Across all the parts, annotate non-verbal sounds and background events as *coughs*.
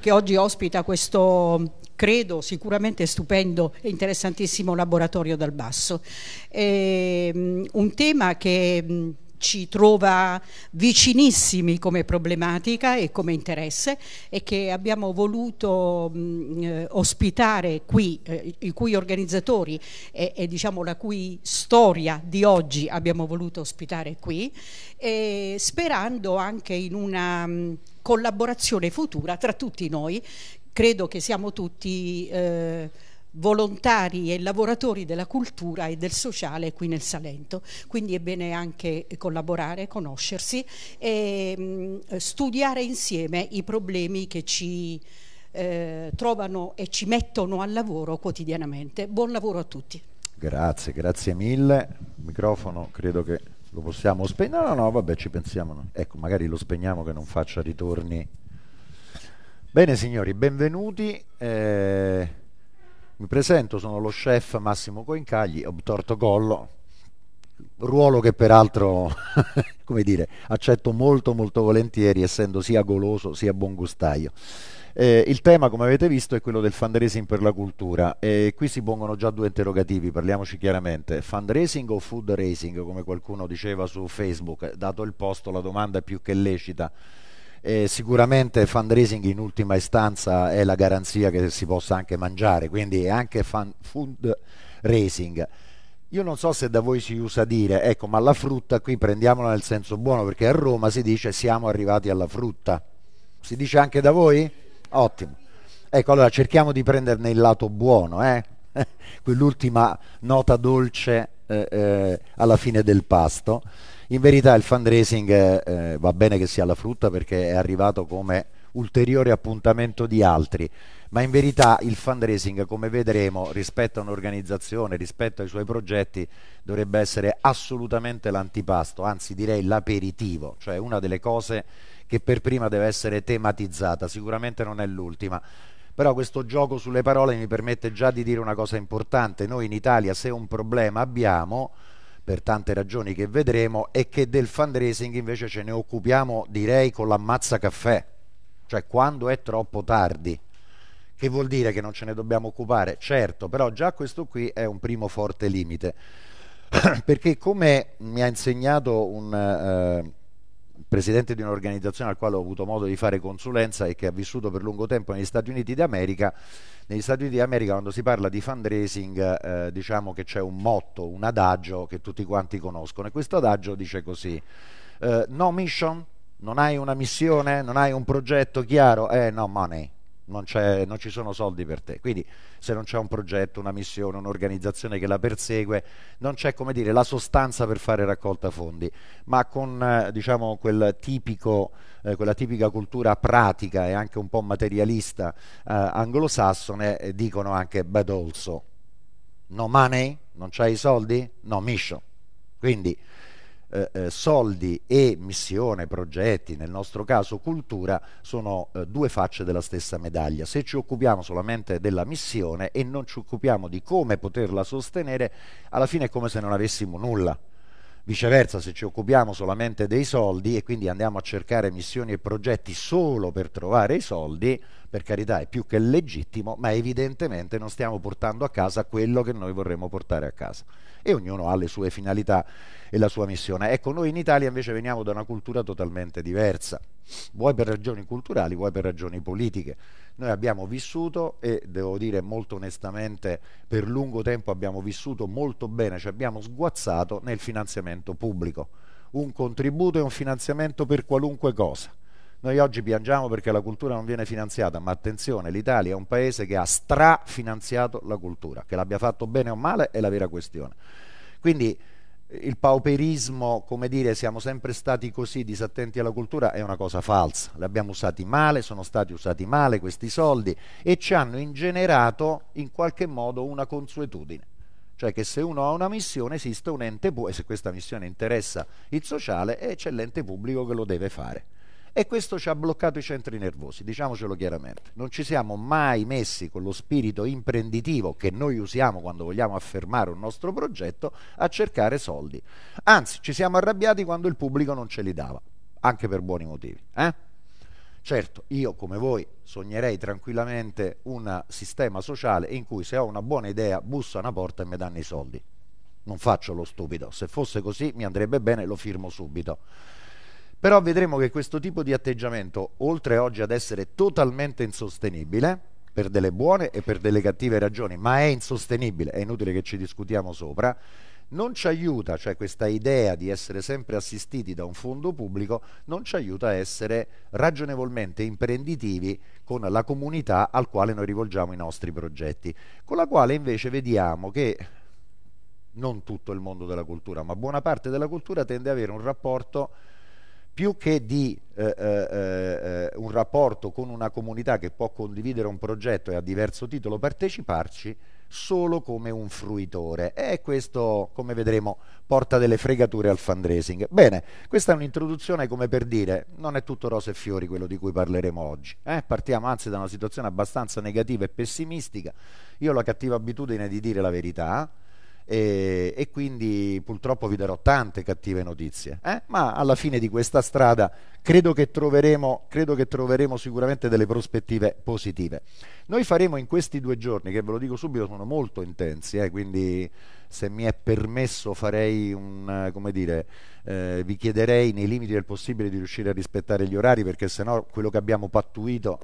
che oggi ospita questo mm, credo sicuramente stupendo e interessantissimo laboratorio dal basso. E, um, un tema che mm, ci trova vicinissimi come problematica e come interesse e che abbiamo voluto mh, eh, ospitare qui, eh, i cui organizzatori e, e, diciamo la cui storia di oggi abbiamo voluto ospitare qui, sperando anche in una mh, collaborazione futura tra tutti noi. Credo che siamo tutti... Eh, volontari e lavoratori della cultura e del sociale qui nel Salento. Quindi è bene anche collaborare, conoscersi e mm, studiare insieme i problemi che ci eh, trovano e ci mettono al lavoro quotidianamente. Buon lavoro a tutti. Grazie, grazie mille. Il microfono credo che lo possiamo spegnere. No, no, vabbè, ci pensiamo. Ecco, magari lo spegniamo che non faccia ritorni. Bene signori, benvenuti. Eh... Mi presento, sono lo chef Massimo Coincagli, obtorto collo, ruolo che peraltro, *laughs* come dire, accetto molto molto volentieri, essendo sia goloso sia buon gustaio. Eh, il tema, come avete visto, è quello del fundraising per la cultura e eh, qui si pongono già due interrogativi, parliamoci chiaramente, fundraising o food raising, come qualcuno diceva su Facebook, dato il posto la domanda è più che lecita eh, sicuramente fundraising in ultima istanza è la garanzia che si possa anche mangiare, quindi è anche fan, food Io non so se da voi si usa dire, ecco, ma la frutta qui prendiamola nel senso buono, perché a Roma si dice siamo arrivati alla frutta. Si dice anche da voi? Ottimo. Ecco, allora cerchiamo di prenderne il lato buono, eh? *laughs* quell'ultima nota dolce eh, eh, alla fine del pasto. In verità il fundraising eh, eh, va bene che sia alla frutta perché è arrivato come ulteriore appuntamento di altri, ma in verità il fundraising, come vedremo, rispetto a un'organizzazione, rispetto ai suoi progetti, dovrebbe essere assolutamente l'antipasto, anzi direi l'aperitivo, cioè una delle cose che per prima deve essere tematizzata, sicuramente non è l'ultima. Però questo gioco sulle parole mi permette già di dire una cosa importante, noi in Italia se un problema abbiamo, per tante ragioni che vedremo e che del fundraising invece ce ne occupiamo direi con l'ammazza caffè, cioè quando è troppo tardi, che vuol dire che non ce ne dobbiamo occupare, certo, però già questo qui è un primo forte limite, *clears throat* perché come mi ha insegnato un eh, presidente di un'organizzazione al quale ho avuto modo di fare consulenza e che ha vissuto per lungo tempo negli Stati Uniti d'America, negli Stati Uniti d'America quando si parla di fundraising eh, diciamo che c'è un motto, un adagio che tutti quanti conoscono e questo adagio dice così, eh, no mission, non hai una missione, non hai un progetto chiaro, eh no money, non, non ci sono soldi per te. Quindi se non c'è un progetto, una missione, un'organizzazione che la persegue, non c'è come dire la sostanza per fare raccolta fondi, ma con eh, diciamo, quel tipico, eh, quella tipica cultura pratica e anche un po' materialista eh, anglosassone eh, dicono anche bad also. No money? Non c'hai i soldi? No mission. Quindi eh, eh, soldi e missione, progetti, nel nostro caso cultura, sono eh, due facce della stessa medaglia. Se ci occupiamo solamente della missione e non ci occupiamo di come poterla sostenere, alla fine è come se non avessimo nulla. Viceversa, se ci occupiamo solamente dei soldi e quindi andiamo a cercare missioni e progetti solo per trovare i soldi, per carità è più che legittimo, ma evidentemente non stiamo portando a casa quello che noi vorremmo portare a casa e ognuno ha le sue finalità e la sua missione. Ecco, noi in Italia invece veniamo da una cultura totalmente diversa, vuoi per ragioni culturali, vuoi per ragioni politiche. Noi abbiamo vissuto e devo dire molto onestamente per lungo tempo abbiamo vissuto molto bene, cioè abbiamo sguazzato nel finanziamento pubblico, un contributo e un finanziamento per qualunque cosa. Noi oggi piangiamo perché la cultura non viene finanziata, ma attenzione, l'Italia è un paese che ha strafinanziato la cultura, che l'abbia fatto bene o male è la vera questione. Quindi il pauperismo, come dire, siamo sempre stati così disattenti alla cultura, è una cosa falsa. Li abbiamo usati male, sono stati usati male questi soldi e ci hanno ingenerato in qualche modo una consuetudine. Cioè che se uno ha una missione esiste un ente pubblico e se questa missione interessa il sociale eh, c'è l'ente pubblico che lo deve fare e questo ci ha bloccato i centri nervosi, diciamocelo chiaramente. Non ci siamo mai messi con lo spirito imprenditivo che noi usiamo quando vogliamo affermare un nostro progetto a cercare soldi. Anzi, ci siamo arrabbiati quando il pubblico non ce li dava, anche per buoni motivi. Eh? Certo, io come voi sognerei tranquillamente un sistema sociale in cui se ho una buona idea busso a una porta e mi danno i soldi. Non faccio lo stupido, se fosse così mi andrebbe bene, lo firmo subito però vedremo che questo tipo di atteggiamento, oltre oggi ad essere totalmente insostenibile, per delle buone e per delle cattive ragioni, ma è insostenibile, è inutile che ci discutiamo sopra, non ci aiuta, cioè questa idea di essere sempre assistiti da un fondo pubblico, non ci aiuta a essere ragionevolmente imprenditivi con la comunità al quale noi rivolgiamo i nostri progetti, con la quale invece vediamo che non tutto il mondo della cultura, ma buona parte della cultura tende ad avere un rapporto più che di eh, eh, eh, un rapporto con una comunità che può condividere un progetto e a diverso titolo parteciparci, solo come un fruitore. E questo, come vedremo, porta delle fregature al fundraising. Bene, questa è un'introduzione come per dire, non è tutto rose e fiori quello di cui parleremo oggi. Eh? Partiamo anzi da una situazione abbastanza negativa e pessimistica. Io ho la cattiva abitudine di dire la verità e, e quindi purtroppo vi darò tante cattive notizie, eh? ma alla fine di questa strada credo che, troveremo, credo che troveremo sicuramente delle prospettive positive. Noi faremo in questi due giorni, che ve lo dico subito, sono molto intensi, eh? quindi se mi è permesso farei un, come dire, eh, vi chiederei nei limiti del possibile di riuscire a rispettare gli orari perché sennò quello che abbiamo pattuito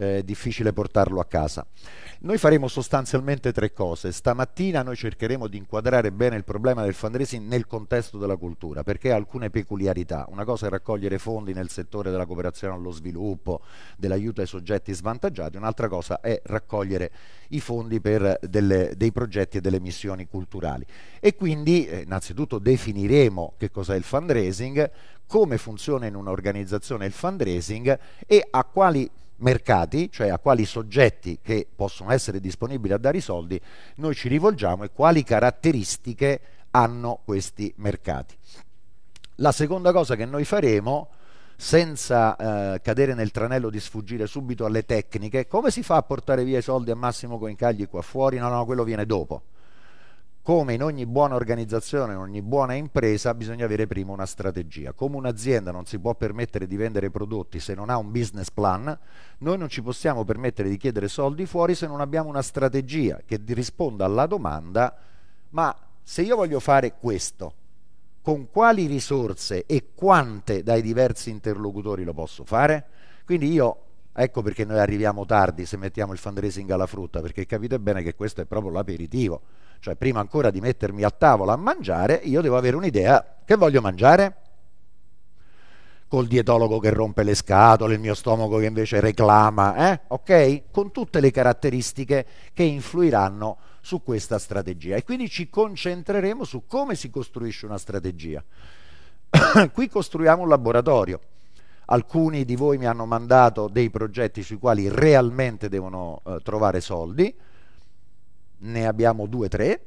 eh, difficile portarlo a casa. Noi faremo sostanzialmente tre cose. Stamattina noi cercheremo di inquadrare bene il problema del fundraising nel contesto della cultura, perché ha alcune peculiarità. Una cosa è raccogliere fondi nel settore della cooperazione allo sviluppo, dell'aiuto ai soggetti svantaggiati, un'altra cosa è raccogliere i fondi per delle, dei progetti e delle missioni culturali. E quindi eh, innanzitutto definiremo che cos'è il fundraising, come funziona in un'organizzazione il fundraising e a quali mercati, cioè a quali soggetti che possono essere disponibili a dare i soldi, noi ci rivolgiamo e quali caratteristiche hanno questi mercati. La seconda cosa che noi faremo, senza eh, cadere nel tranello di sfuggire subito alle tecniche, come si fa a portare via i soldi a Massimo Coincagli qua fuori? No, no, quello viene dopo come in ogni buona organizzazione, in ogni buona impresa, bisogna avere prima una strategia. Come un'azienda non si può permettere di vendere prodotti se non ha un business plan, noi non ci possiamo permettere di chiedere soldi fuori se non abbiamo una strategia che risponda alla domanda, ma se io voglio fare questo, con quali risorse e quante dai diversi interlocutori lo posso fare? Quindi io Ecco perché noi arriviamo tardi se mettiamo il fundraising alla frutta, perché capite bene che questo è proprio l'aperitivo cioè prima ancora di mettermi a tavola a mangiare, io devo avere un'idea che voglio mangiare. Col dietologo che rompe le scatole, il mio stomaco che invece reclama, eh? ok? Con tutte le caratteristiche che influiranno su questa strategia. E quindi ci concentreremo su come si costruisce una strategia. *coughs* Qui costruiamo un laboratorio. Alcuni di voi mi hanno mandato dei progetti sui quali realmente devono eh, trovare soldi ne abbiamo due, tre,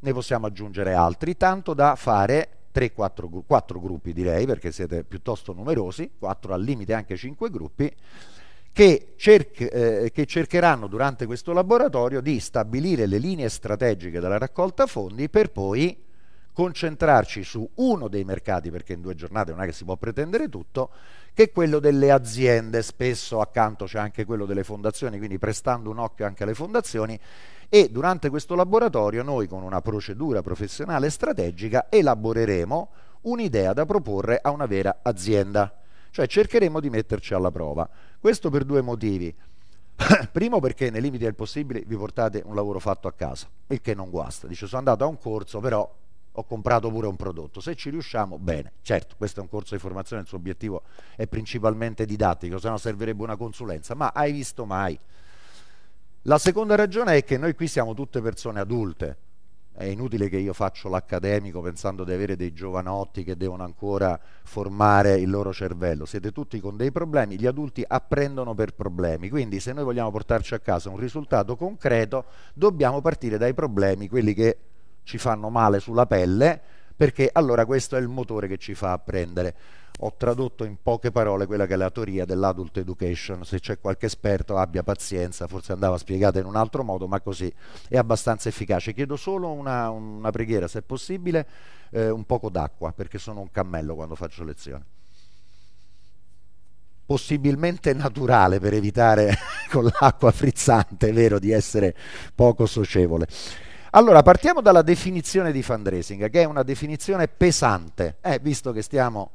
ne possiamo aggiungere altri, tanto da fare 3-4 4 gruppi direi, perché siete piuttosto numerosi, 4 al limite anche 5 gruppi, che, cerch eh, che, cercheranno durante questo laboratorio di stabilire le linee strategiche della raccolta fondi per poi concentrarci su uno dei mercati, perché in due giornate non è che si può pretendere tutto, che è quello delle aziende, spesso accanto c'è anche quello delle fondazioni, quindi prestando un occhio anche alle fondazioni e durante questo laboratorio noi con una procedura professionale strategica elaboreremo un'idea da proporre a una vera azienda, cioè cercheremo di metterci alla prova. Questo per due motivi. *coughs* Primo perché nei limiti del possibile vi portate un lavoro fatto a casa, il che non guasta. Dice sono andato a un corso però ho comprato pure un prodotto, se ci riusciamo bene, certo questo è un corso di formazione, il suo obiettivo è principalmente didattico, se no servirebbe una consulenza, ma hai visto mai? La seconda ragione è che noi qui siamo tutte persone adulte, è inutile che io faccio l'accademico pensando di avere dei giovanotti che devono ancora formare il loro cervello, siete tutti con dei problemi, gli adulti apprendono per problemi, quindi se noi vogliamo portarci a casa un risultato concreto dobbiamo partire dai problemi, quelli che ci fanno male sulla pelle perché allora questo è il motore che ci fa apprendere. Ho tradotto in poche parole quella che è la teoria dell'adult education, se c'è qualche esperto abbia pazienza, forse andava spiegata in un altro modo, ma così è abbastanza efficace. Chiedo solo una, una preghiera, se è possibile, eh, un poco d'acqua, perché sono un cammello quando faccio lezione. Possibilmente naturale per evitare *laughs* con l'acqua frizzante, è vero, di essere poco socievole. Allora, partiamo dalla definizione di fundraising, che è una definizione pesante, eh, visto che stiamo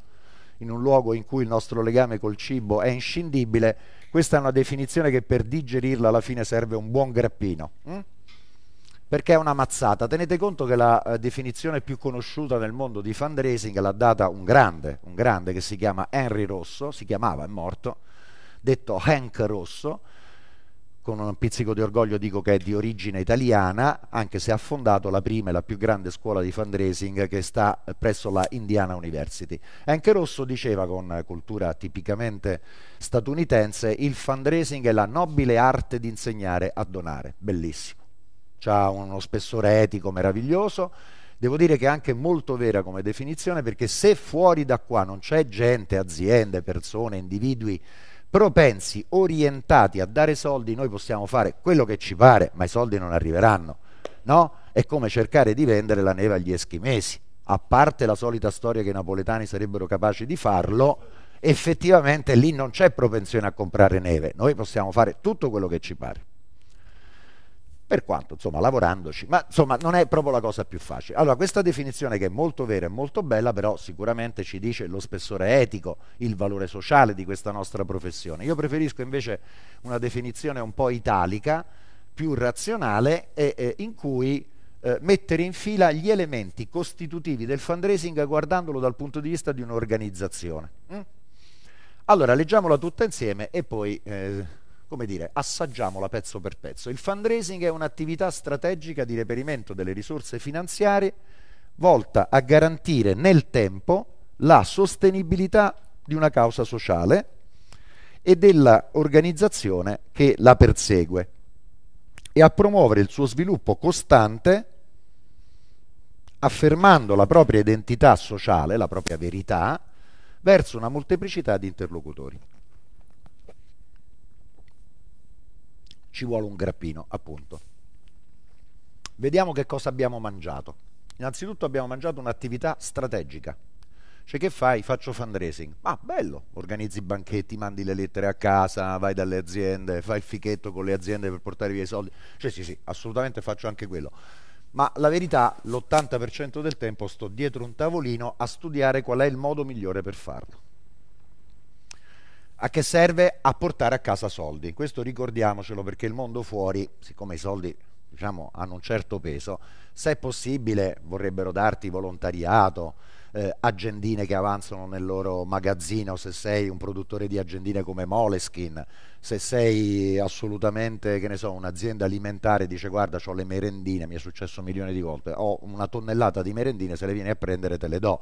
in un luogo in cui il nostro legame col cibo è inscindibile, questa è una definizione che per digerirla alla fine serve un buon grappino. Hm? Perché è una mazzata. Tenete conto che la eh, definizione più conosciuta nel mondo di fundraising l'ha data un grande, un grande che si chiama Henry Rosso, si chiamava, è morto, detto Hank Rosso, con un pizzico di orgoglio dico che è di origine italiana, anche se ha fondato la prima e la più grande scuola di fundraising che sta presso la Indiana University. Anche Rosso diceva con cultura tipicamente statunitense, il fundraising è la nobile arte di insegnare a donare, bellissimo. Ha uno spessore etico meraviglioso, devo dire che è anche molto vera come definizione perché se fuori da qua non c'è gente, aziende, persone, individui, propensi, orientati a dare soldi, noi possiamo fare quello che ci pare, ma i soldi non arriveranno. No? È come cercare di vendere la neve agli eschimesi. A parte la solita storia che i napoletani sarebbero capaci di farlo, effettivamente lì non c'è propensione a comprare neve. Noi possiamo fare tutto quello che ci pare per quanto, insomma, lavorandoci, ma insomma non è proprio la cosa più facile. Allora, questa definizione che è molto vera e molto bella, però sicuramente ci dice lo spessore etico, il valore sociale di questa nostra professione. Io preferisco invece una definizione un po' italica, più razionale e, e in cui eh, mettere in fila gli elementi costitutivi del fundraising guardandolo dal punto di vista di un'organizzazione. Mm? Allora, leggiamola tutta insieme e poi eh, come dire, assaggiamola pezzo per pezzo. Il fundraising è un'attività strategica di reperimento delle risorse finanziarie volta a garantire nel tempo la sostenibilità di una causa sociale e dell'organizzazione che la persegue e a promuovere il suo sviluppo costante affermando la propria identità sociale, la propria verità, verso una molteplicità di interlocutori. ci vuole un grappino, appunto. Vediamo che cosa abbiamo mangiato. Innanzitutto abbiamo mangiato un'attività strategica. Cioè che fai? Faccio fundraising. Ma ah, bello, organizzi i banchetti, mandi le lettere a casa, vai dalle aziende, fai il fichetto con le aziende per portare via i soldi. Cioè sì, sì, assolutamente faccio anche quello. Ma la verità, l'80% del tempo sto dietro un tavolino a studiare qual è il modo migliore per farlo a che serve? A portare a casa soldi. Questo ricordiamocelo perché il mondo fuori, siccome i soldi diciamo, hanno un certo peso, se è possibile vorrebbero darti volontariato, eh, agendine che avanzano nel loro magazzino, se sei un produttore di agendine come Moleskin, se sei assolutamente, che ne so, un'azienda alimentare e dice guarda ho le merendine, mi è successo milioni di volte, ho una tonnellata di merendine, se le vieni a prendere te le do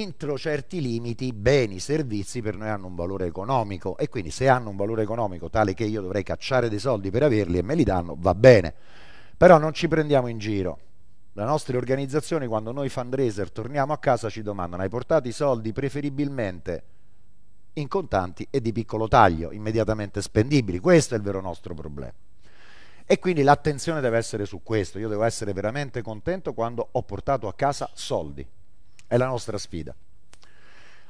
entro certi limiti beni, servizi per noi hanno un valore economico e quindi se hanno un valore economico tale che io dovrei cacciare dei soldi per averli e me li danno, va bene. Però non ci prendiamo in giro. Le nostre organizzazioni quando noi fundraiser torniamo a casa ci domandano hai portato i soldi preferibilmente in contanti e di piccolo taglio, immediatamente spendibili. Questo è il vero nostro problema. E quindi l'attenzione deve essere su questo. Io devo essere veramente contento quando ho portato a casa soldi, è la nostra sfida.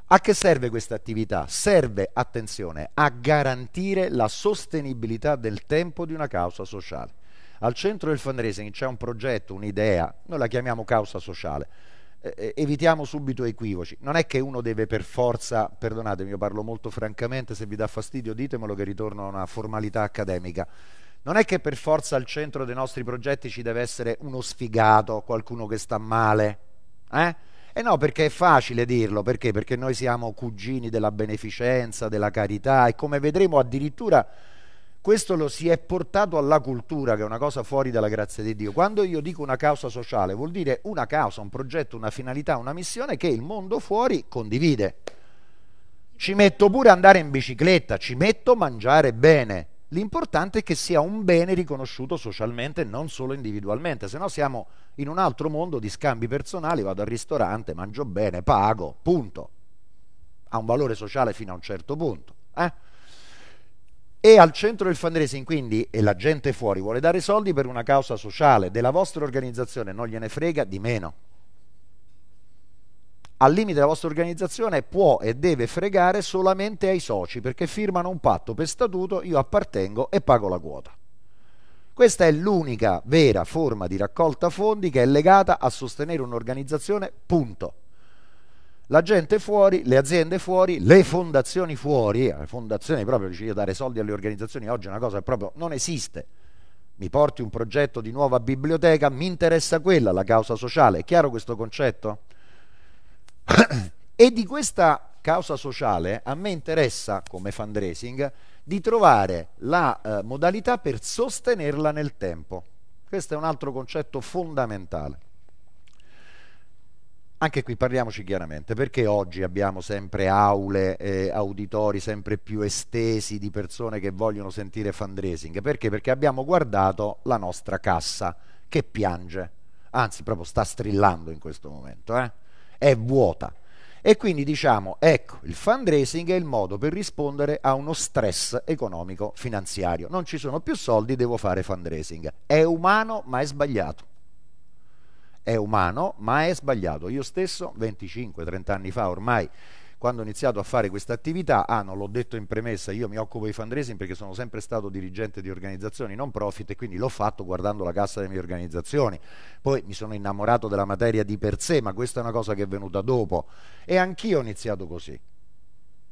A che serve questa attività? Serve, attenzione, a garantire la sostenibilità del tempo di una causa sociale. Al centro del fundraising c'è un progetto, un'idea, noi la chiamiamo causa sociale. evitiamo subito equivoci. Non è che uno deve per forza, perdonatemi, io parlo molto francamente, se vi dà fastidio ditemelo che ritorno a una formalità accademica. Non è che per forza al centro dei nostri progetti ci deve essere uno sfigato, qualcuno che sta male. Eh? E eh no, perché è facile dirlo, perché? Perché noi siamo cugini della beneficenza, della carità e come vedremo addirittura questo lo si è portato alla cultura, che è una cosa fuori dalla grazia di Dio. Quando io dico una causa sociale, vuol dire una causa, un progetto, una finalità, una missione che il mondo fuori condivide. Ci metto pure andare in bicicletta, ci metto mangiare bene, L'importante è che sia un bene riconosciuto socialmente, non solo individualmente, se no siamo in un altro mondo di scambi personali, vado al ristorante, mangio bene, pago, punto. Ha un valore sociale fino a un certo punto. Eh? E al centro del fundraising, quindi, e la gente fuori vuole dare soldi per una causa sociale, della vostra organizzazione non gliene frega di meno al limite della vostra organizzazione può e deve fregare solamente ai soci perché firmano un patto per statuto, io appartengo e pago la quota. Questa è l'unica vera forma di raccolta fondi che è legata a sostenere un'organizzazione, punto. La gente fuori, le aziende fuori, le fondazioni fuori, le eh, fondazioni proprio, dice dare soldi alle organizzazioni oggi è una cosa che proprio non esiste mi porti un progetto di nuova biblioteca, mi interessa quella, la causa sociale. È chiaro questo concetto? e di questa causa sociale a me interessa, come fundraising, di trovare la eh, modalità per sostenerla nel tempo. Questo è un altro concetto fondamentale. Anche qui parliamoci chiaramente, perché oggi abbiamo sempre aule, eh, auditori sempre più estesi di persone che vogliono sentire fundraising? Perché? Perché abbiamo guardato la nostra cassa che piange, anzi proprio sta strillando in questo momento. Eh? è vuota. E quindi diciamo, ecco, il fundraising è il modo per rispondere a uno stress economico finanziario. Non ci sono più soldi, devo fare fundraising. È umano, ma è sbagliato. È umano, ma è sbagliato. Io stesso, 25-30 anni fa ormai, quando ho iniziato a fare questa attività, ah non l'ho detto in premessa, io mi occupo di fundraising perché sono sempre stato dirigente di organizzazioni non profit e quindi l'ho fatto guardando la cassa delle mie organizzazioni. Poi mi sono innamorato della materia di per sé, ma questa è una cosa che è venuta dopo e anch'io ho iniziato così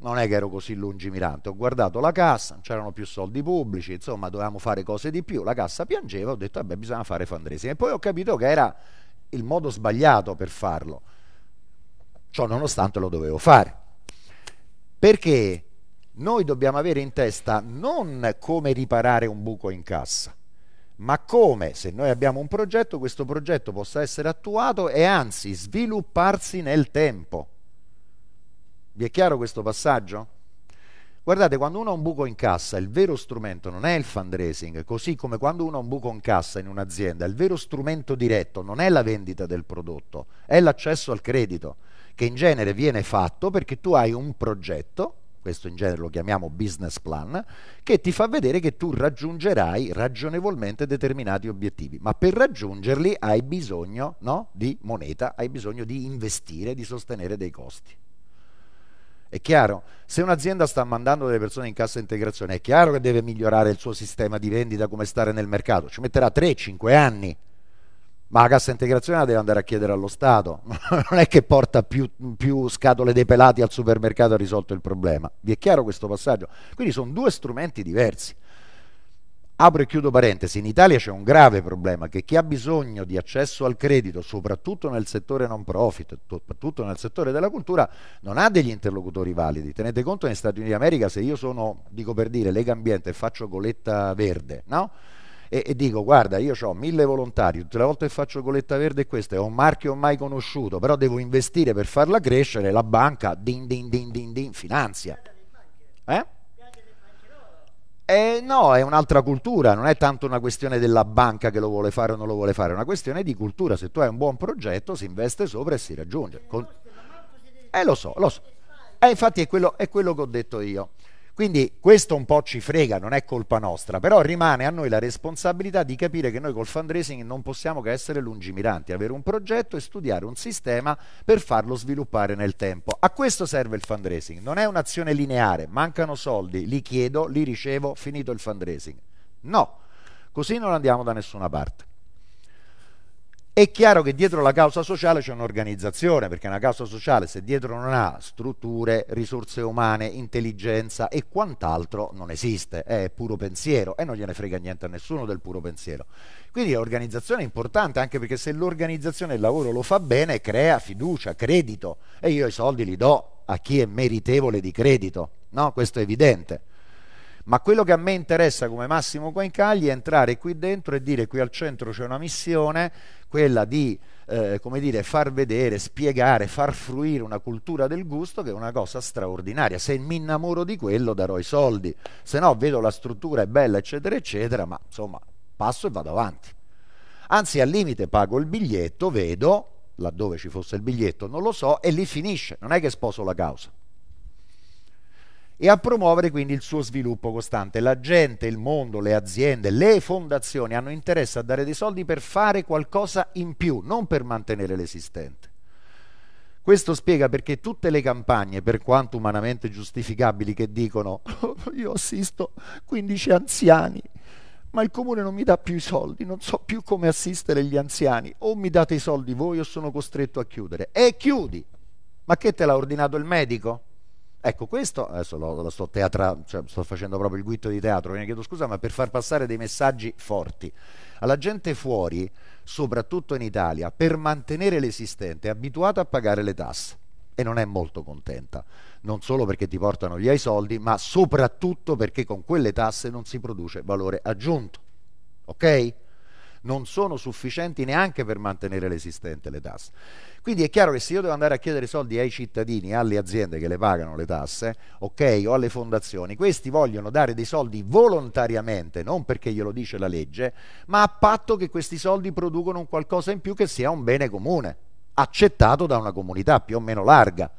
non è che ero così lungimirante, ho guardato la cassa, non c'erano più soldi pubblici, insomma dovevamo fare cose di più, la cassa piangeva, ho detto vabbè bisogna fare fundraising e poi ho capito che era il modo sbagliato per farlo, ciò nonostante lo dovevo fare. Perché noi dobbiamo avere in testa non come riparare un buco in cassa, ma come, se noi abbiamo un progetto, questo progetto possa essere attuato e anzi svilupparsi nel tempo. Vi è chiaro questo passaggio? Guardate, quando uno ha un buco in cassa, il vero strumento non è il fundraising, così come quando uno ha un buco in cassa in un'azienda, il vero strumento diretto non è la vendita del prodotto, è l'accesso al credito che in genere viene fatto perché tu hai un progetto, questo in genere lo chiamiamo business plan, che ti fa vedere che tu raggiungerai ragionevolmente determinati obiettivi, ma per raggiungerli hai bisogno no, di moneta, hai bisogno di investire, di sostenere dei costi. È chiaro, se un'azienda sta mandando delle persone in cassa integrazione, è chiaro che deve migliorare il suo sistema di vendita, come stare nel mercato, ci metterà 3-5 anni ma la cassa integrazione la deve andare a chiedere allo Stato, *laughs* non è che porta più, più scatole dei pelati al supermercato e ha risolto il problema. Vi è chiaro questo passaggio? Quindi sono due strumenti diversi. Apro e chiudo parentesi, in Italia c'è un grave problema che chi ha bisogno di accesso al credito, soprattutto nel settore non profit, soprattutto nel settore della cultura, non ha degli interlocutori validi. Tenete conto negli Stati Uniti d'America se io sono, dico per dire, Lega Ambiente e faccio goletta verde, no? e, e dico guarda io ho mille volontari, tutte le volte che faccio coletta verde e questo è un marchio mai conosciuto, però devo investire per farla crescere, la banca din din din din din finanzia. Eh? Eh, no, è un'altra cultura, non è tanto una questione della banca che lo vuole fare o non lo vuole fare, è una questione di cultura. Se tu hai un buon progetto, si investe sopra e si raggiunge. Con... Eh, lo so, lo so. Eh, infatti è quello, è quello che ho detto io. Quindi questo un po' ci frega, non è colpa nostra, però rimane a noi la responsabilità di capire che noi col fundraising non possiamo che essere lungimiranti, avere un progetto e studiare un sistema per farlo sviluppare nel tempo. A questo serve il fundraising, non è un'azione lineare, mancano soldi, li chiedo, li ricevo, finito il fundraising. No, così non andiamo da nessuna parte. È chiaro che dietro la causa sociale c'è un'organizzazione, perché una causa sociale se dietro non ha strutture, risorse umane, intelligenza e quant'altro non esiste, è puro pensiero e non gliene frega niente a nessuno del puro pensiero. Quindi l'organizzazione è importante anche perché se l'organizzazione il lavoro lo fa bene crea fiducia, credito e io i soldi li do a chi è meritevole di credito, no? Questo è evidente. Ma quello che a me interessa come Massimo Guaincagli è entrare qui dentro e dire qui al centro c'è una missione, quella di eh, come dire, far vedere, spiegare, far fruire una cultura del gusto che è una cosa straordinaria. Se mi innamoro di quello darò i soldi, se no vedo la struttura è bella, eccetera, eccetera, ma insomma passo e vado avanti. Anzi, al limite pago il biglietto, vedo, laddove ci fosse il biglietto, non lo so, e lì finisce, non è che sposo la causa e a promuovere quindi il suo sviluppo costante. La gente, il mondo, le aziende, le fondazioni hanno interesse a dare dei soldi per fare qualcosa in più, non per mantenere l'esistente. Questo spiega perché tutte le campagne, per quanto umanamente giustificabili, che dicono oh, io assisto 15 anziani, ma il comune non mi dà più i soldi, non so più come assistere gli anziani, o mi date i soldi voi o sono costretto a chiudere. E chiudi! Ma che te l'ha ordinato il medico? Ecco, questo adesso lo, lo sto, teatra, cioè, sto facendo proprio il guitto di teatro, ne chiedo scusa, ma per far passare dei messaggi forti. Alla gente fuori, soprattutto in Italia, per mantenere l'esistente è abituata a pagare le tasse e non è molto contenta, non solo perché ti portano via i soldi, ma soprattutto perché con quelle tasse non si produce valore aggiunto. Ok? non sono sufficienti neanche per mantenere l'esistente le tasse. Quindi è chiaro che se io devo andare a chiedere soldi ai cittadini, alle aziende che le pagano le tasse, ok, o alle fondazioni, questi vogliono dare dei soldi volontariamente, non perché glielo dice la legge, ma a patto che questi soldi producano un qualcosa in più che sia un bene comune, accettato da una comunità più o meno larga.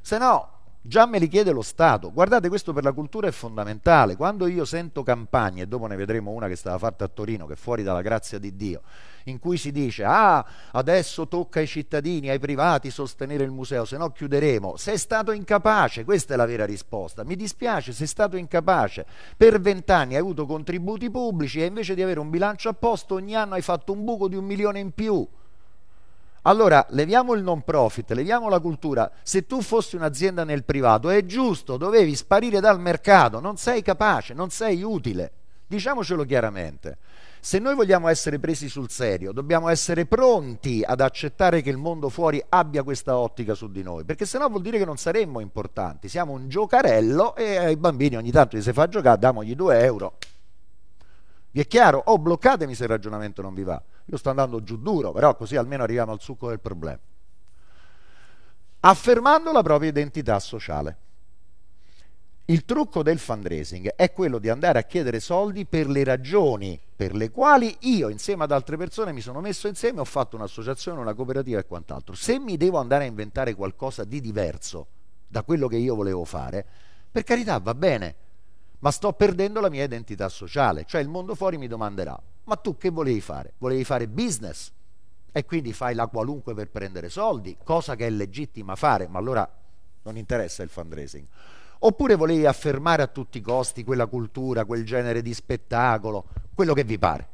Se no, Già me li chiede lo Stato. Guardate, questo per la cultura è fondamentale. Quando io sento campagne, e dopo ne vedremo una che è stata fatta a Torino, che è fuori dalla grazia di Dio, in cui si dice, ah, adesso tocca ai cittadini, ai privati sostenere il museo, se no chiuderemo. Sei stato incapace, questa è la vera risposta. Mi dispiace, sei stato incapace. Per vent'anni hai avuto contributi pubblici e invece di avere un bilancio a posto ogni anno hai fatto un buco di un milione in più. Allora, leviamo il non profit, leviamo la cultura. Se tu fossi un'azienda nel privato, è giusto, dovevi sparire dal mercato, non sei capace, non sei utile. Diciamocelo chiaramente. Se noi vogliamo essere presi sul serio, dobbiamo essere pronti ad accettare che il mondo fuori abbia questa ottica su di noi, perché sennò vuol dire che non saremmo importanti, siamo un giocarello e ai eh, bambini ogni tanto gli si fa giocare, damogli 2 euro. Vi è chiaro? O oh, bloccatemi se il ragionamento non vi va. Io sto andando giù duro, però così almeno arriviamo al succo del problema. Affermando la propria identità sociale. Il trucco del fundraising è quello di andare a chiedere soldi per le ragioni per le quali io insieme ad altre persone mi sono messo insieme, ho fatto un'associazione, una cooperativa e quant'altro. Se mi devo andare a inventare qualcosa di diverso da quello che io volevo fare, per carità va bene, ma sto perdendo la mia identità sociale, cioè il mondo fuori mi domanderà ma tu che volevi fare? Volevi fare business e quindi fai la qualunque per prendere soldi, cosa che è legittima fare, ma allora non interessa il fundraising. Oppure volevi affermare a tutti i costi quella cultura, quel genere di spettacolo, quello che vi pare.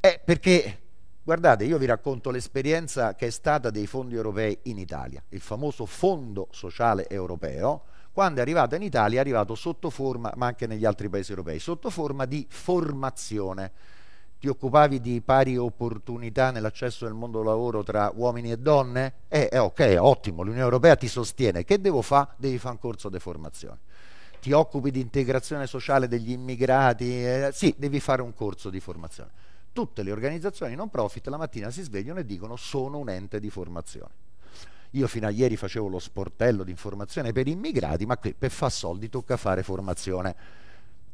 Eh, perché, guardate, io vi racconto l'esperienza che è stata dei fondi europei in Italia, il famoso Fondo Sociale Europeo, quando è arrivata in Italia è arrivato sotto forma, ma anche negli altri paesi europei, sotto forma di formazione. Ti occupavi di pari opportunità nell'accesso al mondo del lavoro tra uomini e donne? Eh, eh ok, ottimo, l'Unione Europea ti sostiene. Che devo fare? Devi fare un corso di formazione ti occupi di integrazione sociale degli immigrati, eh, sì, devi fare un corso di formazione. Tutte le organizzazioni non profit la mattina si svegliano e dicono sono un ente di formazione. Io fino a ieri facevo lo sportello di informazione per immigrati, ma qui per far soldi tocca fare formazione.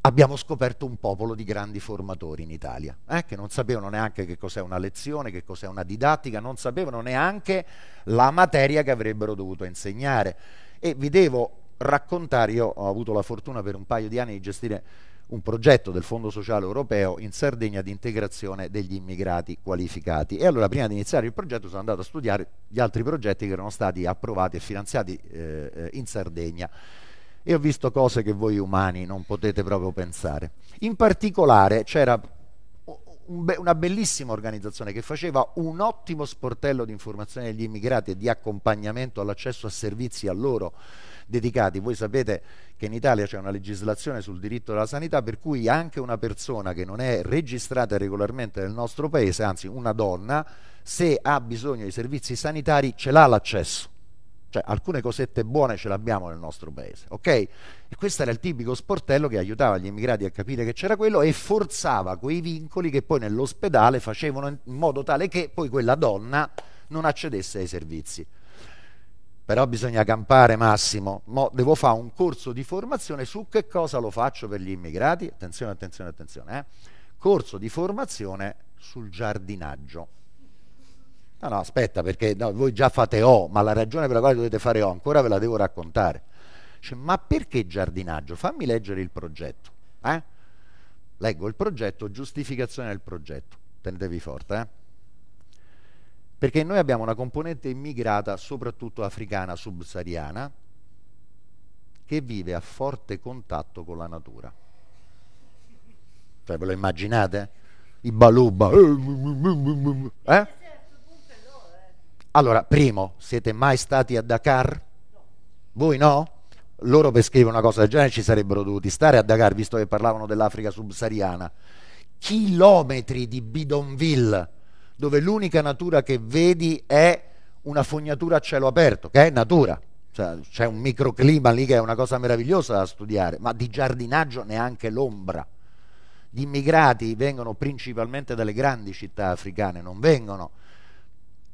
Abbiamo scoperto un popolo di grandi formatori in Italia, eh, che non sapevano neanche che cos'è una lezione, che cos'è una didattica, non sapevano neanche la materia che avrebbero dovuto insegnare. E vi devo raccontare, io ho avuto la fortuna per un paio di anni di gestire un progetto del Fondo Sociale Europeo in Sardegna di integrazione degli immigrati qualificati. E allora prima di iniziare il progetto sono andato a studiare gli altri progetti che erano stati approvati e finanziati eh, eh in Sardegna e ho visto cose che voi umani non potete proprio pensare. In particolare c'era una bellissima organizzazione che faceva un ottimo sportello di informazione degli immigrati e di accompagnamento all'accesso a servizi a loro dedicati. Voi sapete che in Italia c'è una legislazione sul diritto alla sanità per cui anche una persona che non è registrata regolarmente nel nostro paese, anzi una donna, se ha bisogno di servizi sanitari ce l'ha l'accesso. Cioè alcune cosette buone ce le abbiamo nel nostro paese, ok? E questo era il tipico sportello che aiutava gli immigrati a capire che c'era quello e forzava quei vincoli che poi nell'ospedale facevano in modo tale che poi quella donna non accedesse ai servizi però bisogna campare Massimo, Mo devo fare un corso di formazione su che cosa lo faccio per gli immigrati, attenzione, attenzione, attenzione, eh? corso di formazione sul giardinaggio. No, no, aspetta, perché no, voi già fate O, ma la ragione per la quale dovete fare O ancora ve la devo raccontare. Cioè, ma perché giardinaggio? Fammi leggere il progetto. Eh? Leggo il progetto, giustificazione del progetto. Tendevi forte, eh? perché noi abbiamo una componente immigrata, soprattutto africana subsahariana, che vive a forte contatto con la natura. Cioè, ve lo immaginate? I baluba. Eh? Allora, primo, siete mai stati a Dakar? Voi no? Loro per scrivere una cosa del genere ci sarebbero dovuti stare a Dakar, visto che parlavano dell'Africa subsahariana. Chilometri di bidonville dove l'unica natura che vedi è una fognatura a cielo aperto, che è natura. Cioè, c'è un microclima lì che è una cosa meravigliosa da studiare, ma di giardinaggio neanche l'ombra. Gli immigrati vengono principalmente dalle grandi città africane, non vengono.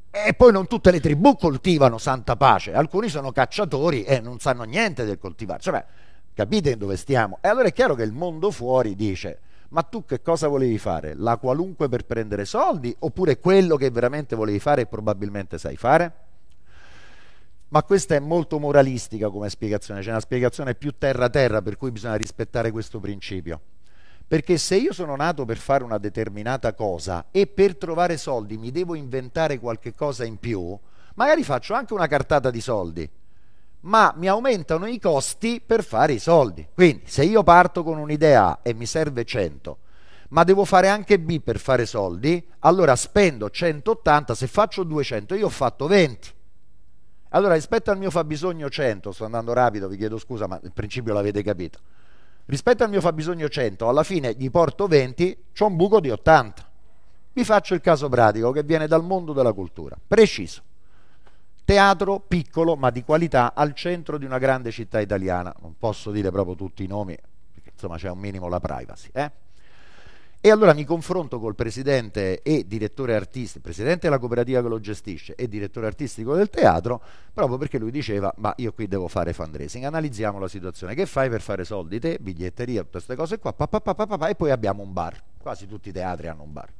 E poi non tutte le tribù coltivano santa pace, alcuni sono cacciatori e non sanno niente del coltivare. Cioè, capite dove stiamo? E allora è chiaro che il mondo fuori dice ma tu che cosa volevi fare? La qualunque per prendere soldi oppure quello che veramente volevi fare e probabilmente sai fare? Ma questa è molto moralistica come spiegazione, c'è una spiegazione più terra-terra per cui bisogna rispettare questo principio. Perché se io sono nato per fare una determinata cosa e per trovare soldi mi devo inventare qualche cosa in più, magari faccio anche una cartata di soldi ma mi aumentano i costi per fare i soldi. Quindi se io parto con un'idea A e mi serve 100, ma devo fare anche B per fare soldi, allora spendo 180, se faccio 200 io ho fatto 20. Allora rispetto al mio fabbisogno 100, sto andando rapido, vi chiedo scusa, ma il principio l'avete capito. Rispetto al mio fabbisogno 100, alla fine gli porto 20, ho un buco di 80. Vi faccio il caso pratico che viene dal mondo della cultura, preciso. Teatro piccolo ma di qualità al centro di una grande città italiana. Non posso dire proprio tutti i nomi, perché insomma c'è un minimo la privacy. Eh? E allora mi confronto col presidente e direttore artistico, presidente della cooperativa che lo gestisce e direttore artistico del teatro, proprio perché lui diceva, ma io qui devo fare fundraising, analizziamo la situazione, che fai per fare soldi te, biglietteria, tutte queste cose qua, pa, pa, pa, e poi abbiamo un bar, quasi tutti i teatri hanno un bar.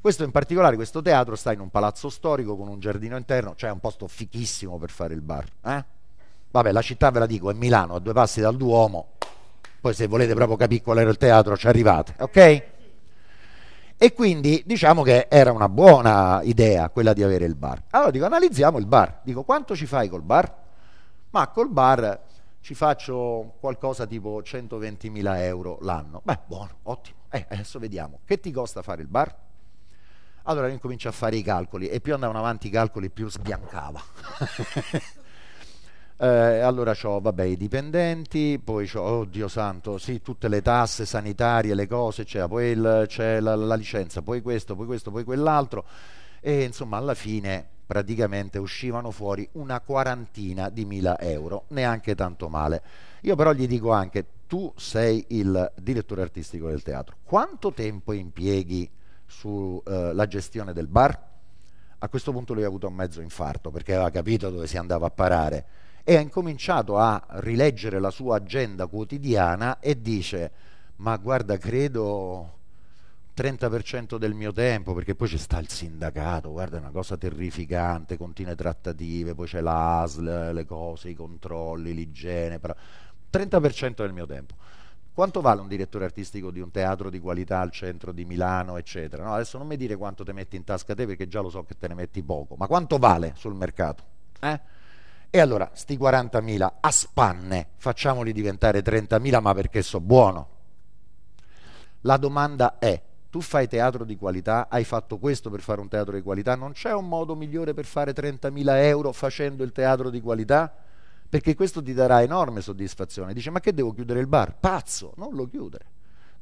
Questo in particolare, questo teatro sta in un palazzo storico con un giardino interno, cioè è un posto fichissimo per fare il bar. Eh? Vabbè, la città ve la dico, è Milano, a due passi dal Duomo. Poi se volete proprio capire qual era il teatro ci arrivate, ok? E quindi diciamo che era una buona idea quella di avere il bar. Allora dico analizziamo il bar. Dico quanto ci fai col bar? Ma col bar ci faccio qualcosa tipo 120.000 euro l'anno. Beh, buono, ottimo. Eh, adesso vediamo. Che ti costa fare il bar? Allora lui a fare i calcoli e più andavano avanti i calcoli più sbiancava. *laughs* eh, allora ho, vabbè, i dipendenti, poi ho, oh santo, sì, tutte le tasse sanitarie, le cose, c'è, poi il, c'è la, la licenza, poi questo, poi questo, poi quell'altro. E insomma alla fine praticamente uscivano fuori una quarantina di mila euro, neanche tanto male. Io però gli dico anche, tu sei il direttore artistico del teatro, quanto tempo impieghi sulla eh, gestione del bar. A questo punto lui ha avuto un mezzo infarto perché aveva capito dove si andava a parare e ha incominciato a rileggere la sua agenda quotidiana e dice ma guarda credo 30% del mio tempo, perché poi ci sta il sindacato, guarda è una cosa terrificante, continue trattative, poi c'è l'ASL, le cose, i controlli, l'igiene, però 30% del mio tempo. Quanto vale un direttore artistico di un teatro di qualità al centro di Milano, eccetera? No, adesso non mi dire quanto te metti in tasca te perché già lo so che te ne metti poco, ma quanto vale sul mercato? Eh? E allora, sti 40.000 a spanne, facciamoli diventare 30.000, ma perché so buono. La domanda è, tu fai teatro di qualità, hai fatto questo per fare un teatro di qualità, non c'è un modo migliore per fare 30.000 euro facendo il teatro di qualità? perché questo ti darà enorme soddisfazione. Dice, ma che devo chiudere il bar? Pazzo, non lo chiudere.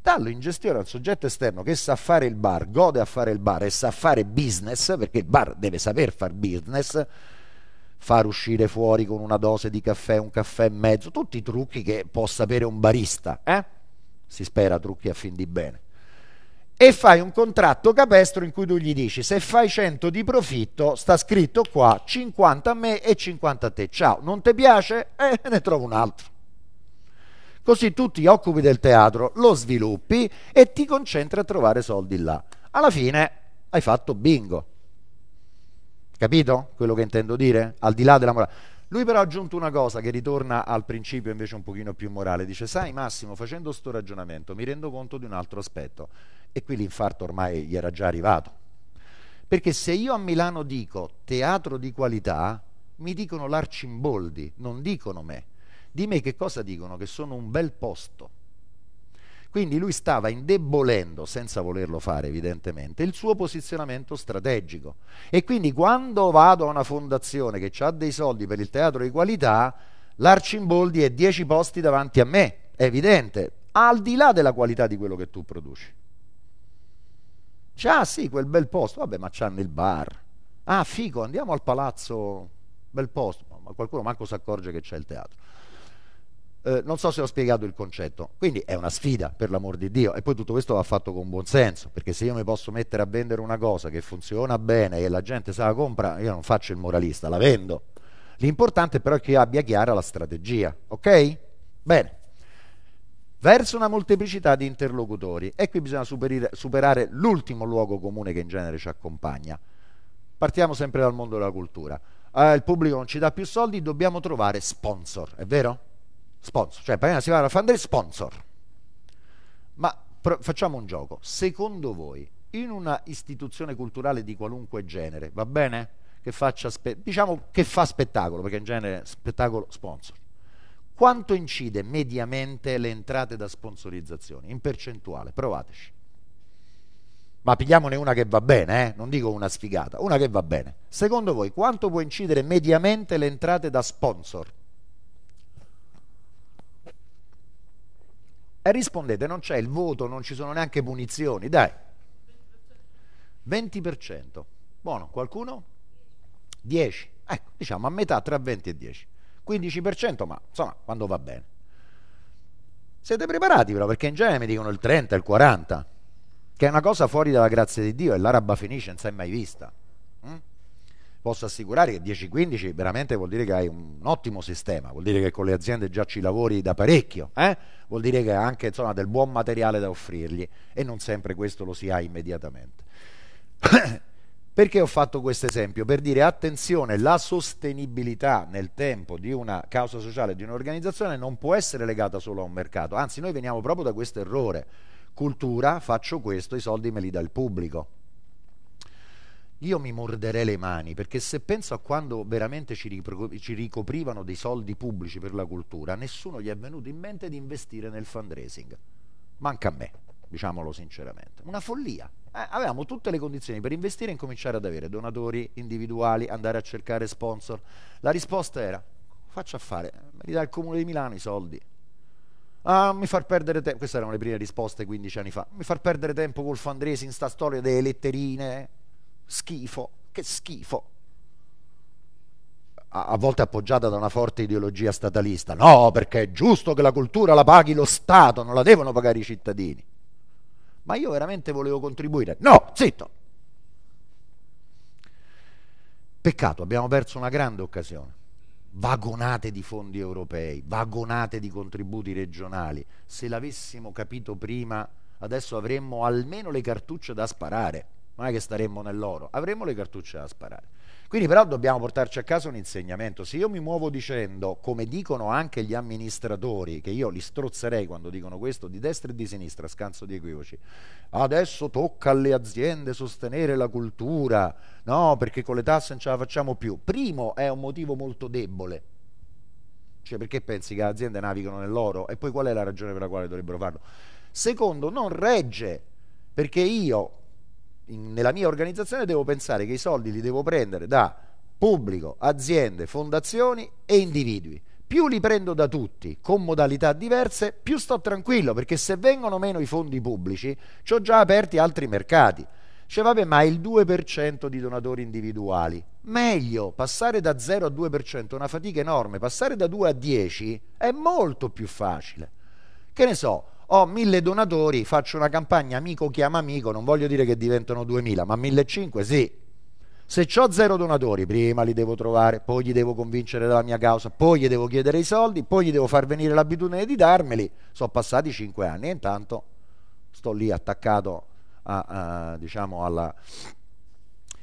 Dallo in gestione al soggetto esterno che sa fare il bar, gode a fare il bar e sa fare business, perché il bar deve saper fare business, far uscire fuori con una dose di caffè, un caffè e mezzo, tutti i trucchi che può sapere un barista, eh? Si spera trucchi a fin di bene e fai un contratto capestro in cui tu gli dici se fai 100 di profitto sta scritto qua 50 a me e 50 a te ciao non ti piace? Eh, *laughs* ne trovo un altro così tu ti occupi del teatro lo sviluppi e ti concentri a trovare soldi là alla fine hai fatto bingo capito quello che intendo dire? al di là della morale lui però ha aggiunto una cosa che ritorna al principio invece un pochino più morale dice sai Massimo facendo sto ragionamento mi rendo conto di un altro aspetto e qui l'infarto ormai gli era già arrivato. Perché se io a Milano dico teatro di qualità, mi dicono l'Arcimboldi, non dicono me. Di me che cosa dicono? Che sono un bel posto. Quindi lui stava indebolendo, senza volerlo fare evidentemente, il suo posizionamento strategico. E quindi quando vado a una fondazione che ha dei soldi per il teatro di qualità, l'Arcimboldi è 10 posti davanti a me, è evidente, al di là della qualità di quello che tu produci ah sì, quel bel posto, vabbè ma c'hanno il bar, ah figo, andiamo al palazzo, bel posto, ma qualcuno manco si accorge che c'è il teatro. Eh, non so se ho spiegato il concetto, quindi è una sfida per l'amor di Dio e poi tutto questo va fatto con buon senso, perché se io mi posso mettere a vendere una cosa che funziona bene e la gente se la compra, io non faccio il moralista, la vendo. L'importante però è che io abbia chiara la strategia, ok? Bene verso una molteplicità di interlocutori. E qui bisogna superare, superare l'ultimo luogo comune che in genere ci accompagna. Partiamo sempre dal mondo della cultura. Eh, il pubblico non ci dà più soldi, dobbiamo trovare sponsor, è vero? Sponsor, cioè prima si va alla fandere sponsor. Ma pro- facciamo un gioco. Secondo voi, in una istituzione culturale di qualunque genere, va bene? Che faccia, spe- diciamo che fa spettacolo, perché in genere spettacolo sponsor quanto incide mediamente le entrate da sponsorizzazione In percentuale, provateci. Ma pigliamone una che va bene, eh? non dico una sfigata, una che va bene. Secondo voi quanto può incidere mediamente le entrate da sponsor? E rispondete, non c'è il voto, non ci sono neanche punizioni, dai. 20%. Buono, qualcuno? 10. Ecco, diciamo a metà tra 20 e 10. 15%, ma insomma, quando va bene. Siete preparati però, perché in genere mi dicono il 30, il 40, che è una cosa fuori dalla grazia di Dio e l'araba finisce non si è mai vista. Mm? Posso assicurare che 10-15 veramente vuol dire che hai un ottimo sistema, vuol dire che con le aziende già ci lavori da parecchio, eh? vuol dire che hai anche insomma, del buon materiale da offrirgli e non sempre questo lo si ha immediatamente. *coughs* Perché ho fatto questo esempio? Per dire attenzione, la sostenibilità nel tempo di una causa sociale, di un'organizzazione, non può essere legata solo a un mercato, anzi noi veniamo proprio da questo errore. Cultura, faccio questo, i soldi me li dà il pubblico. Io mi morderei le mani perché se penso a quando veramente ci, ci ricoprivano dei soldi pubblici per la cultura, nessuno gli è venuto in mente di investire nel fundraising. Manca a me, diciamolo sinceramente. Una follia. Eh, avevamo tutte le condizioni per investire e cominciare ad avere donatori individuali, andare a cercare sponsor. La risposta era, faccia a fare, mi ridà il Comune di Milano i soldi. Ah, mi far perdere tempo, queste erano le prime risposte 15 anni fa, mi far perdere tempo col Fandresi in sta storia delle letterine, eh. schifo, che schifo. A, a volte appoggiata da una forte ideologia statalista, no, perché è giusto che la cultura la paghi lo Stato, non la devono pagare i cittadini ma io veramente volevo contribuire. No, zitto! Peccato, abbiamo perso una grande occasione. Vagonate di fondi europei, vagonate di contributi regionali. Se l'avessimo capito prima, adesso avremmo almeno le cartucce da sparare. Non è che staremmo nell'oro, avremmo le cartucce da sparare. Quindi però dobbiamo portarci a casa un insegnamento. Se io mi muovo dicendo, come dicono anche gli amministratori, che io li strozzerei quando dicono questo, di destra e di sinistra, scanso di equivoci, adesso tocca alle aziende sostenere la cultura, no, perché con le tasse non ce la facciamo più. Primo è un motivo molto debole. Cioè perché pensi che le aziende navigano nell'oro? E poi qual è la ragione per la quale dovrebbero farlo? Secondo, non regge, perché io in, nella mia organizzazione devo pensare che i soldi li devo prendere da pubblico, aziende, fondazioni e individui. Più li prendo da tutti con modalità diverse, più sto tranquillo, perché se vengono meno i fondi pubblici, ci ho già aperti altri mercati. Cioè, vabbè, ma il 2% di donatori individuali. Meglio, passare da 0 a 2% è una fatica enorme, passare da 2 a 10 è molto più facile. Che ne so, ho mille donatori, faccio una campagna amico chiama amico, non voglio dire che diventano 2000, ma 1500 sì. Se ho zero donatori, prima li devo trovare, poi li devo convincere della mia causa, poi gli devo chiedere i soldi, poi gli devo far venire l'abitudine di darmeli. Sono passati cinque anni e intanto sto lì attaccato a, a, diciamo alla,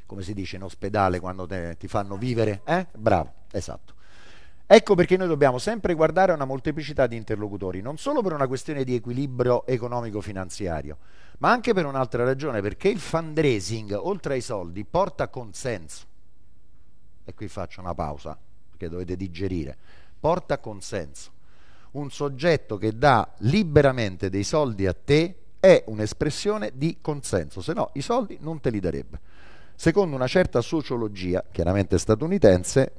come si dice in ospedale quando te, ti fanno vivere, eh? Bravo, esatto. Ecco perché noi dobbiamo sempre guardare a una molteplicità di interlocutori, non solo per una questione di equilibrio economico-finanziario, ma anche per un'altra ragione, perché il fundraising, oltre ai soldi, porta consenso. E qui faccio una pausa, perché dovete digerire. Porta consenso. Un soggetto che dà liberamente dei soldi a te è un'espressione di consenso, se no i soldi non te li darebbe. Secondo una certa sociologia, chiaramente statunitense,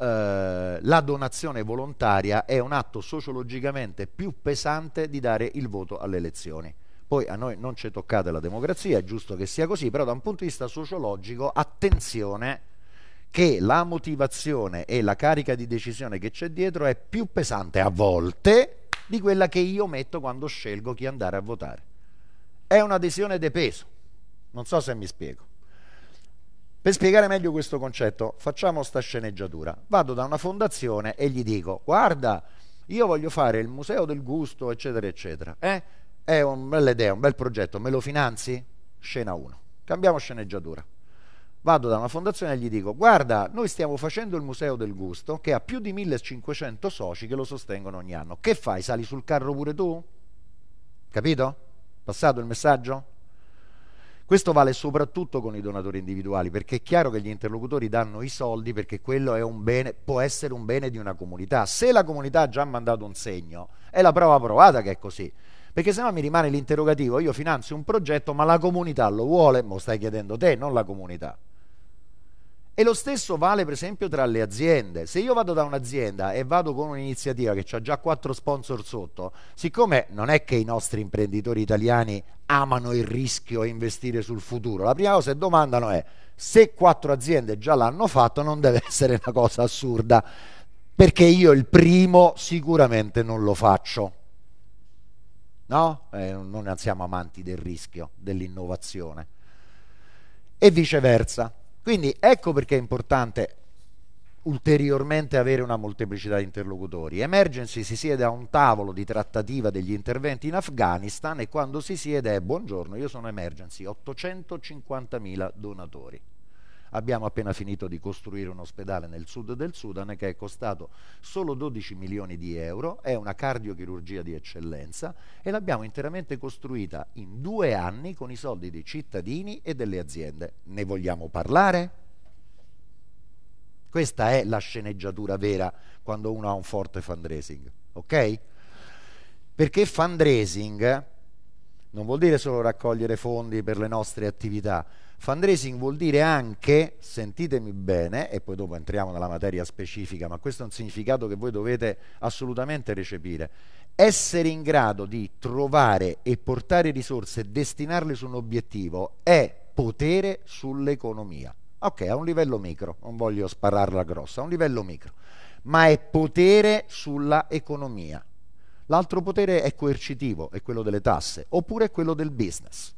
eh, la donazione volontaria è un atto sociologicamente più pesante di dare il voto alle elezioni. Poi a noi non ci toccata la democrazia, è giusto che sia così, però da un punto di vista sociologico, attenzione che la motivazione e la carica di decisione che c'è dietro è più pesante a volte di quella che io metto quando scelgo chi andare a votare. È un'adesione de peso. Non so se mi spiego. Per spiegare meglio questo concetto, facciamo sta sceneggiatura. Vado da una fondazione e gli dico, guarda, io voglio fare il museo del gusto, eccetera, eccetera. Eh? È un bella idea, un bel progetto, me lo finanzi? Scena 1. Cambiamo sceneggiatura. Vado da una fondazione e gli dico, guarda, noi stiamo facendo il museo del gusto che ha più di 1500 soci che lo sostengono ogni anno. Che fai? Sali sul carro pure tu? Capito? Passato il messaggio? Questo vale soprattutto con i donatori individuali, perché è chiaro che gli interlocutori danno i soldi perché quello è un bene, può essere un bene di una comunità. Se la comunità ha già mandato un segno, è la prova provata che è così. Perché se no mi rimane l'interrogativo, io finanzio un progetto, ma la comunità lo vuole? lo stai chiedendo te, non la comunità. E lo stesso vale per esempio tra le aziende. Se io vado da un'azienda e vado con un'iniziativa che ha già quattro sponsor sotto, siccome non è che i nostri imprenditori italiani amano il rischio e investire sul futuro, la prima cosa che domandano è se quattro aziende già l'hanno fatto non deve *laughs* essere una cosa assurda, perché io il primo sicuramente non lo faccio. No? Eh, non siamo amanti del rischio, dell'innovazione. E viceversa. Quindi ecco perché è importante ulteriormente avere una molteplicità di interlocutori. Emergency si siede a un tavolo di trattativa degli interventi in Afghanistan e quando si siede è buongiorno, io sono Emergency, 850.000 donatori. Abbiamo appena finito di costruire un ospedale nel sud del Sudan che è costato solo 12 milioni di euro, è una cardiochirurgia di eccellenza e l'abbiamo interamente costruita in due anni con i soldi dei cittadini e delle aziende. Ne vogliamo parlare? Questa è la sceneggiatura vera quando uno ha un forte fundraising, ok? Perché fundraising non vuol dire solo raccogliere fondi per le nostre attività, Fundraising vuol dire anche, sentitemi bene, e poi dopo entriamo nella materia specifica, ma questo è un significato che voi dovete assolutamente recepire, essere in grado di trovare e portare risorse e destinarle su un obiettivo è potere sull'economia. Ok, a un livello micro, non voglio spararla grossa, a un livello micro, ma è potere sulla economia. L'altro potere è coercitivo, è quello delle tasse, oppure è quello del business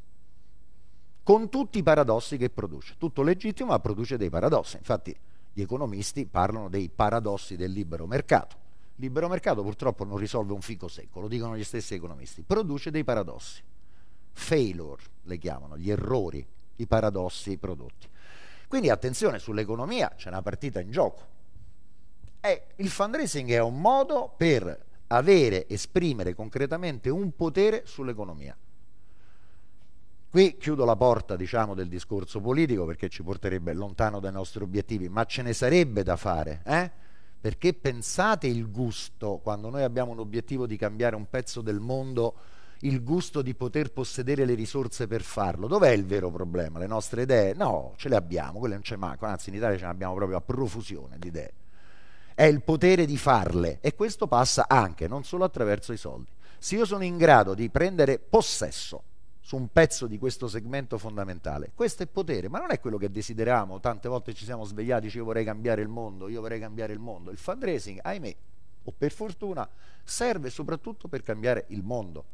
con tutti i paradossi che produce. Tutto legittimo, ma produce dei paradossi. Infatti gli economisti parlano dei paradossi del libero mercato. Il libero mercato purtroppo non risolve un fico secco, lo dicono gli stessi economisti. Produce dei paradossi. Failure le chiamano, gli errori, i paradossi prodotti. Quindi attenzione, sull'economia c'è una partita in gioco. E il fundraising è un modo per avere, esprimere concretamente un potere sull'economia. Qui chiudo la porta diciamo, del discorso politico perché ci porterebbe lontano dai nostri obiettivi, ma ce ne sarebbe da fare, eh? perché pensate il gusto, quando noi abbiamo un obiettivo di cambiare un pezzo del mondo, il gusto di poter possedere le risorse per farlo. Dov'è il vero problema? Le nostre idee? No, ce le abbiamo, quelle non ce c'è mancano, anzi in Italia ce ne abbiamo proprio a profusione di idee. È il potere di farle e questo passa anche, non solo attraverso i soldi. Se io sono in grado di prendere possesso su un pezzo di questo segmento fondamentale. Questo è potere, ma non è quello che desideriamo. Tante volte ci siamo svegliati, io vorrei cambiare il mondo, io vorrei cambiare il mondo. Il fundraising, ahimè, o per fortuna, serve soprattutto per cambiare il mondo.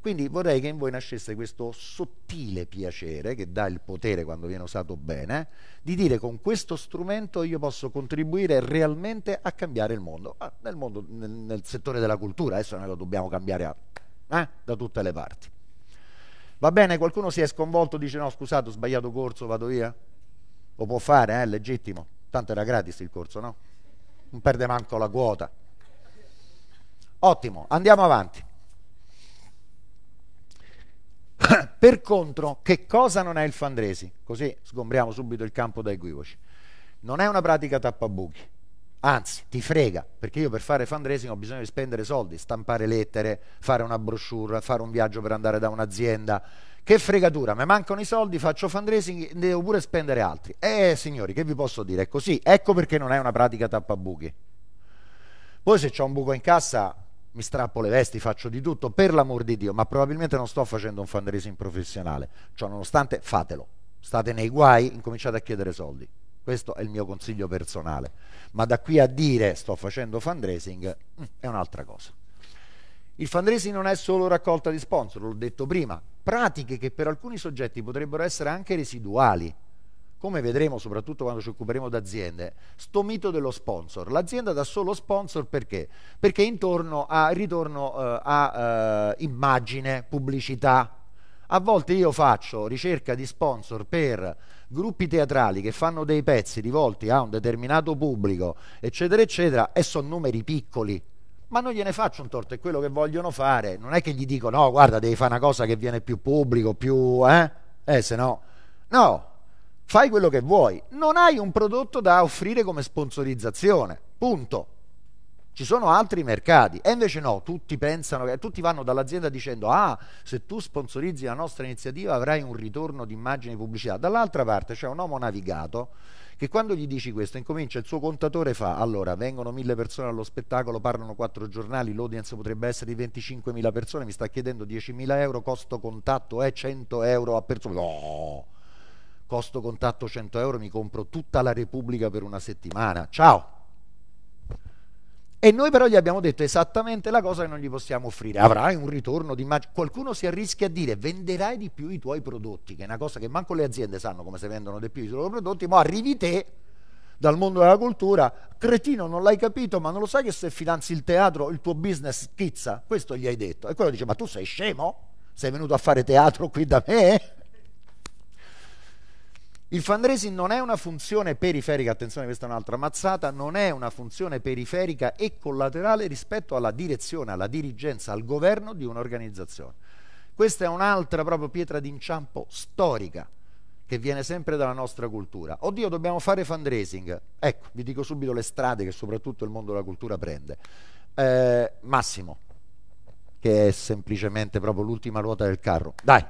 Quindi vorrei che in voi nascesse questo sottile piacere che dà il potere quando viene usato bene, di dire con questo strumento io posso contribuire realmente a cambiare il mondo. Ah, nel, mondo nel, nel, settore della cultura, adesso noi lo dobbiamo cambiare a, eh, da tutte le parti. Va bene, qualcuno si è sconvolto, dice no, scusate, ho sbagliato corso, vado via? Lo può fare, eh, è legittimo. Tanto era gratis il corso, no? Non perde manco la quota. Ottimo, andiamo avanti. *coughs* per contro, che cosa non è il fandresi? Così sgombriamo subito il campo da equivoci. Non è una pratica tappabuchi Anzi, ti frega, perché io per fare fundraising ho bisogno di spendere soldi, stampare lettere, fare una brochure, fare un viaggio per andare da un'azienda. Che fregatura, mi mancano i soldi, faccio fundraising, devo pure spendere altri. Eh, signori, che vi posso dire? È così. Ecco perché non è una pratica tappabuchi. Poi se ho un buco in cassa, mi strappo le vesti, faccio di tutto, per l'amor di Dio, ma probabilmente non sto facendo un fundraising professionale. Ciò nonostante, fatelo. State nei guai, incominciate a chiedere soldi. Questo è il mio consiglio personale. Ma da qui a dire sto facendo fundraising mm, è un'altra cosa. Il fundraising non è solo raccolta di sponsor, l'ho detto prima, pratiche che per alcuni soggetti potrebbero essere anche residuali. Come vedremo soprattutto quando ci occuperemo d'aziende, sto mito dello sponsor. L'azienda dà solo sponsor perché? Perché intorno a ritorno eh, a eh, immagine, pubblicità. A volte io faccio ricerca di sponsor per gruppi teatrali che fanno dei pezzi rivolti a un determinato pubblico, eccetera, eccetera, e sono numeri piccoli. Ma non gliene faccio un torto, è quello che vogliono fare. Non è che gli dico no, guarda, devi fare una cosa che viene più pubblico, più... Eh, eh se no... No, fai quello che vuoi. Non hai un prodotto da offrire come sponsorizzazione. Punto ci sono altri mercati. E invece no, tutti pensano che tutti vanno dall'azienda dicendo "Ah, se tu sponsorizzi la nostra iniziativa avrai un ritorno di immagini e pubblicità". Dall'altra parte c'è un uomo navigato che quando gli dici questo incomincia il suo contatore fa allora vengono mille persone allo spettacolo parlano quattro giornali l'audience potrebbe essere di 25.000 persone mi sta chiedendo 10.000 euro costo contatto è 100 euro a persona no costo contatto 100 euro mi compro tutta la Repubblica per una settimana ciao e noi però gli abbiamo detto esattamente la cosa che non gli possiamo offrire. Avrai un ritorno di immagine. Qualcuno si arrischia a dire venderai di più i tuoi prodotti, che è una cosa che manco le aziende sanno come si vendono di più i loro prodotti, ma arrivi te dal mondo della cultura, cretino non l'hai capito, ma non lo sai che se finanzi il teatro il tuo business schizza? Questo gli hai detto. E quello dice, ma tu sei scemo? Sei venuto a fare teatro qui da me? Il fundraising non è una funzione periferica, attenzione questa è un'altra mazzata, non è una funzione periferica e collaterale rispetto alla direzione, alla dirigenza, al governo di un'organizzazione. Questa è un'altra proprio pietra d'inciampo storica che viene sempre dalla nostra cultura. Oddio, dobbiamo fare fundraising. Ecco, vi dico subito le strade che soprattutto il mondo della cultura prende. Eh, Massimo, che è semplicemente proprio l'ultima ruota del carro. Dai,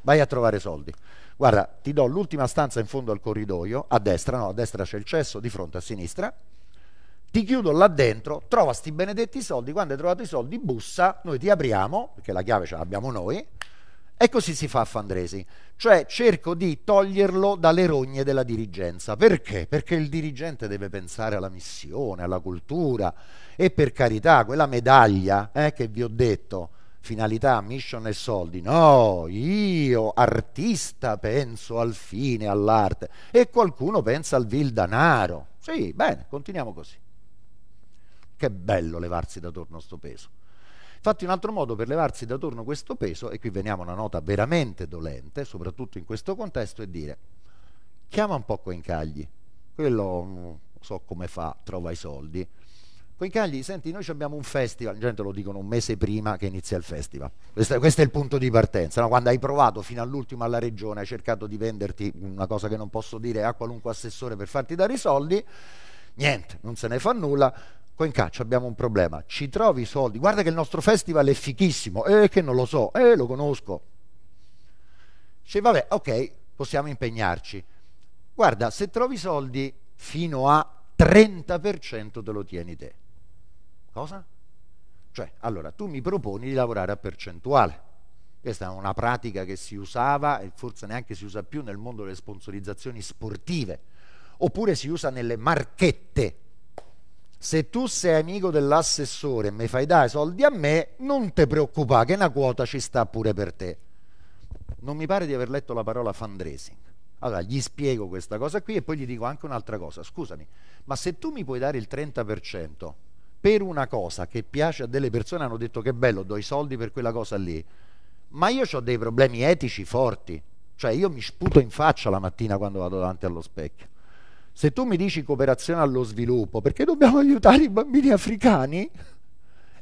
vai a trovare soldi guarda, ti do l'ultima stanza in fondo al corridoio, a destra, no, a destra c'è il cesso, di fronte a sinistra, ti chiudo là dentro, trova sti benedetti soldi, quando hai trovato i soldi bussa, noi ti apriamo, perché la chiave ce l'abbiamo noi, e così si fa a Fandresi. Cioè cerco di toglierlo dalle rogne della dirigenza. Perché? Perché il dirigente deve pensare alla missione, alla cultura e per carità, quella medaglia eh, che vi ho detto, finalità, mission e soldi. No, io artista penso al fine, all'arte e qualcuno pensa al vil danaro. Sì, bene, continuiamo così. Che bello levarsi da torno questo peso. Infatti un altro modo per levarsi da torno questo peso, e qui veniamo a una nota veramente dolente, soprattutto in questo contesto, è dire chiama un po' Coincagli, quello so come fa, trova i soldi, Poicagli, senti, noi abbiamo un festival, in gente lo dicono un mese prima che inizia il festival. Questo, questo è il punto di partenza. No? Quando hai provato fino all'ultimo alla regione, hai cercato di venderti una cosa che non posso dire a qualunque assessore per farti dare i soldi, niente, non se ne fa nulla. Coincaccio, abbiamo un problema. Ci trovi i soldi? Guarda che il nostro festival è fichissimo. Eh, che non lo so, eh, lo conosco. Dice, vabbè, ok, possiamo impegnarci. Guarda, se trovi i soldi fino a 30% te lo tieni te. Cosa? Cioè, allora, tu mi proponi di lavorare a percentuale. Questa è una pratica che si usava e forse neanche si usa più nel mondo delle sponsorizzazioni sportive. Oppure si usa nelle marchette. Se tu sei amico dell'assessore e mi fai dare soldi a me, non ti preoccupare che una quota ci sta pure per te. Non mi pare di aver letto la parola fundraising. Allora gli spiego questa cosa qui e poi gli dico anche un'altra cosa. Scusami, ma se tu mi puoi dare il 30%, per una cosa che piace a delle persone hanno detto che bello, do i soldi per quella cosa lì, ma io ho dei problemi etici forti, cioè io mi sputo in faccia la mattina quando vado davanti allo specchio. Se tu mi dici cooperazione allo sviluppo, perché dobbiamo aiutare i bambini africani?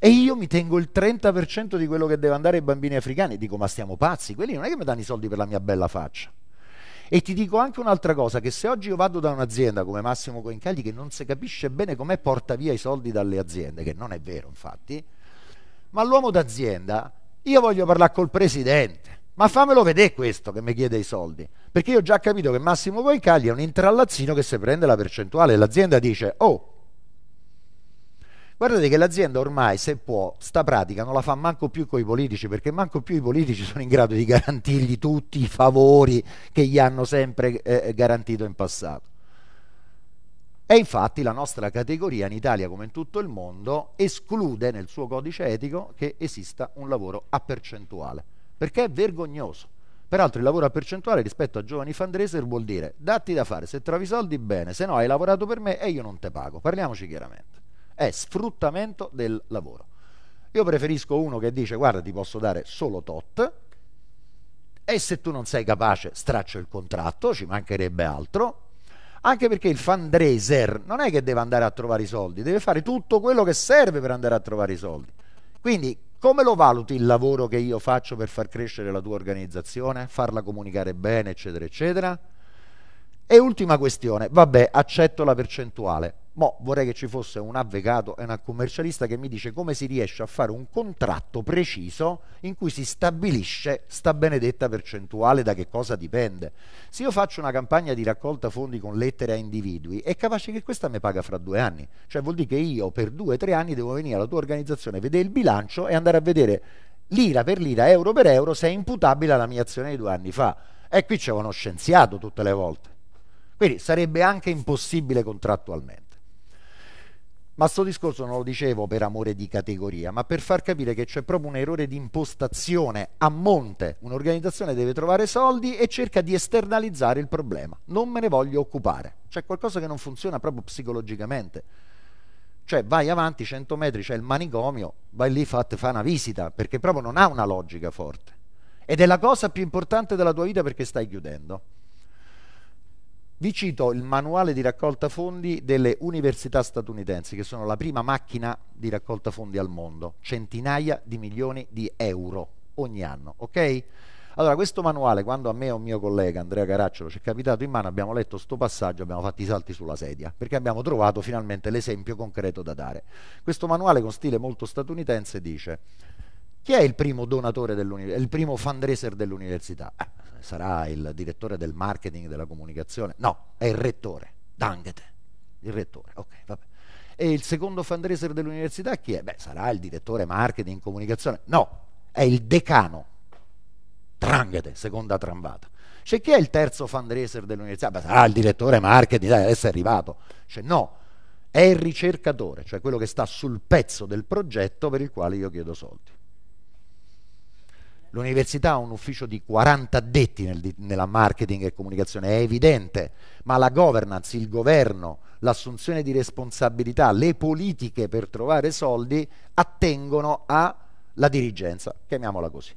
E io mi tengo il 30% di quello che deve andare ai bambini africani, dico ma stiamo pazzi, quelli non è che mi danno i soldi per la mia bella faccia. E ti dico anche un'altra cosa, che se oggi io vado da un'azienda come Massimo Coincagli che non si capisce bene com'è porta via i soldi dalle aziende, che non è vero infatti, ma l'uomo d'azienda, io voglio parlare col presidente, ma fammelo vedere questo che mi chiede i soldi, perché io ho già capito che Massimo Coincagli è un intrallazzino che se prende la percentuale, l'azienda dice, oh, Guardate che l'azienda ormai, se può, sta pratica non la fa manco più con i politici, perché manco più i politici sono in grado di garantirgli tutti i favori che gli hanno sempre eh, garantito in passato. E infatti la nostra categoria in Italia, come in tutto il mondo, esclude nel suo codice etico che esista un lavoro a percentuale, perché è vergognoso. Peraltro il lavoro a percentuale rispetto a giovani fundraiser vuol dire datti da fare, se trovi soldi bene, se no hai lavorato per me e io non te pago. Parliamoci chiaramente è sfruttamento del lavoro. Io preferisco uno che dice guarda ti posso dare solo tot e se tu non sei capace straccio il contratto, ci mancherebbe altro, anche perché il fundraiser non è che deve andare a trovare i soldi, deve fare tutto quello che serve per andare a trovare i soldi. Quindi come lo valuti il lavoro che io faccio per far crescere la tua organizzazione, farla comunicare bene, eccetera, eccetera? E ultima questione, vabbè, accetto la percentuale. Mo vorrei che ci fosse un avvocato e un commercialista che mi dice come si riesce a fare un contratto preciso in cui si stabilisce sta benedetta percentuale da che cosa dipende. Se io faccio una campagna di raccolta fondi con lettere a individui, è capace che questa mi paga fra due anni. Cioè vuol dire che io per due o tre anni devo venire alla tua organizzazione, vedere il bilancio e andare a vedere lira per lira, euro per euro, se è imputabile alla mia azione di due anni fa. E qui c'è uno scienziato tutte le volte. Quindi sarebbe anche impossibile contrattualmente. Ma sto discorso non lo dicevo per amore di categoria, ma per far capire che c'è proprio un errore di impostazione a monte. Un'organizzazione deve trovare soldi e cerca di esternalizzare il problema. Non me ne voglio occupare. C'è qualcosa che non funziona proprio psicologicamente. Cioè vai avanti 100 metri, c'è il manicomio, vai lì, fate, fa una visita, perché proprio non ha una logica forte. Ed è la cosa più importante della tua vita perché stai chiudendo. Vi cito il manuale di raccolta fondi delle università statunitensi, che sono la prima macchina di raccolta fondi al mondo, centinaia di milioni di euro ogni anno, ok? Allora, questo manuale, quando a me e a un mio collega, Andrea Caracciolo, ci è capitato in mano, abbiamo letto questo passaggio, abbiamo fatto i salti sulla sedia, perché abbiamo trovato finalmente l'esempio concreto da dare. Questo manuale con stile molto statunitense dice chi è il primo donatore dell'università, il primo fundraiser dell'università? Eh, sarà il direttore del marketing, della comunicazione? No, è il rettore, Dangete, il rettore, ok, vabbè. E il secondo fundraiser dell'università chi è? Beh, sarà il direttore marketing, comunicazione? No, è il decano, Trangete, seconda trambata. C'è chi è il terzo fundraiser dell'università? Beh, sarà il direttore marketing, dai, adesso è arrivato. Cioè, no, è il ricercatore, cioè quello che sta sul pezzo del progetto per il quale io chiedo soldi. L'università ha un ufficio di 40 addetti nel, nella marketing e comunicazione, è evidente, ma la governance, il governo, l'assunzione di responsabilità, le politiche per trovare soldi attengono alla dirigenza, chiamiamola così.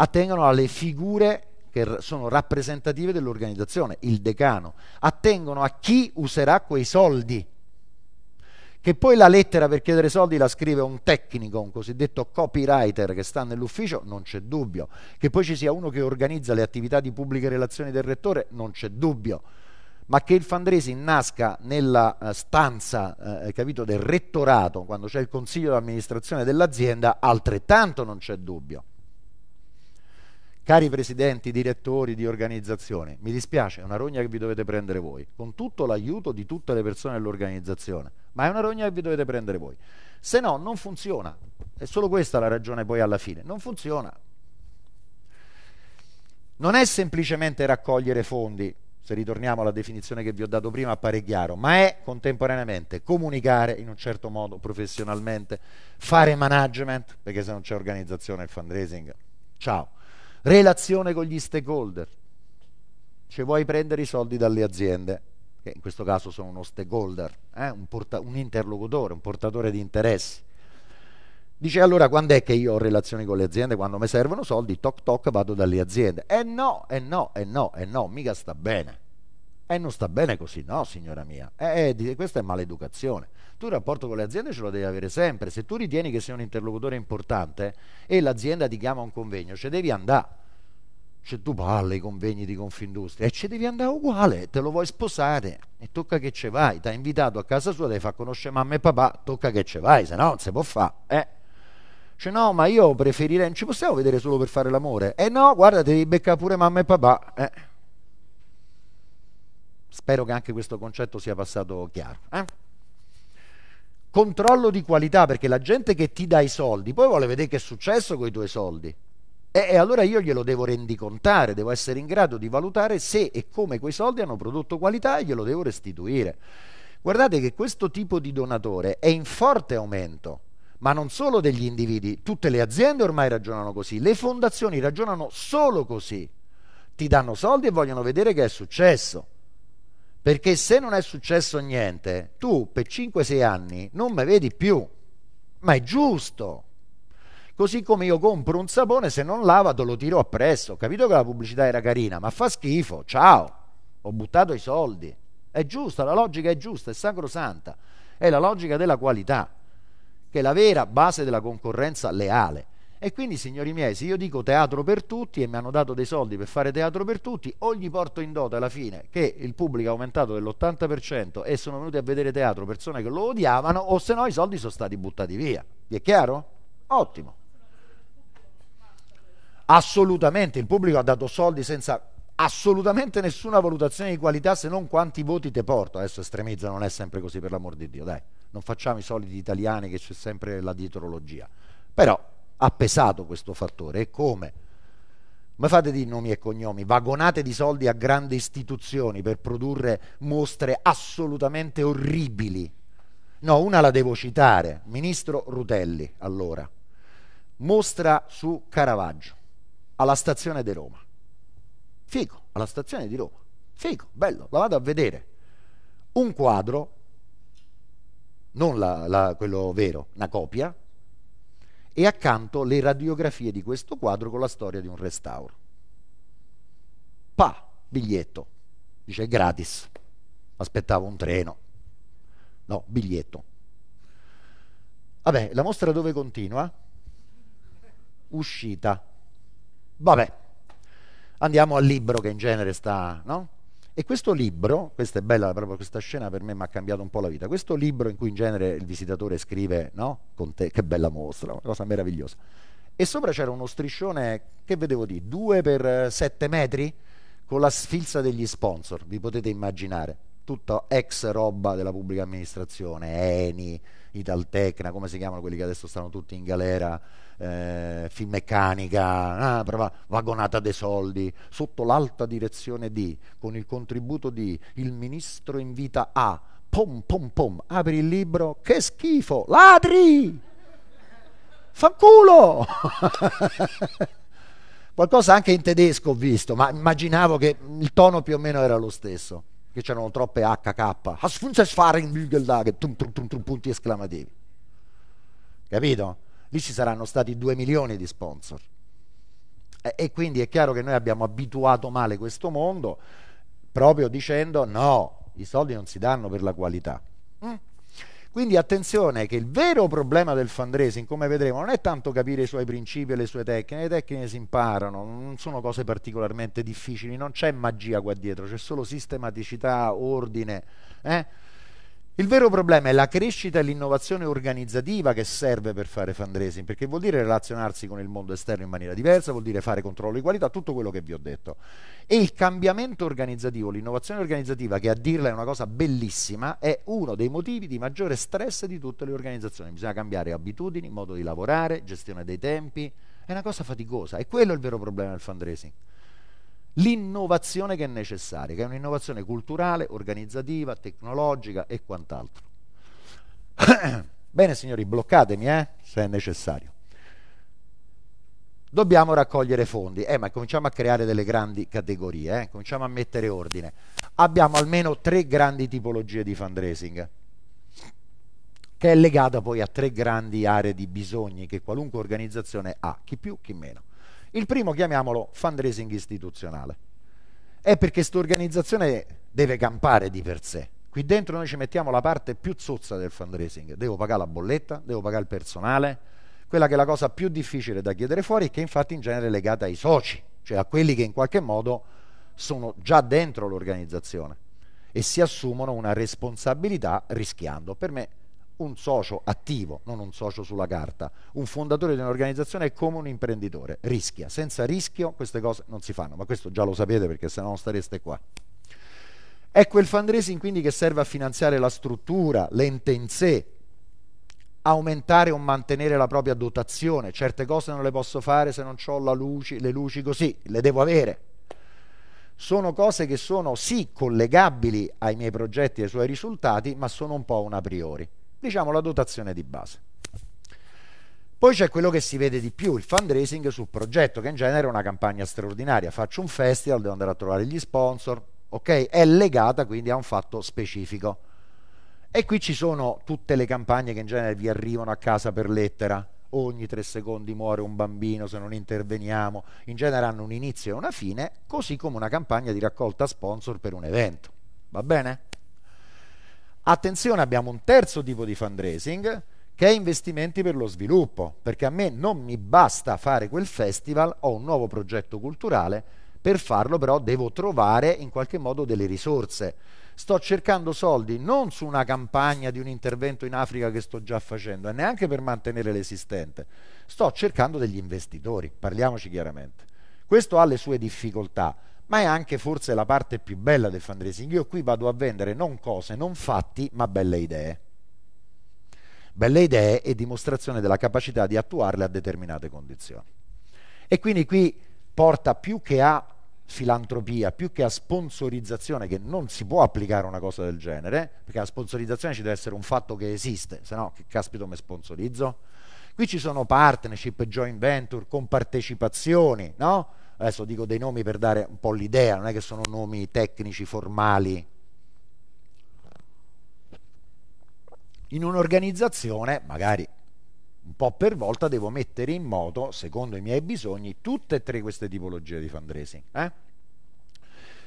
Attengono alle figure che sono rappresentative dell'organizzazione, il decano, attengono a chi userà quei soldi che poi la lettera per chiedere soldi la scrive un tecnico, un cosiddetto copywriter che sta nell'ufficio, non c'è dubbio. Che poi ci sia uno che organizza le attività di pubbliche relazioni del rettore, non c'è dubbio. Ma che il fundraising nasca nella eh, stanza eh, capito, del rettorato, quando c'è il consiglio di amministrazione dell'azienda, altrettanto non c'è dubbio. Cari presidenti, direttori di organizzazione, mi dispiace, è una rogna che vi dovete prendere voi, con tutto l'aiuto di tutte le persone dell'organizzazione ma è una rogna che vi dovete prendere voi. Se no, non funziona. È solo questa la ragione poi alla fine. Non funziona. Non è semplicemente raccogliere fondi, se ritorniamo alla definizione che vi ho dato prima, appare chiaro, ma è contemporaneamente comunicare in un certo modo professionalmente, fare management, perché se non c'è organizzazione il fundraising, ciao. Relazione con gli stakeholder. Ci vuoi prendere i soldi dalle aziende? che in questo caso sono uno stakeholder, eh, un, porta- un interlocutore, un portatore di interessi. Dice allora quando è che io ho relazioni con le aziende? Quando mi servono soldi, toc toc, vado dalle aziende. eh no, eh no, eh no, eh no, mica sta bene. E eh, non sta bene così, no signora mia. Eh, eh questa è maleducazione. Tu il rapporto con le aziende ce lo devi avere sempre. Se tu ritieni che sia un interlocutore importante e l'azienda ti chiama a un convegno, ci devi andare c'è tu parli i convegni di Confindustria e ci devi andare uguale, te lo vuoi sposare e tocca che ci vai, ti ha invitato a casa sua, devi far conoscere mamma e papà, tocca che ci vai, se no non si può fare. Eh. Cioè no, ma io preferirei, non ci possiamo vedere solo per fare l'amore. Eh no, guarda, devi beccare pure mamma e papà. Eh. Spero che anche questo concetto sia passato chiaro. Eh? Controllo di qualità, perché la gente che ti dà i soldi poi vuole vedere che è successo con i tuoi soldi. E, allora io glielo devo rendicontare, devo essere in grado di valutare se e come quei soldi hanno prodotto qualità e glielo devo restituire. Guardate che questo tipo di donatore è in forte aumento ma non solo degli individui, tutte le aziende ormai ragionano così, le fondazioni ragionano solo così, ti danno soldi e vogliono vedere che è successo, perché se non è successo niente, tu per 5-6 anni non mi vedi più, ma è giusto. Così come io compro un sapone, se non lava te lo tiro appresso. Ho capito che la pubblicità era carina, ma fa schifo. Ciao, ho buttato i soldi. È giusta, la logica è giusta, è sacrosanta. È la logica della qualità, che è la vera base della concorrenza leale. E quindi, signori miei, se io dico teatro per tutti e mi hanno dato dei soldi per fare teatro per tutti, o gli porto in dote alla fine che il pubblico è aumentato dell'80% e sono venuti a vedere teatro persone che lo odiavano, o se no i soldi sono stati buttati via. Vi è chiaro? Ottimo assolutamente, il pubblico ha dato soldi senza assolutamente nessuna valutazione di qualità se non quanti voti te porto. Adesso estremizza, non è sempre così per l'amor di Dio, dai. Non facciamo i soliti italiani che c'è sempre la dietrologia. Però ha pesato questo fattore e come? Ma fate di nomi e cognomi, vagonate di soldi a grandi istituzioni per produrre mostre assolutamente orribili. No, una la devo citare, ministro Rutelli, allora. Mostra su Caravaggio alla stazione di Roma. Fico, alla stazione di Roma. Fico, bello, la vado a vedere. Un quadro, non la, la, quello vero, una copia, e accanto le radiografie di questo quadro con la storia di un restauro. Pa, biglietto, dice gratis, aspettavo un treno. No, biglietto. Vabbè, la mostra dove continua? Uscita. Vabbè, andiamo al libro che in genere sta, no? E questo libro, questa è bella proprio questa scena per me mi ha cambiato un po' la vita, questo libro in cui in genere il visitatore scrive, no? Con te, che bella mostra, una cosa meravigliosa. E sopra c'era uno striscione, che vedevo di, 2 per 7 eh, metri, con la sfilza degli sponsor, vi potete immaginare, tutta ex roba della pubblica amministrazione, Eni, Italtecna, come si chiamano quelli che adesso stanno tutti in galera, eh, meccanica, ah, Vagonata dei Soldi, sotto l'alta direzione di, con il contributo di Il Ministro invita a, pom pom pom, apri il libro, che schifo, ladri! Fanculo! *laughs* Qualcosa anche in tedesco ho visto, ma immaginavo che il tono più o meno era lo stesso, che c'erano troppe HK. Punti esclamativi. Capito? lì ci saranno stati 2 milioni di sponsor. E, e quindi è chiaro che noi abbiamo abituato male questo mondo proprio dicendo no, i soldi non si danno per la qualità. Mm. Quindi attenzione che il vero problema del fundraising, come vedremo, non è tanto capire i suoi principi e le sue tecniche, le tecniche si imparano, non sono cose particolarmente difficili, non c'è magia qua dietro, c'è solo sistematicità, ordine. Eh? Il vero problema è la crescita e l'innovazione organizzativa che serve per fare fundraising, perché vuol dire relazionarsi con il mondo esterno in maniera diversa, vuol dire fare controllo di qualità, tutto quello che vi ho detto. E il cambiamento organizzativo, l'innovazione organizzativa, che a dirla è una cosa bellissima, è uno dei motivi di maggiore stress di tutte le organizzazioni. Bisogna cambiare abitudini, modo di lavorare, gestione dei tempi, è una cosa faticosa e quello è il vero problema del fundraising l'innovazione che è necessaria, che è un'innovazione culturale, organizzativa, tecnologica e quant'altro. *coughs* Bene signori, bloccatemi eh, se è necessario. Dobbiamo raccogliere fondi, eh, ma cominciamo a creare delle grandi categorie, eh? cominciamo a mettere ordine. Abbiamo almeno tre grandi tipologie di fundraising, che è legata poi a tre grandi aree di bisogni che qualunque organizzazione ha, chi più, chi meno. Il primo chiamiamolo fundraising istituzionale. È perché questa organizzazione deve campare di per sé. Qui dentro noi ci mettiamo la parte più zozza del fundraising. Devo pagare la bolletta, devo pagare il personale, quella che è la cosa più difficile da chiedere fuori e che infatti in genere è legata ai soci, cioè a quelli che in qualche modo sono già dentro l'organizzazione e si assumono una responsabilità rischiando. Per me un socio attivo, non un socio sulla carta, un fondatore di un'organizzazione è come un imprenditore, rischia, senza rischio queste cose non si fanno, ma questo già lo sapete perché se no non stareste qua. È ecco, quel fundraising quindi che serve a finanziare la struttura, l'ente in sé, aumentare o mantenere la propria dotazione, certe cose non le posso fare se non ho luci, le luci così, le devo avere. Sono cose che sono sì collegabili ai miei progetti e ai suoi risultati, ma sono un po' un a priori diciamo la dotazione di base. Poi c'è quello che si vede di più, il fundraising sul progetto, che in genere è una campagna straordinaria. Faccio un festival, devo andare a trovare gli sponsor, ok? È legata quindi a un fatto specifico. E qui ci sono tutte le campagne che in genere vi arrivano a casa per lettera. Ogni tre secondi muore un bambino se non interveniamo. In genere hanno un inizio e una fine, così come una campagna di raccolta sponsor per un evento. Va bene? Attenzione, abbiamo un terzo tipo di fundraising che è investimenti per lo sviluppo, perché a me non mi basta fare quel festival, ho un nuovo progetto culturale, per farlo però devo trovare in qualche modo delle risorse. Sto cercando soldi non su una campagna di un intervento in Africa che sto già facendo e eh, neanche per mantenere l'esistente, sto cercando degli investitori, parliamoci chiaramente. Questo ha le sue difficoltà ma è anche forse la parte più bella del fundraising. Io qui vado a vendere non cose, non fatti, ma belle idee. Belle idee e dimostrazione della capacità di attuarle a determinate condizioni. E quindi qui porta più che a filantropia, più che a sponsorizzazione, che non si può applicare una cosa del genere, perché la sponsorizzazione ci deve essere un fatto che esiste, se no che caspito mi sponsorizzo? Qui ci sono partnership, joint venture, compartecipazioni, no? adesso dico dei nomi per dare un po' l'idea, non è che sono nomi tecnici, formali. In un'organizzazione, magari un po' per volta, devo mettere in moto, secondo i miei bisogni, tutte e tre queste tipologie di fundraising. Eh?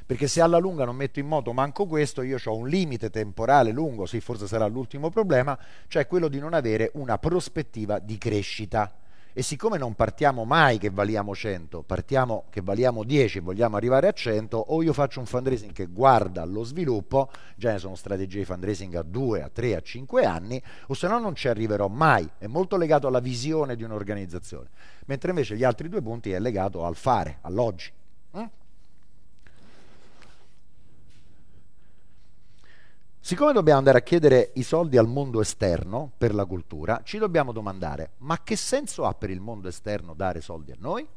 Perché se alla lunga non metto in moto manco questo, io ho un limite temporale lungo, sì, forse sarà l'ultimo problema, cioè quello di non avere una prospettiva di crescita e siccome non partiamo mai che valiamo 100, partiamo che valiamo 10 e vogliamo arrivare a 100, o io faccio un fundraising che guarda allo sviluppo, già ne sono strategie di fundraising a 2, a 3, a 5 anni, o se no non ci arriverò mai. È molto legato alla visione di un'organizzazione. Mentre invece gli altri due punti è legato al fare, all'oggi. Mm? Siccome dobbiamo andare a chiedere i soldi al mondo esterno per la cultura, ci dobbiamo domandare, ma che senso ha per il mondo esterno dare soldi a noi?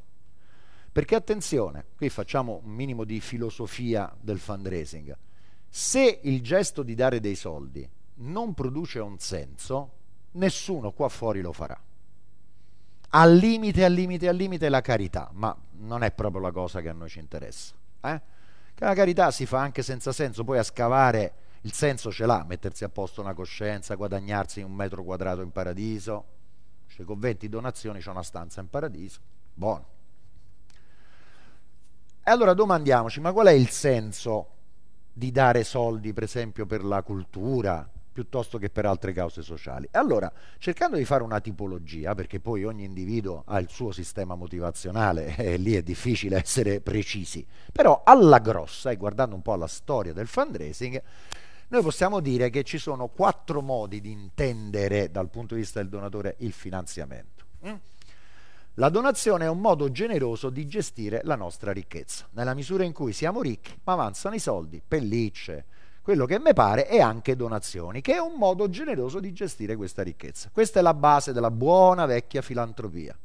Perché attenzione, qui facciamo un minimo di filosofia del fundraising. Se il gesto di dare dei soldi non produce un senso, nessuno qua fuori lo farà. Al limite, al limite, al limite la carità, ma non è proprio la cosa che a noi ci interessa. Eh? la carità si fa anche senza senso, poi a scavare il senso ce l'ha mettersi a posto una coscienza, guadagnarsi un metro quadrato in paradiso. Cioè, con 20 donazioni c'è una stanza in paradiso. Buono. E allora domandiamoci, ma qual è il senso di dare soldi, per esempio, per la cultura, piuttosto che per altre cause sociali. Allora, cercando di fare una tipologia, perché poi ogni individuo ha il suo sistema motivazionale *laughs* e lì è difficile essere precisi, però alla grossa, e guardando un po' alla storia del fundraising, noi possiamo dire che ci sono quattro modi di intendere dal punto di vista del donatore il finanziamento. Mm? La donazione è un modo generoso di gestire la nostra ricchezza, nella misura in cui siamo ricchi, ma avanzano i soldi, pellicce, quello che mi pare e anche donazioni, che è un modo generoso di gestire questa ricchezza. Questa è la base della buona vecchia filantropia.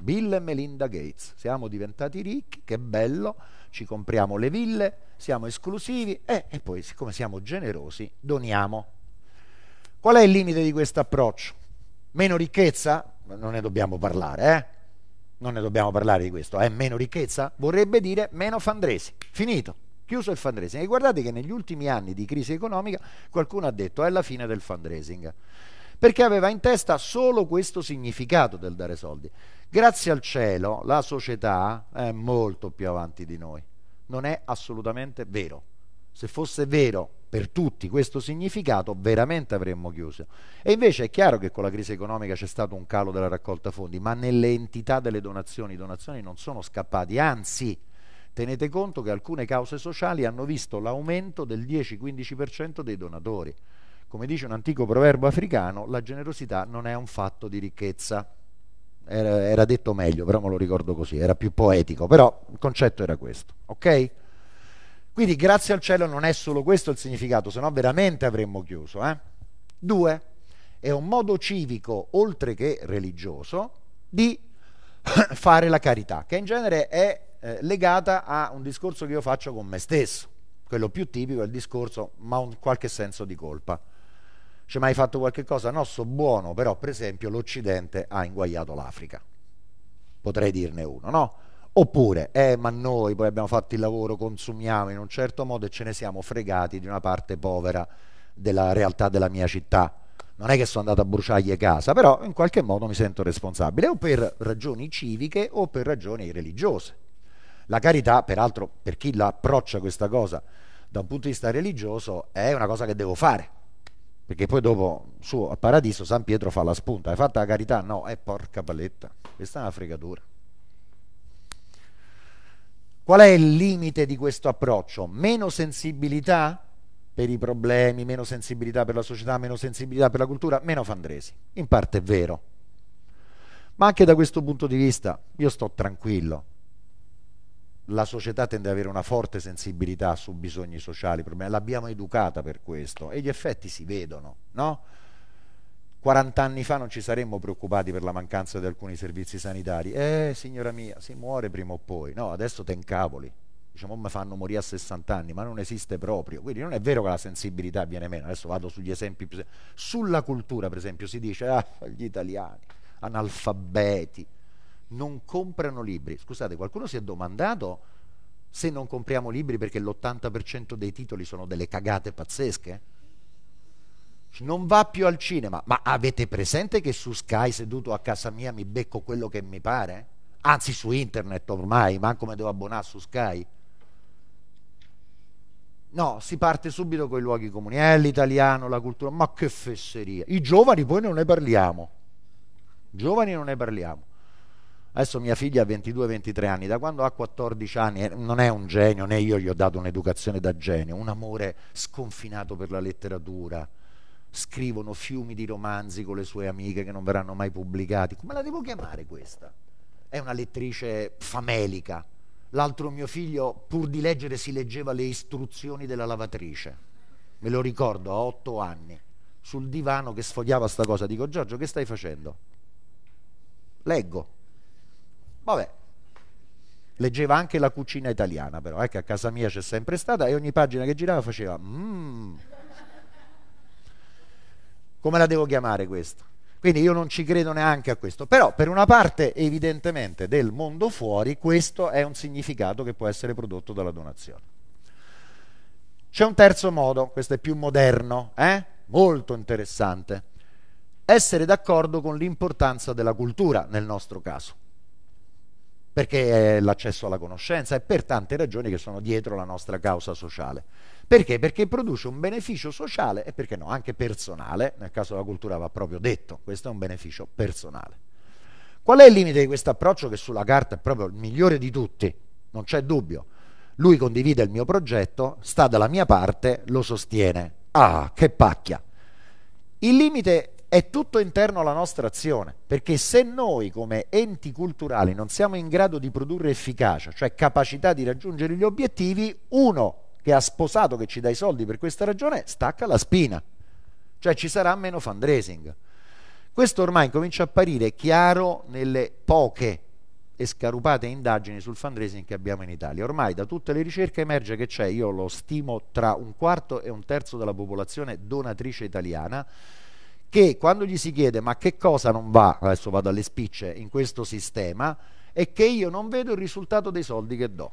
Bill e Melinda Gates, siamo diventati ricchi, che bello, ci compriamo le ville, siamo esclusivi e, e poi siccome siamo generosi doniamo. Qual è il limite di questo approccio? Meno ricchezza? Non ne dobbiamo parlare, eh? Non ne dobbiamo parlare di questo, eh? Meno ricchezza vorrebbe dire meno fandresi. Finito, chiuso il fundraising. E guardate che negli ultimi anni di crisi economica qualcuno ha detto è la fine del fundraising, perché aveva in testa solo questo significato del dare soldi. Grazie al cielo la società è molto più avanti di noi. Non è assolutamente vero. Se fosse vero per tutti questo significato, veramente avremmo chiuso. E invece è chiaro che con la crisi economica c'è stato un calo della raccolta fondi, ma nelle entità delle donazioni, i donazioni non sono scappati, anzi tenete conto che alcune cause sociali hanno visto l'aumento del 10-15% dei donatori. Come dice un antico proverbio africano, la generosità non è un fatto di ricchezza era, era, detto meglio, però me lo ricordo così, era più poetico, però il concetto era questo, ok? Quindi grazie al cielo non è solo questo il significato, se no veramente avremmo chiuso. Eh? Due, è un modo civico, oltre che religioso, di *coughs* fare la carità, che in genere è eh, legata a un discorso che io faccio con me stesso. Quello più tipico è il discorso, ma un qualche senso di colpa. C'è mai fatto qualche cosa? No, so buono, però per esempio l'Occidente ha inguagliato l'Africa. Potrei dirne uno, no? Oppure, eh, ma noi poi abbiamo fatto il lavoro, consumiamo in un certo modo e ce ne siamo fregati di una parte povera della realtà della mia città. Non è che sono andato a bruciargli casa, però in qualche modo mi sento responsabile, o per ragioni civiche o per ragioni religiose. La carità, peraltro, per chi la approccia questa cosa da un punto di vista religioso, è una cosa che devo fare perché poi dopo su a Paradiso San Pietro fa la spunta hai fatto la carità? no, è eh, porca paletta questa è una fregatura qual è il limite di questo approccio? meno sensibilità per i problemi meno sensibilità per la società meno sensibilità per la cultura, meno fandresi in parte è vero ma anche da questo punto di vista io sto tranquillo la società tende ad avere una forte sensibilità su bisogni sociali, l'abbiamo educata per questo e gli effetti si vedono, no? 40 anni fa non ci saremmo preoccupati per la mancanza di alcuni servizi sanitari. Eh, signora mia, si muore prima o poi. No, adesso te incavoli. Diciamo, oh, mi fanno morire a 60 anni, ma non esiste proprio. Quindi non è vero che la sensibilità viene meno. Adesso vado sugli esempi più... Sulla cultura, per esempio, si dice, ah, gli italiani, analfabeti, non comprano libri. Scusate, qualcuno si è domandato se non compriamo libri perché l'80% dei titoli sono delle cagate pazzesche? Non va più al cinema, ma avete presente che su Sky seduto a casa mia mi becco quello che mi pare? Anzi su internet ormai, manco mi devo abbonare su Sky. No, si parte subito con i luoghi comuni, eh, l'italiano, la cultura, ma che fesseria. I giovani poi non ne parliamo. Giovani non ne parliamo. Adesso mia figlia ha 22-23 anni, da quando ha 14 anni eh, non è un genio, né io gli ho dato un'educazione da genio, un amore sconfinato per la letteratura. Scrivono fiumi di romanzi con le sue amiche che non verranno mai pubblicati. Come la devo chiamare questa? È una lettrice famelica. L'altro mio figlio, pur di leggere, si leggeva le istruzioni della lavatrice. Me lo ricordo, a 8 anni, sul divano che sfogliava sta cosa. Dico, Giorgio, che stai facendo? Leggo Vabbè, leggeva anche la cucina italiana, però, eh, che a casa mia c'è sempre stata, e ogni pagina che girava faceva. Mm. Come la devo chiamare questa? Quindi io non ci credo neanche a questo. Però per una parte evidentemente del mondo fuori questo è un significato che può essere prodotto dalla donazione. C'è un terzo modo, questo è più moderno, eh? molto interessante. Essere d'accordo con l'importanza della cultura nel nostro caso perché è eh, l'accesso alla conoscenza e per tante ragioni che sono dietro la nostra causa sociale. Perché? Perché produce un beneficio sociale e perché no, anche personale, nel caso della cultura va proprio detto, questo è un beneficio personale. Qual è il limite di questo approccio che sulla carta è proprio il migliore di tutti? Non c'è dubbio. Lui condivide il mio progetto, sta dalla mia parte, lo sostiene. Ah, che pacchia! Il limite è tutto interno alla nostra azione, perché se noi come enti culturali non siamo in grado di produrre efficacia, cioè capacità di raggiungere gli obiettivi, uno che ha sposato che ci dà i soldi per questa ragione stacca la spina, cioè ci sarà meno fundraising. Questo ormai comincia a apparire chiaro nelle poche e scarupate indagini sul fundraising che abbiamo in Italia. Ormai da tutte le ricerche emerge che c'è, io lo stimo, tra un quarto e un terzo della popolazione donatrice italiana che quando gli si chiede ma che cosa non va, adesso vado alle spicce, in questo sistema, è che io non vedo il risultato dei soldi che do.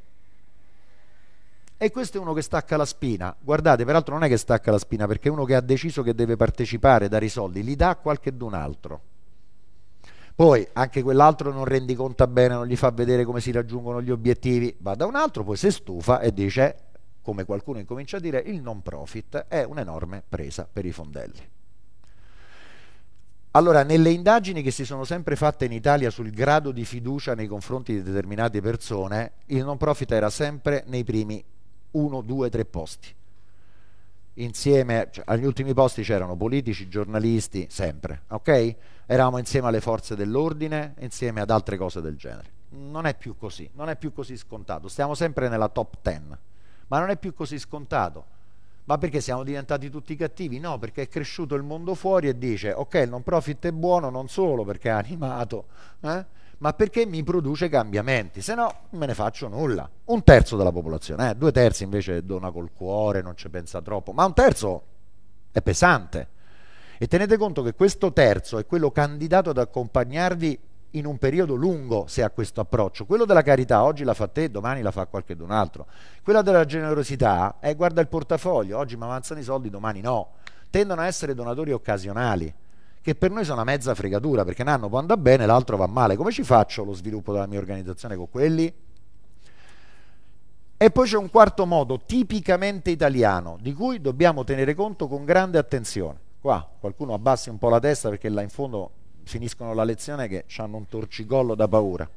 E questo è uno che stacca la spina. Guardate, peraltro non è che stacca la spina, perché è uno che ha deciso che deve partecipare, dare i soldi, li dà a qualchedun altro. Poi anche quell'altro non rendi conta bene, non gli fa vedere come si raggiungono gli obiettivi, va da un altro, poi si stufa e dice, come qualcuno incomincia a dire, il non profit è un'enorme presa per i fondelli. Allora, nelle indagini che si sono sempre fatte in Italia sul grado di fiducia nei confronti di determinate persone, il non profit era sempre nei primi 1, 2, 3 posti. Insieme cioè, agli ultimi posti c'erano politici, giornalisti, sempre, ok? Eravamo insieme alle forze dell'ordine, insieme ad altre cose del genere. Non è più così, non è più così scontato. Stiamo sempre nella top 10, ma non è più così scontato ma perché siamo diventati tutti cattivi? No, perché è cresciuto il mondo fuori e dice, ok, il non profit è buono non solo perché è animato, eh, ma perché mi produce cambiamenti, se no me ne faccio nulla. Un terzo della popolazione, eh, due terzi invece dona col cuore, non ci pensa troppo, ma un terzo è pesante. E tenete conto che questo terzo è quello candidato ad accompagnarvi in un periodo lungo se ha questo approccio. Quello della carità oggi la fa te, domani la fa qualcun altro. Quella della generosità è eh, guarda il portafoglio, oggi mi avanzano i soldi, domani no. Tendono a essere donatori occasionali, che per noi sono una mezza fregatura, perché un anno può andare bene, l'altro va male. Come ci faccio lo sviluppo della mia organizzazione con quelli? E poi c'è un quarto modo tipicamente italiano, di cui dobbiamo tenere conto con grande attenzione. Qua qualcuno abbassi un po' la testa perché là in fondo finiscono la lezione che hanno un torcicollo da paura.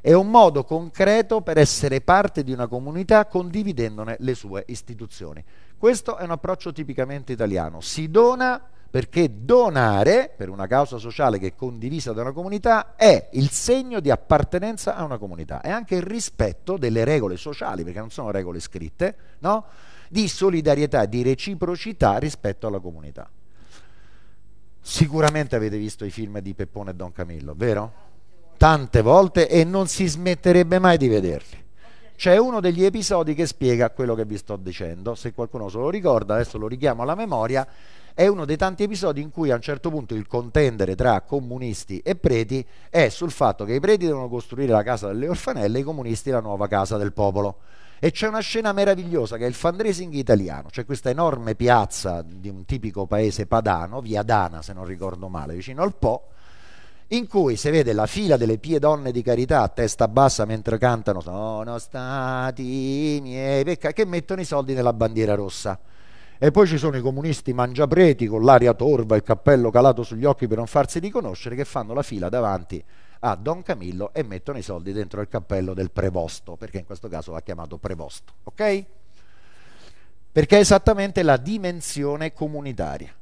È un modo concreto per essere parte di una comunità condividendone le sue istituzioni. Questo è un approccio tipicamente italiano. Si dona perché donare per una causa sociale che è condivisa da una comunità è il segno di appartenenza a una comunità e anche il rispetto delle regole sociali, perché non sono regole scritte, no? di solidarietà, di reciprocità rispetto alla comunità. Sicuramente avete visto i film di Peppone e Don Camillo, vero? Tante volte e non si smetterebbe mai di vederli. C'è uno degli episodi che spiega quello che vi sto dicendo, se qualcuno se lo ricorda, adesso lo richiamo alla memoria, è uno dei tanti episodi in cui a un certo punto il contendere tra comunisti e preti è sul fatto che i preti devono costruire la casa delle orfanelle e i comunisti la nuova casa del popolo. E c'è una scena meravigliosa che è il fundraising italiano, c'è questa enorme piazza di un tipico paese padano, via Dana se non ricordo male, vicino al Po, in cui si vede la fila delle pie donne di carità a testa bassa mentre cantano Sono stati i miei peccati, che mettono i soldi nella bandiera rossa. E poi ci sono i comunisti mangiapreti con l'aria torva, il cappello calato sugli occhi per non farsi riconoscere, che fanno la fila davanti a Don Camillo e mettono i soldi dentro il cappello del prevosto, perché in questo caso va chiamato prevosto, ok? Perché è esattamente la dimensione comunitaria.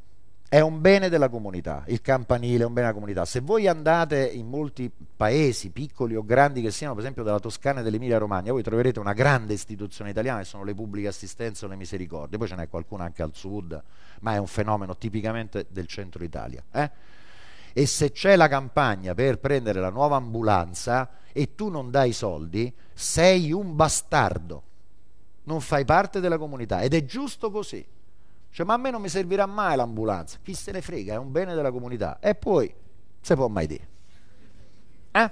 È un bene della comunità, il campanile è un bene della comunità. Se voi andate in molti paesi, piccoli o grandi che siano, per esempio dalla Toscana e dell'Emilia Romagna, voi troverete una grande istituzione italiana che sono le pubbliche assistenze o le misericordie, poi ce n'è qualcuna anche al sud, ma è un fenomeno tipicamente del centro Italia. Eh? e se c'è la campagna per prendere la nuova ambulanza e tu non dai soldi, sei un bastardo, non fai parte della comunità ed è giusto così. Cioè, ma a me non mi servirà mai l'ambulanza, chi se ne frega, è un bene della comunità. E poi, se può mai dire. Eh?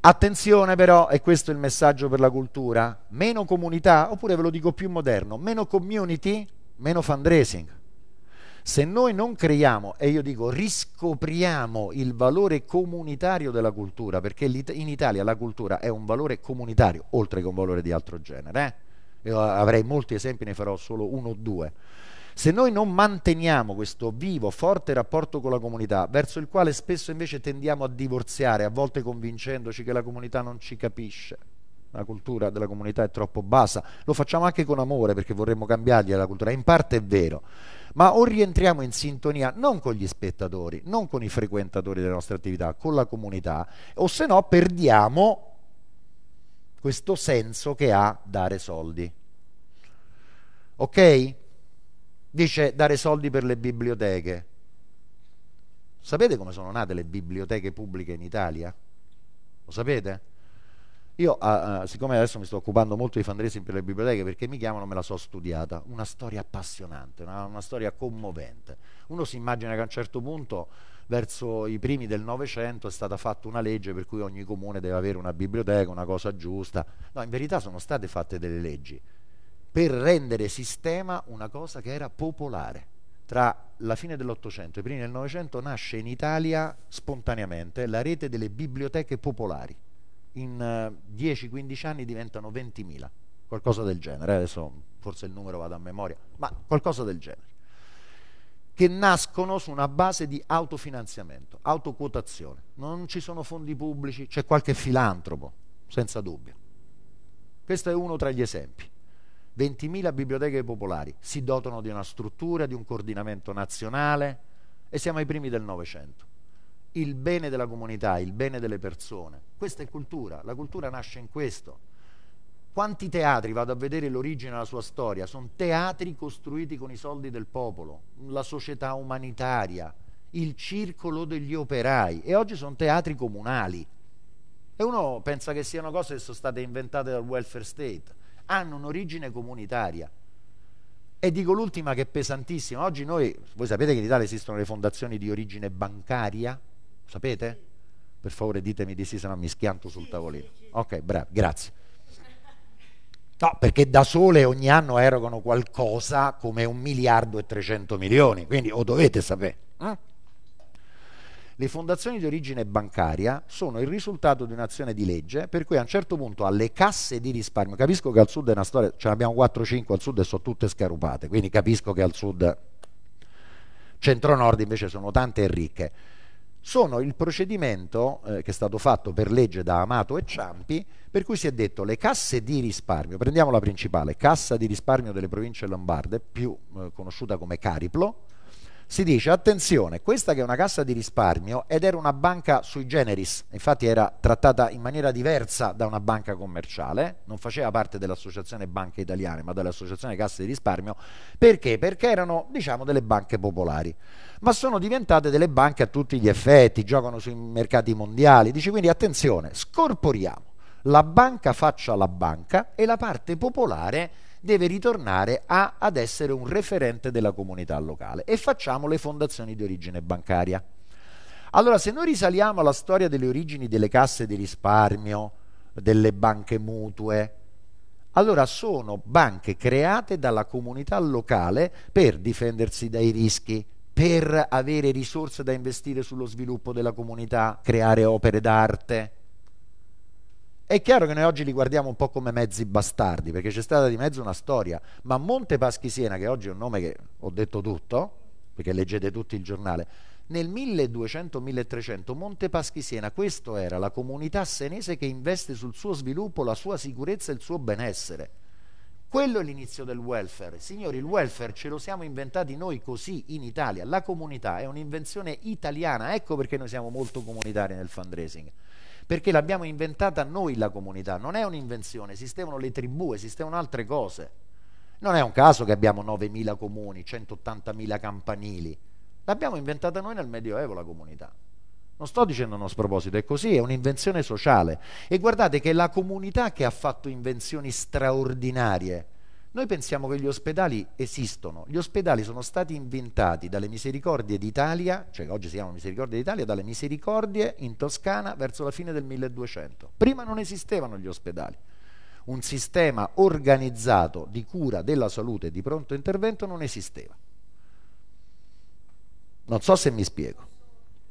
Attenzione però, e questo è il messaggio per la cultura, meno comunità, oppure ve lo dico più moderno, meno community, meno fundraising. Se noi non creiamo, e io dico riscopriamo il valore comunitario della cultura, perché in Italia la cultura è un valore comunitario, oltre che un valore di altro genere, eh? io avrei molti esempi, ne farò solo uno o due. Se noi non manteniamo questo vivo, forte rapporto con la comunità, verso il quale spesso invece tendiamo a divorziare, a volte convincendoci che la comunità non ci capisce, la cultura della comunità è troppo bassa, lo facciamo anche con amore perché vorremmo cambiargli la cultura, in parte è vero, ma o rientriamo in sintonia non con gli spettatori, non con i frequentatori delle nostre attività, con la comunità, o se no perdiamo questo senso che ha dare soldi. Ok? Dice dare soldi per le biblioteche. Sapete come sono nate le biblioteche pubbliche in Italia? Lo sapete? Io, uh, siccome adesso mi sto occupando molto di fundraising per le biblioteche, perché mi chiamano, me la so studiata, una storia appassionante, una, una storia commovente. Uno si immagina che a un certo punto, verso i primi del Novecento, è stata fatta una legge per cui ogni comune deve avere una biblioteca, una cosa giusta. No, in verità sono state fatte delle leggi per rendere sistema una cosa che era popolare. Tra la fine dell'Ottocento e i primi del Novecento nasce in Italia spontaneamente la rete delle biblioteche popolari in 10-15 eh, anni diventano 20.000, qualcosa del genere, eh, adesso forse il numero vada a memoria, ma qualcosa del genere, che nascono su una base di autofinanziamento, autoquotazione. Non ci sono fondi pubblici, c'è qualche filantropo, senza dubbio. Questo è uno tra gli esempi. 20.000 biblioteche popolari si dotano di una struttura, di un coordinamento nazionale e siamo ai primi del Novecento il bene della comunità, il bene delle persone. Questa è cultura, la cultura nasce in questo. Quanti teatri, vado a vedere l'origine della sua storia, sono teatri costruiti con i soldi del popolo, la società umanitaria, il circolo degli operai e oggi sono teatri comunali. E uno pensa che siano cose che sono state inventate dal welfare state, hanno un'origine comunitaria. E dico l'ultima che è pesantissima, oggi noi, voi sapete che in Italia esistono le fondazioni di origine bancaria, Sapete? Per favore ditemi di sì, se no mi schianto sul tavolino. Ok, bravo, grazie. No, perché da sole ogni anno erogano qualcosa come un miliardo e 300 milioni, quindi o dovete sapere. Eh? Le fondazioni di origine bancaria sono il risultato di un'azione di legge per cui a un certo punto alle casse di risparmio, capisco che al sud è una storia, ce ne abbiamo 4-5 al sud e sono tutte scarupate, quindi capisco che al sud, centro-nord invece sono tante e ricche sono il procedimento eh, che è stato fatto per legge da Amato e Ciampi, per cui si è detto le casse di risparmio, prendiamo la principale, Cassa di risparmio delle province lombarde, più eh, conosciuta come Cariplo, si dice attenzione, questa che è una cassa di risparmio ed era una banca sui generis, infatti era trattata in maniera diversa da una banca commerciale, non faceva parte dell'associazione banche italiane ma dell'associazione casse di risparmio, perché? Perché erano diciamo delle banche popolari ma sono diventate delle banche a tutti gli effetti, giocano sui mercati mondiali. Dice quindi attenzione, scorporiamo la banca faccia la banca e la parte popolare deve ritornare a, ad essere un referente della comunità locale e facciamo le fondazioni di origine bancaria. Allora, se noi risaliamo alla storia delle origini delle casse di risparmio, delle banche mutue, allora sono banche create dalla comunità locale per difendersi dai rischi, per avere risorse da investire sullo sviluppo della comunità, creare opere d'arte. È chiaro che noi oggi li guardiamo un po' come mezzi bastardi, perché c'è stata di mezzo una storia, ma Monte Paschi Siena, che oggi è un nome che ho detto tutto, perché leggete tutti il giornale, nel 1200-1300 Monte Paschi Siena, questa era la comunità senese che investe sul suo sviluppo, la sua sicurezza e il suo benessere quello è l'inizio del welfare. Signori, il welfare ce lo siamo inventati noi così in Italia. La comunità è un'invenzione italiana, ecco perché noi siamo molto comunitari nel fundraising. Perché l'abbiamo inventata noi la comunità, non è un'invenzione, esistevano le tribù, esistevano altre cose. Non è un caso che abbiamo 9.000 comuni, 180.000 campanili. L'abbiamo inventata noi nel Medioevo la comunità. Non sto dicendo uno sproposito, è così, è un'invenzione sociale. E guardate che è la comunità che ha fatto invenzioni straordinarie. Noi pensiamo che gli ospedali esistono, gli ospedali sono stati inventati dalle misericordie d'Italia, cioè oggi si chiamano misericordie d'Italia, dalle misericordie in Toscana verso la fine del 1200. Prima non esistevano gli ospedali. Un sistema organizzato di cura della salute e di pronto intervento non esisteva. Non so se mi spiego.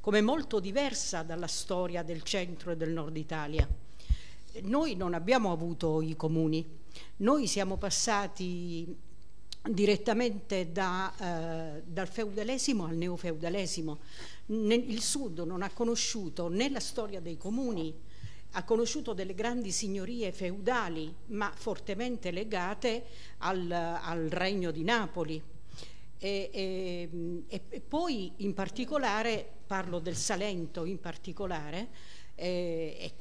come molto diversa dalla storia del centro e del nord Italia. Noi non abbiamo avuto i comuni, noi siamo passati direttamente da, eh, dal feudalesimo al neofeudalesimo. Il sud non ha conosciuto né la storia dei comuni, ha conosciuto delle grandi signorie feudali, ma fortemente legate al, al regno di Napoli. E, e, e poi in particolare parlo del Salento in particolare, eh,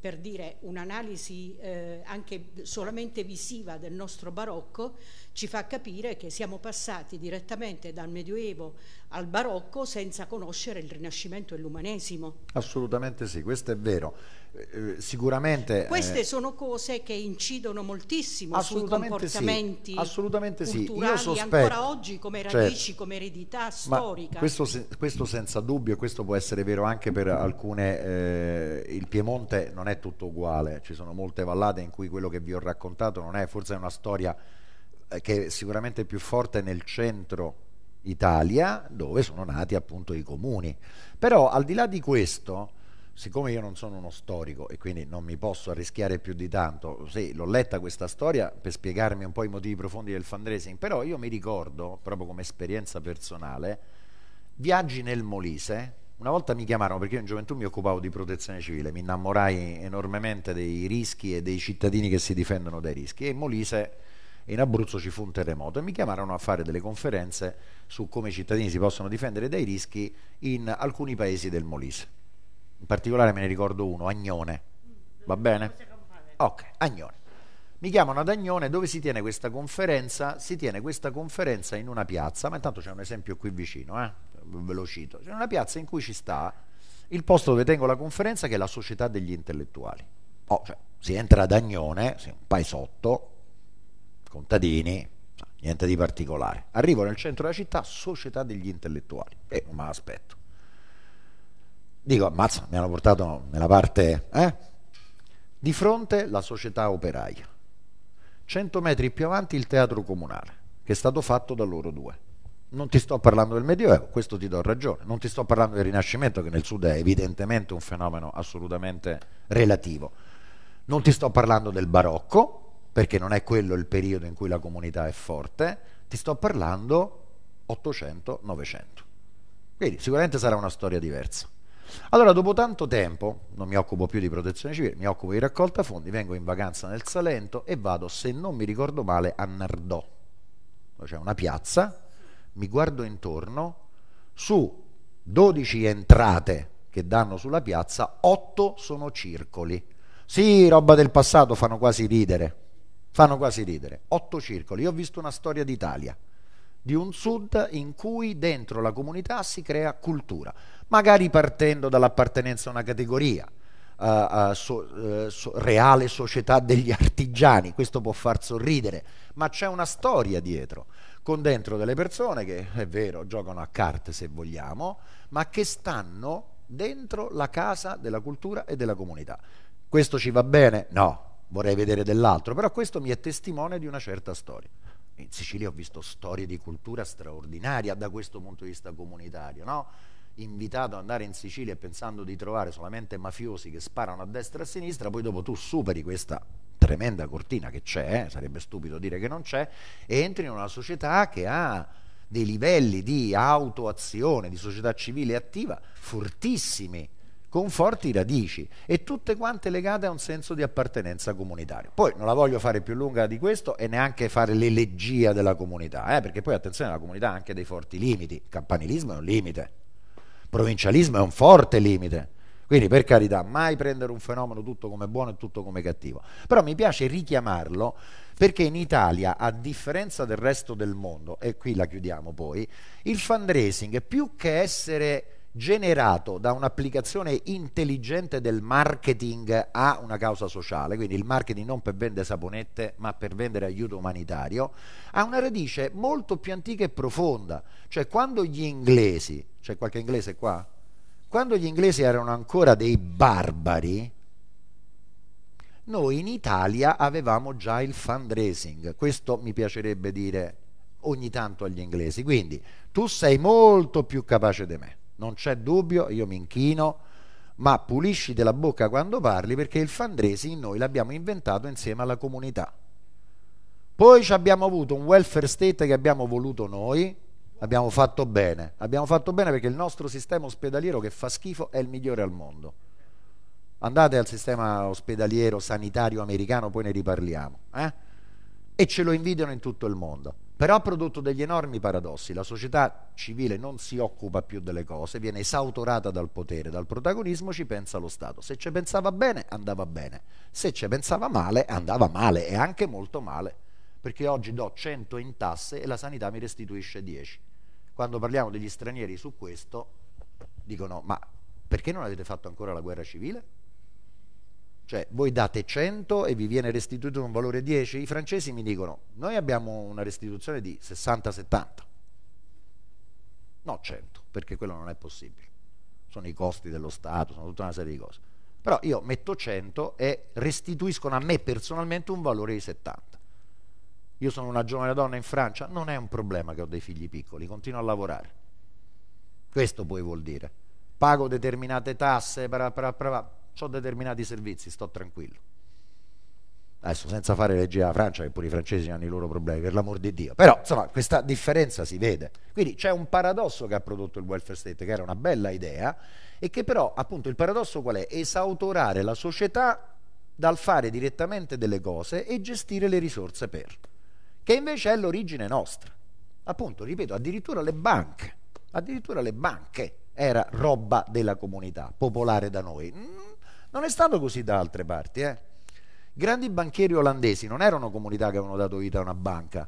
per dire un'analisi eh, anche solamente visiva del nostro barocco ci fa capire che siamo passati direttamente dal Medioevo al barocco senza conoscere il Rinascimento e l'Umanesimo. Assolutamente sì, questo è vero. Eh, sicuramente... Eh, Queste eh, sono cose che incidono moltissimo sui comportamenti sì, assolutamente culturali sì. Io sospetto, ancora oggi come certo. radici, certo, come eredità storica. Questo, questo, senza dubbio, questo può essere vero anche per alcune... Eh, il Piemonte non è tutto uguale, ci sono molte vallate in cui quello che vi ho raccontato non è, forse è una storia che è sicuramente più forte nel centro Italia, dove sono nati appunto i comuni. Però al di là di questo, siccome io non sono uno storico e quindi non mi posso arrischiare più di tanto, sì, l'ho letta questa storia per spiegarmi un po' i motivi profondi del fundraising, però io mi ricordo, proprio come esperienza personale, viaggi nel Molise, una volta mi chiamarono perché io in gioventù mi occupavo di protezione civile, mi innamorai enormemente dei rischi e dei cittadini che si difendono dai rischi e in Molise in Abruzzo ci fu un terremoto e mi chiamarono a fare delle conferenze su come i cittadini si possono difendere dai rischi in alcuni paesi del Molise in particolare me ne ricordo uno, Agnone, mm, va bene? Ok, Agnone. Mi chiamano ad Agnone dove si tiene questa conferenza? Si tiene questa conferenza in una piazza, ma intanto c'è un esempio qui vicino, eh? ve lo cito. C'è una piazza in cui ci sta il posto dove tengo la conferenza che è la Società degli Intellettuali. Oh, cioè, si entra ad Agnone, un paesotto, contadini, niente di particolare. Arrivo nel centro della città, Società degli Intellettuali. Eh, ma aspetto dico ammazza mi hanno portato nella parte eh? di fronte la società operaia 100 metri più avanti il teatro comunale che è stato fatto da loro due non ti sto parlando del Medioevo, questo ti do ragione, non ti sto parlando del Rinascimento che nel Sud è evidentemente un fenomeno assolutamente relativo, non ti sto parlando del Barocco perché non è quello il periodo in cui la comunità è forte, ti sto parlando 800-900. Quindi sicuramente sarà una storia diversa. Allora, dopo tanto tempo, non mi occupo più di protezione civile, mi occupo di raccolta fondi, vengo in vacanza nel Salento e vado, se non mi ricordo male, a Nardò. C'è una piazza, mi guardo intorno, su 12 entrate che danno sulla piazza, 8 sono circoli. Sì, roba del passato, fanno quasi ridere. Fanno quasi ridere. 8 circoli. Io ho visto una storia d'Italia di un sud in cui dentro la comunità si crea cultura magari partendo dall'appartenenza a una categoria. Uh, uh, so, uh, so, reale società degli artigiani, questo può far sorridere, ma c'è una storia dietro, con dentro delle persone che è vero giocano a carte se vogliamo, ma che stanno dentro la casa della cultura e della comunità. Questo ci va bene? No, vorrei vedere dell'altro, però questo mi è testimone di una certa storia. In Sicilia ho visto storie di cultura straordinaria da questo punto di vista comunitario, no? invitato ad andare in Sicilia pensando di trovare solamente mafiosi che sparano a destra e a sinistra, poi dopo tu superi questa tremenda cortina che c'è, eh, sarebbe stupido dire che non c'è, e entri in una società che ha dei livelli di autoazione, di società civile attiva fortissimi, con forti radici e tutte quante legate a un senso di appartenenza comunitaria. Poi non la voglio fare più lunga di questo e neanche fare l'elegia della comunità, eh, perché poi attenzione, la comunità ha anche dei forti limiti, il campanilismo è un limite provincialismo è un forte limite. Quindi per carità, mai prendere un fenomeno tutto come buono e tutto come cattivo. Però mi piace richiamarlo perché in Italia, a differenza del resto del mondo, e qui la chiudiamo poi, il fundraising più che essere generato da un'applicazione intelligente del marketing a una causa sociale, quindi il marketing non per vendere saponette ma per vendere aiuto umanitario, ha una radice molto più antica e profonda, cioè quando gli inglesi, c'è qualche inglese qua? Quando gli inglesi erano ancora dei barbari, noi in Italia avevamo già il fundraising, questo mi piacerebbe dire ogni tanto agli inglesi, quindi tu sei molto più capace di me non c'è dubbio, io mi inchino, ma pulisci della bocca quando parli perché il fandresi noi l'abbiamo inventato insieme alla comunità. Poi abbiamo avuto un welfare state che abbiamo voluto noi, abbiamo fatto bene, abbiamo fatto bene perché il nostro sistema ospedaliero che fa schifo è il migliore al mondo. Andate al sistema ospedaliero sanitario americano, poi ne riparliamo. Eh? E ce lo invidiano in tutto il mondo però ha prodotto degli enormi paradossi. La società civile non si occupa più delle cose, viene esautorata dal potere, dal protagonismo ci pensa lo Stato. Se ci pensava bene andava bene, se ci pensava male andava male e anche molto male, perché oggi do 100 in tasse e la sanità mi restituisce 10. Quando parliamo degli stranieri su questo dicono ma perché non avete fatto ancora la guerra civile? Cioè, voi date 100 e vi viene restituito un valore 10? I francesi mi dicono, noi abbiamo una restituzione di 60-70, no 100, perché quello non è possibile. Sono i costi dello Stato, sono tutta una serie di cose. Però io metto 100 e restituiscono a me personalmente un valore di 70. Io sono una giovane donna in Francia, non è un problema che ho dei figli piccoli, continuo a lavorare. Questo poi vuol dire. Pago determinate tasse, pra, pra, pra, ho determinati servizi, sto tranquillo. Adesso senza fare legge alla Francia, che pure i francesi hanno i loro problemi, per l'amor di Dio. Però, insomma, questa differenza si vede. Quindi c'è un paradosso che ha prodotto il welfare state, che era una bella idea, e che però, appunto, il paradosso qual è? Esautorare la società dal fare direttamente delle cose e gestire le risorse per. Che invece è l'origine nostra. Appunto, ripeto, addirittura le banche, addirittura le banche era roba della comunità popolare da noi non è stato così da altre parti. Eh. I eh? grandi banchieri olandesi non erano comunità che avevano dato vita a una banca,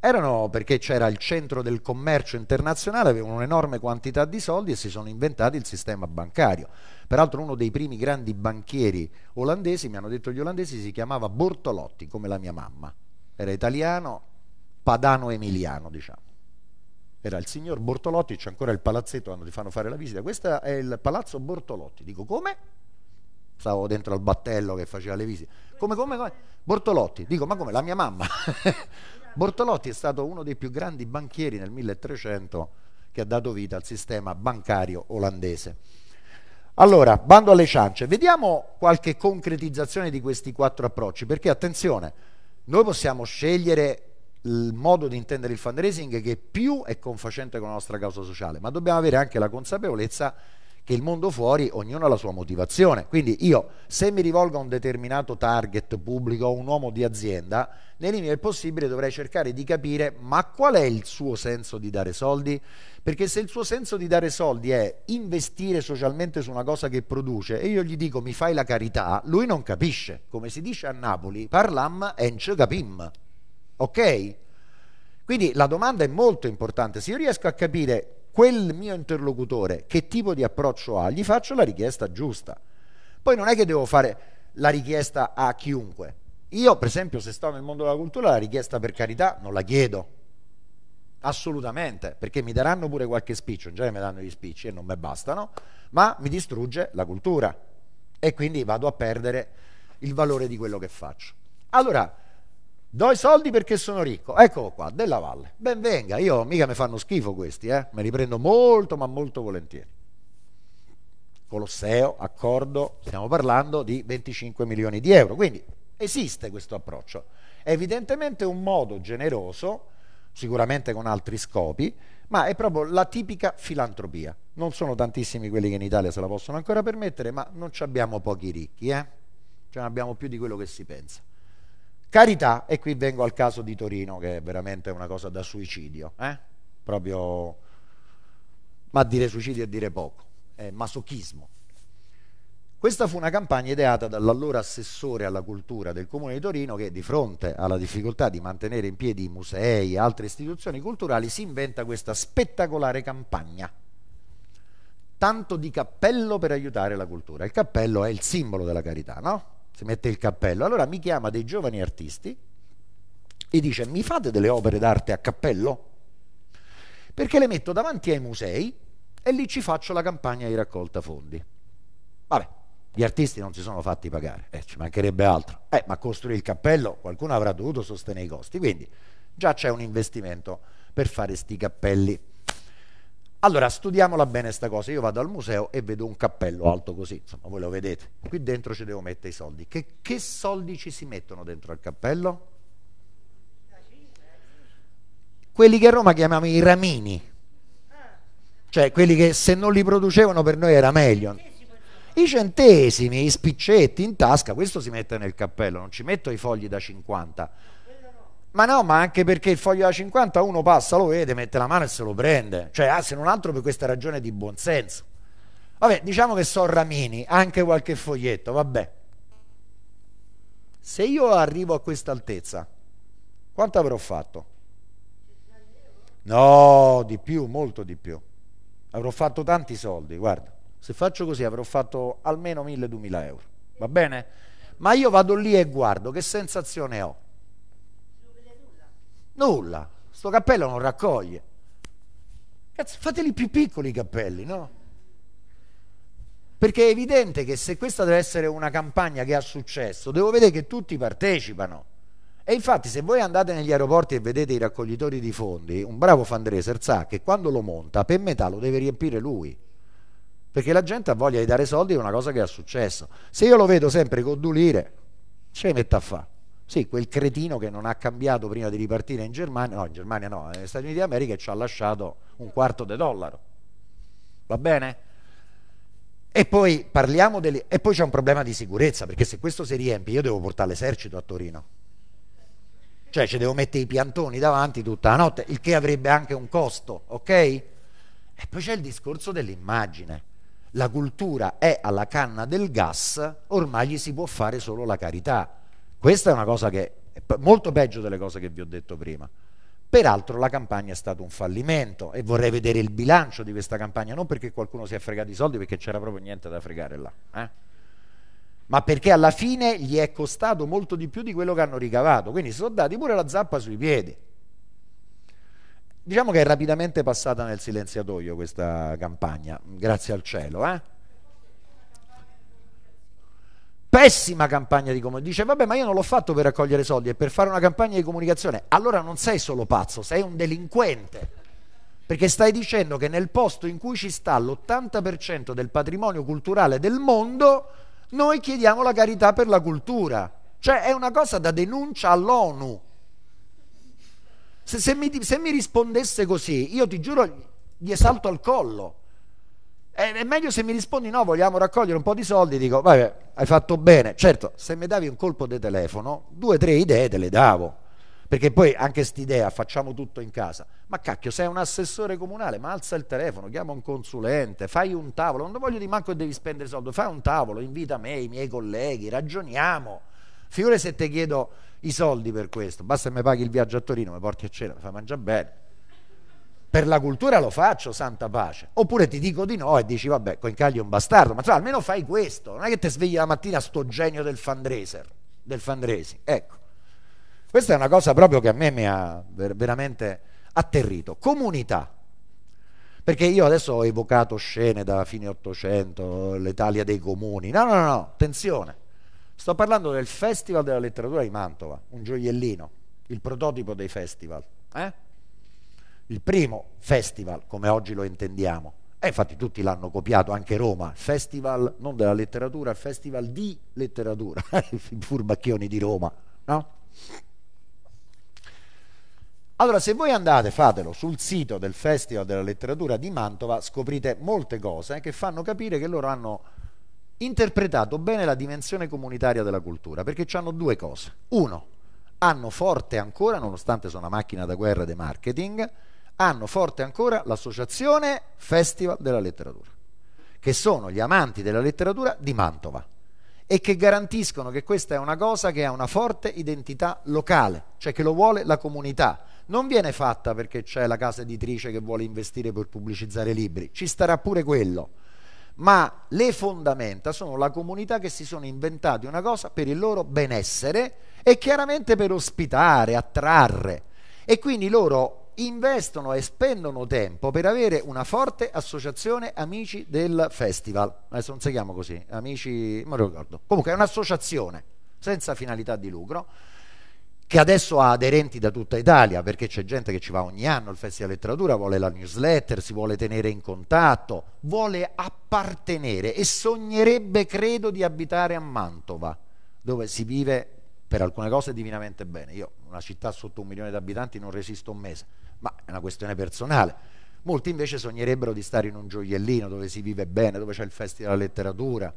erano perché c'era il centro del commercio internazionale, avevano un'enorme quantità di soldi e si sono inventati il sistema bancario. Peraltro uno dei primi grandi banchieri olandesi, mi hanno detto gli olandesi, si chiamava Bortolotti, come la mia mamma. Era italiano, padano-emiliano, diciamo. Era il signor Bortolotti, c'è ancora il palazzetto quando ti fanno fare la visita. Questo è il palazzo Bortolotti. Dico come? stavo dentro al battello che faceva le visite. Come, come, come? Bortolotti, dico, ma come la mia mamma? *laughs* Bortolotti è stato uno dei più grandi banchieri nel 1300 che ha dato vita al sistema bancario olandese. Allora, bando alle ciance, vediamo qualche concretizzazione di questi quattro approcci, perché attenzione, noi possiamo scegliere il modo di intendere il fundraising che più è confacente con la nostra causa sociale, ma dobbiamo avere anche la consapevolezza che il mondo fuori ognuno ha la sua motivazione. Quindi io se mi rivolgo a un determinato target pubblico, a un uomo di azienda, nei limiti del possibile dovrei cercare di capire ma qual è il suo senso di dare soldi? Perché se il suo senso di dare soldi è investire socialmente su una cosa che produce e io gli dico mi fai la carità, lui non capisce. Come si dice a Napoli, parlam ence capim. Ok? Quindi la domanda è molto importante. Se io riesco a capire quel mio interlocutore che tipo di approccio ha, gli faccio la richiesta giusta. Poi non è che devo fare la richiesta a chiunque. Io, per esempio, se sto nel mondo della cultura, la richiesta per carità non la chiedo. Assolutamente, perché mi daranno pure qualche spiccio, in genere mi danno gli spicci e non mi bastano, ma mi distrugge la cultura e quindi vado a perdere il valore di quello che faccio. Allora, Do i soldi perché sono ricco. Eccolo qua, della valle. Ben venga, io mica mi fanno schifo questi, eh? Me li prendo molto, ma molto volentieri. Colosseo, accordo, stiamo parlando di 25 milioni di euro. Quindi esiste questo approccio. È evidentemente un modo generoso, sicuramente con altri scopi, ma è proprio la tipica filantropia. Non sono tantissimi quelli che in Italia se la possono ancora permettere, ma non abbiamo pochi ricchi, eh? Ce ne abbiamo più di quello che si pensa. Carità, e qui vengo al caso di Torino, che è veramente una cosa da suicidio, eh? proprio, ma dire suicidio è dire poco, è masochismo. Questa fu una campagna ideata dall'allora assessore alla cultura del Comune di Torino che di fronte alla difficoltà di mantenere in piedi musei e altre istituzioni culturali si inventa questa spettacolare campagna, tanto di cappello per aiutare la cultura. Il cappello è il simbolo della carità, no? si mette il cappello. Allora mi chiama dei giovani artisti e dice mi fate delle opere d'arte a cappello? Perché le metto davanti ai musei e lì ci faccio la campagna di raccolta fondi. Vabbè, gli artisti non si sono fatti pagare, eh, ci mancherebbe altro. Eh, ma costruire il cappello qualcuno avrà dovuto sostenere i costi, quindi già c'è un investimento per fare sti cappelli. Allora, studiamola bene sta cosa. Io vado al museo e vedo un cappello alto così, insomma, voi lo vedete. Qui dentro ci devo mettere i soldi. Che, che soldi ci si mettono dentro al cappello? Quelli che a Roma chiamiamo i ramini. Cioè, quelli che se non li producevano per noi era meglio. I centesimi, i spiccetti in tasca, questo si mette nel cappello, non ci metto i fogli da 50 ma no, ma anche perché il foglio A50 uno passa, lo vede, mette la mano e se lo prende. Cioè, ah, se non altro per questa ragione di buonsenso. Vabbè, diciamo che sono ramini, anche qualche foglietto, vabbè. Se io arrivo a questa altezza, quanto avrò fatto? No, di più, molto di più. Avrò fatto tanti soldi, guarda. Se faccio così avrò fatto almeno 1000-2000 euro, va bene? Ma io vado lì e guardo che sensazione ho Nulla. Sto cappello non raccoglie. Cazzo, fateli più piccoli i cappelli, no? Perché è evidente che se questa deve essere una campagna che ha successo, devo vedere che tutti partecipano. E infatti se voi andate negli aeroporti e vedete i raccoglitori di fondi, un bravo Fandreser sa che quando lo monta, per metà lo deve riempire lui. Perché la gente ha voglia di dare soldi a una cosa che ha successo. Se io lo vedo sempre con Dulire, ce metta a fare. Sì, quel cretino che non ha cambiato prima di ripartire in Germania, no, in Germania no, negli Stati Uniti d'America ci ha lasciato un quarto di dollaro. Va bene? E poi parliamo degli... E poi c'è un problema di sicurezza, perché se questo si riempie io devo portare l'esercito a Torino. Cioè ci devo mettere i piantoni davanti tutta la notte, il che avrebbe anche un costo, ok? E poi c'è il discorso dell'immagine. La cultura è alla canna del gas, ormai gli si può fare solo la carità questa è una cosa che è molto peggio delle cose che vi ho detto prima. Peraltro la campagna è stato un fallimento e vorrei vedere il bilancio di questa campagna, non perché qualcuno si è fregato i soldi, perché c'era proprio niente da fregare là, eh? ma perché alla fine gli è costato molto di più di quello che hanno ricavato, quindi si sono dati pure la zappa sui piedi. Diciamo che è rapidamente passata nel silenziatoio questa campagna, grazie al cielo. Eh? pessima campagna di comunicazione. Dice, vabbè, ma io non l'ho fatto per raccogliere soldi, è per fare una campagna di comunicazione. Allora non sei solo pazzo, sei un delinquente. Perché stai dicendo che nel posto in cui ci sta l'80% del patrimonio culturale del mondo, noi chiediamo la carità per la cultura. Cioè è una cosa da denuncia all'ONU. Se, se, mi, se mi rispondesse così, io ti giuro, gli salto al collo. Eh, è, meglio se mi rispondi no, vogliamo raccogliere un po' di soldi, dico, vabbè, hai fatto bene. Certo, se mi davi un colpo di telefono, due o tre idee te le davo. Perché poi anche quest'idea ah, facciamo tutto in casa. Ma cacchio, sei un assessore comunale, ma alza il telefono, chiama un consulente, fai un tavolo, non voglio di manco che devi spendere soldi, fai un tavolo, invita me, i miei colleghi, ragioniamo. Figure se ti chiedo i soldi per questo, basta che mi paghi il viaggio a Torino, mi porti a cena, mi fai mangiare bene per la cultura lo faccio, santa pace. Oppure ti dico di no e dici, vabbè, Coincaglio è un bastardo, ma cioè, almeno fai questo, non è che ti svegli la mattina sto genio del fundraiser, del fundraising. Ecco, questa è una cosa proprio che a me mi ha veramente atterrito. Comunità, perché io adesso ho evocato scene da fine Ottocento, l'Italia dei comuni, no, no, no, attenzione, sto parlando del Festival della Letteratura di Mantova, un gioiellino, il prototipo dei festival. Eh? il primo festival, come oggi lo intendiamo, e eh, infatti tutti l'hanno copiato, anche Roma, festival non della letteratura, festival di letteratura, *laughs* i furbacchioni di Roma, no? Allora, se voi andate, fatelo, sul sito del Festival della Letteratura di Mantova, scoprite molte cose che fanno capire che loro hanno interpretato bene la dimensione comunitaria della cultura, perché hanno due cose. Uno, hanno forte ancora, nonostante sono una macchina da guerra di marketing, hanno forte ancora l'associazione Festival della Letteratura, che sono gli amanti della letteratura di Mantova e che garantiscono che questa è una cosa che ha una forte identità locale, cioè che lo vuole la comunità. Non viene fatta perché c'è la casa editrice che vuole investire per pubblicizzare libri, ci starà pure quello, ma le fondamenta sono la comunità che si sono inventati una cosa per il loro benessere e chiaramente per ospitare, attrarre. E quindi loro investono e spendono tempo per avere una forte associazione amici del festival. Adesso non si chiama così, amici, non ricordo. Comunque è un'associazione senza finalità di lucro che adesso ha aderenti da tutta Italia perché c'è gente che ci va ogni anno al Festival Letteratura, vuole la newsletter, si vuole tenere in contatto, vuole appartenere e sognerebbe, credo, di abitare a Mantova, dove si vive per alcune cose divinamente bene. Io, una città sotto un milione di abitanti, non resisto un mese ma è una questione personale. Molti invece sognerebbero di stare in un gioiellino dove si vive bene, dove c'è il festival della letteratura.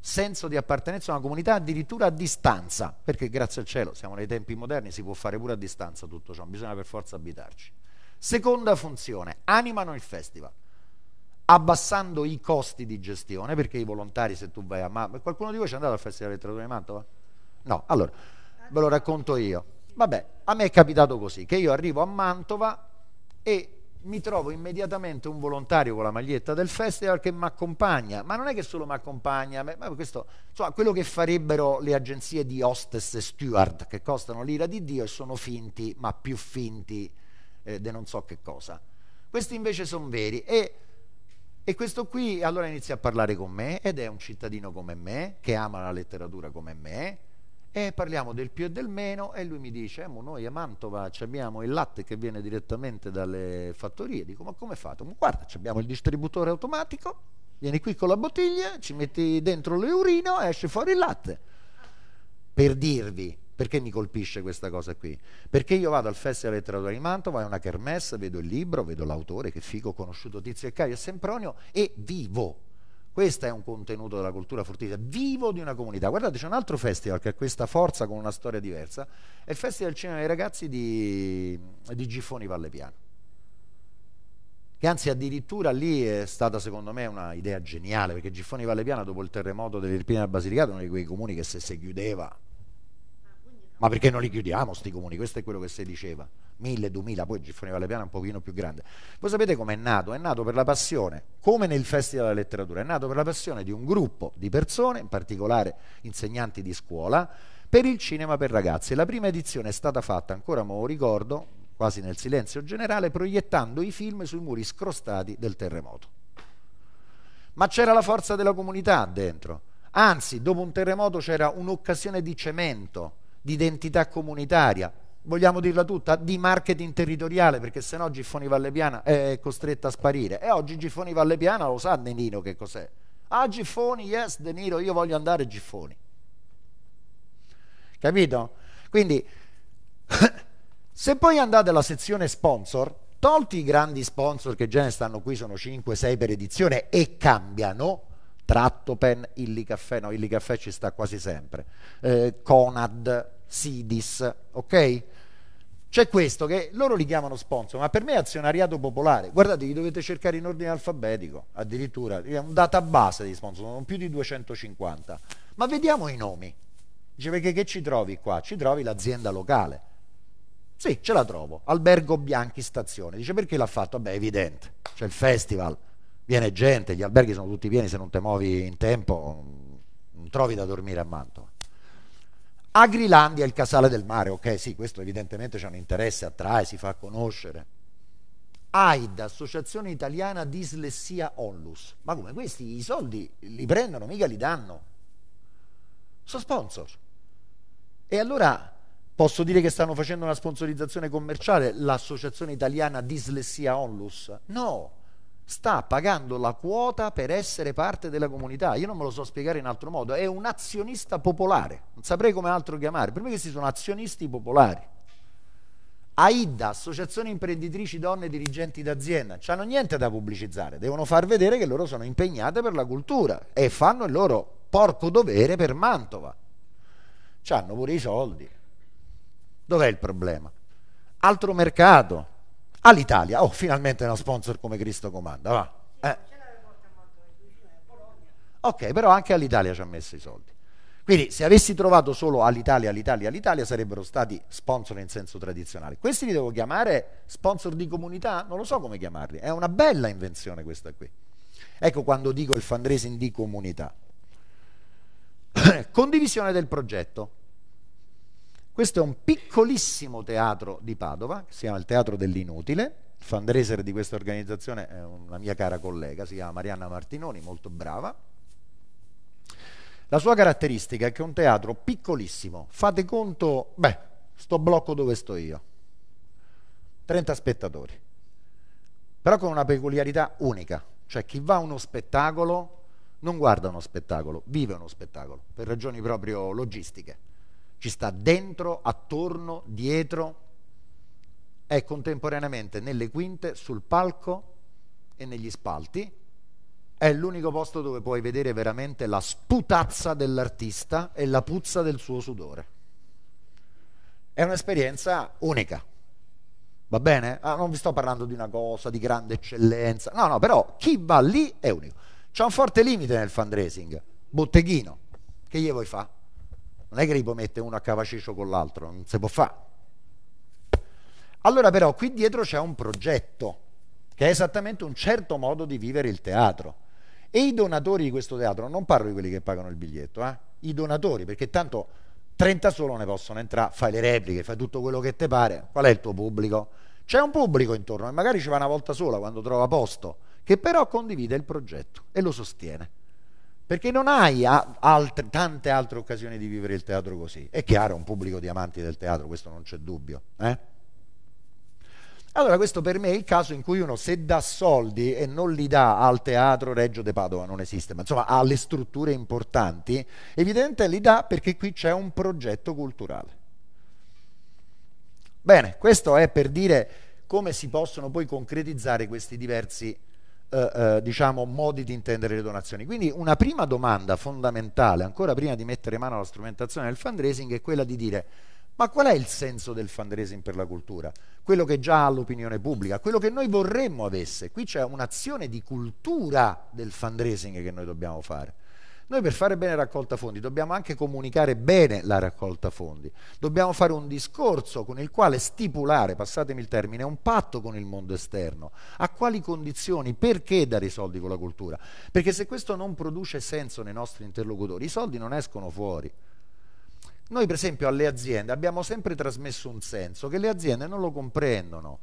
Senso di appartenenza a una comunità addirittura a distanza, perché grazie al cielo siamo nei tempi moderni, si può fare pure a distanza tutto ciò, bisogna per forza abitarci. Seconda funzione, animano il festival, abbassando i costi di gestione, perché i volontari se tu vai a Mantova... Qualcuno di voi c'è andato al festival della letteratura di Mantova? No, allora, ve lo racconto io. Vabbè, a me è capitato così, che io arrivo a Mantova e mi trovo immediatamente un volontario con la maglietta del festival che mi accompagna, ma non è che solo mi accompagna, ma questo, insomma, quello che farebbero le agenzie di hostess e steward che costano l'ira di Dio e sono finti, ma più finti eh, di non so che cosa. Questi invece sono veri e, e questo qui allora inizia a parlare con me ed è un cittadino come me, che ama la letteratura come me, e parliamo del più e del meno e lui mi dice, eh, noi a Mantova abbiamo il latte che viene direttamente dalle fattorie, dico ma come fate? guarda, abbiamo il distributore automatico, vieni qui con la bottiglia, ci metti dentro l'eurino e esce fuori il latte. Per dirvi, perché mi colpisce questa cosa qui? Perché io vado al Festival Letteratura di Mantova, è una kermesse, vedo il libro, vedo l'autore, che figo, ho conosciuto Tizio e Caio e Sempronio e vivo questo è un contenuto della cultura furtiva, vivo di una comunità. Guardate, c'è un altro festival che ha questa forza con una storia diversa, è il Festival Cinema dei Ragazzi di, di Giffoni Vallepiano. Che anzi addirittura lì è stata secondo me una idea geniale, perché Giffoni Vallepiano dopo il terremoto dell'Irpina del Basilicata è uno di quei comuni che se si chiudeva... Ma perché non li chiudiamo sti comuni? Questo è quello che si diceva. 1000, 2000, poi Giffoni Piana è un pochino più grande. Voi sapete com'è nato? È nato per la passione, come nel Festival della Letteratura, è nato per la passione di un gruppo di persone, in particolare insegnanti di scuola, per il cinema per ragazzi. La prima edizione è stata fatta, ancora me lo ricordo, quasi nel silenzio generale, proiettando i film sui muri scrostati del terremoto. Ma c'era la forza della comunità dentro. Anzi, dopo un terremoto c'era un'occasione di cemento, di identità comunitaria, vogliamo dirla tutta, di marketing territoriale, perché sennò Giffoni Vallepiana è costretta a sparire. E oggi Giffoni Vallepiana lo sa De Niro che cos'è. Ah Giffoni, yes De Niro, io voglio andare Giffoni. Capito? Quindi, *coughs* se poi andate alla sezione sponsor, tolti i grandi sponsor che già ne stanno qui, sono 5-6 per edizione e cambiano, Tratto Pen, Illi Caffè, no, Illi Caffè ci sta quasi sempre, eh, Conad, Sidis, ok? C'è questo che loro li chiamano sponsor, ma per me è azionariato popolare. Guardate, li dovete cercare in ordine alfabetico, addirittura, è un database di sponsor, sono più di 250. Ma vediamo i nomi. Dice perché che ci trovi qua? Ci trovi l'azienda locale. Sì, ce la trovo. Albergo Bianchi Stazione. Dice perché l'ha fatto? Beh, evidente. C'è il festival, viene gente, gli alberghi sono tutti pieni, se non ti muovi in tempo non trovi da dormire a Mantova. Agrilandia è il casale del mare, ok, sì, questo evidentemente c'è un interesse, attrae, si fa conoscere. AID, Associazione Italiana Dislessia Onlus. Ma come questi i soldi li prendono, mica li danno. Sono sponsor. E allora posso dire che stanno facendo una sponsorizzazione commerciale l'Associazione Italiana Dislessia Onlus? No, sta pagando la quota per essere parte della comunità. Io non me lo so spiegare in altro modo, è un azionista popolare, non saprei come altro chiamare, per me questi sono azionisti popolari. AIDA, associazioni imprenditrici donne dirigenti d'azienda, non hanno niente da pubblicizzare, devono far vedere che loro sono impegnate per la cultura e fanno il loro porco dovere per Mantova. C'hanno pure i soldi. Dov'è il problema? Altro mercato all'Italia. Oh, finalmente uno sponsor come Cristo comanda, va. Eh. Ok, però anche all'Italia ci ha messo i soldi. Quindi se avessi trovato solo all'Italia, all'Italia, all'Italia sarebbero stati sponsor in senso tradizionale. Questi li devo chiamare sponsor di comunità? Non lo so come chiamarli. È una bella invenzione questa qui. Ecco quando dico il fundraising di comunità. *coughs* Condivisione del progetto. Questo è un piccolissimo teatro di Padova, che si chiama il Teatro dell'Inutile. Il fundraiser di questa organizzazione è una mia cara collega, si chiama Marianna Martinoni, molto brava. La sua caratteristica è che è un teatro piccolissimo. Fate conto, beh, sto blocco dove sto io. 30 spettatori. Però con una peculiarità unica, cioè chi va a uno spettacolo non guarda uno spettacolo, vive uno spettacolo, per ragioni proprio logistiche ci sta dentro, attorno, dietro, è contemporaneamente nelle quinte, sul palco e negli spalti. È l'unico posto dove puoi vedere veramente la sputazza dell'artista e la puzza del suo sudore. È un'esperienza unica. Va bene? Ah, non vi sto parlando di una cosa di grande eccellenza. No, no, però chi va lì è unico. C'è un forte limite nel fundraising. Botteghino. Che gli vuoi fare? non è che li può mettere uno a cavacescio con l'altro, non si può fare. Allora però qui dietro c'è un progetto, che è esattamente un certo modo di vivere il teatro. E i donatori di questo teatro, non parlo di quelli che pagano il biglietto, eh? i donatori, perché tanto 30 solo ne possono entrare, fai le repliche, fai tutto quello che ti pare, qual è il tuo pubblico? C'è un pubblico intorno e magari ci va una volta sola quando trova posto, che però condivide il progetto e lo sostiene perché non hai altre, tante altre occasioni di vivere il teatro così. È chiaro, un pubblico di amanti del teatro, questo non c'è dubbio. Eh? Allora questo per me è il caso in cui uno se dà soldi e non li dà al teatro Reggio de Padova, non esiste, ma insomma alle strutture importanti, evidentemente li dà perché qui c'è un progetto culturale. Bene, questo è per dire come si possono poi concretizzare questi diversi eh, eh, diciamo, modi di intendere le donazioni. Quindi una prima domanda fondamentale, ancora prima di mettere mano alla strumentazione del fundraising, è quella di dire ma qual è il senso del fundraising per la cultura? Quello che già ha l'opinione pubblica, quello che noi vorremmo avesse. Qui c'è un'azione di cultura del fundraising che noi dobbiamo fare. Noi per fare bene raccolta fondi dobbiamo anche comunicare bene la raccolta fondi, dobbiamo fare un discorso con il quale stipulare, passatemi il termine, un patto con il mondo esterno, a quali condizioni, perché dare i soldi con la cultura, perché se questo non produce senso nei nostri interlocutori, i soldi non escono fuori. Noi per esempio alle aziende abbiamo sempre trasmesso un senso che le aziende non lo comprendono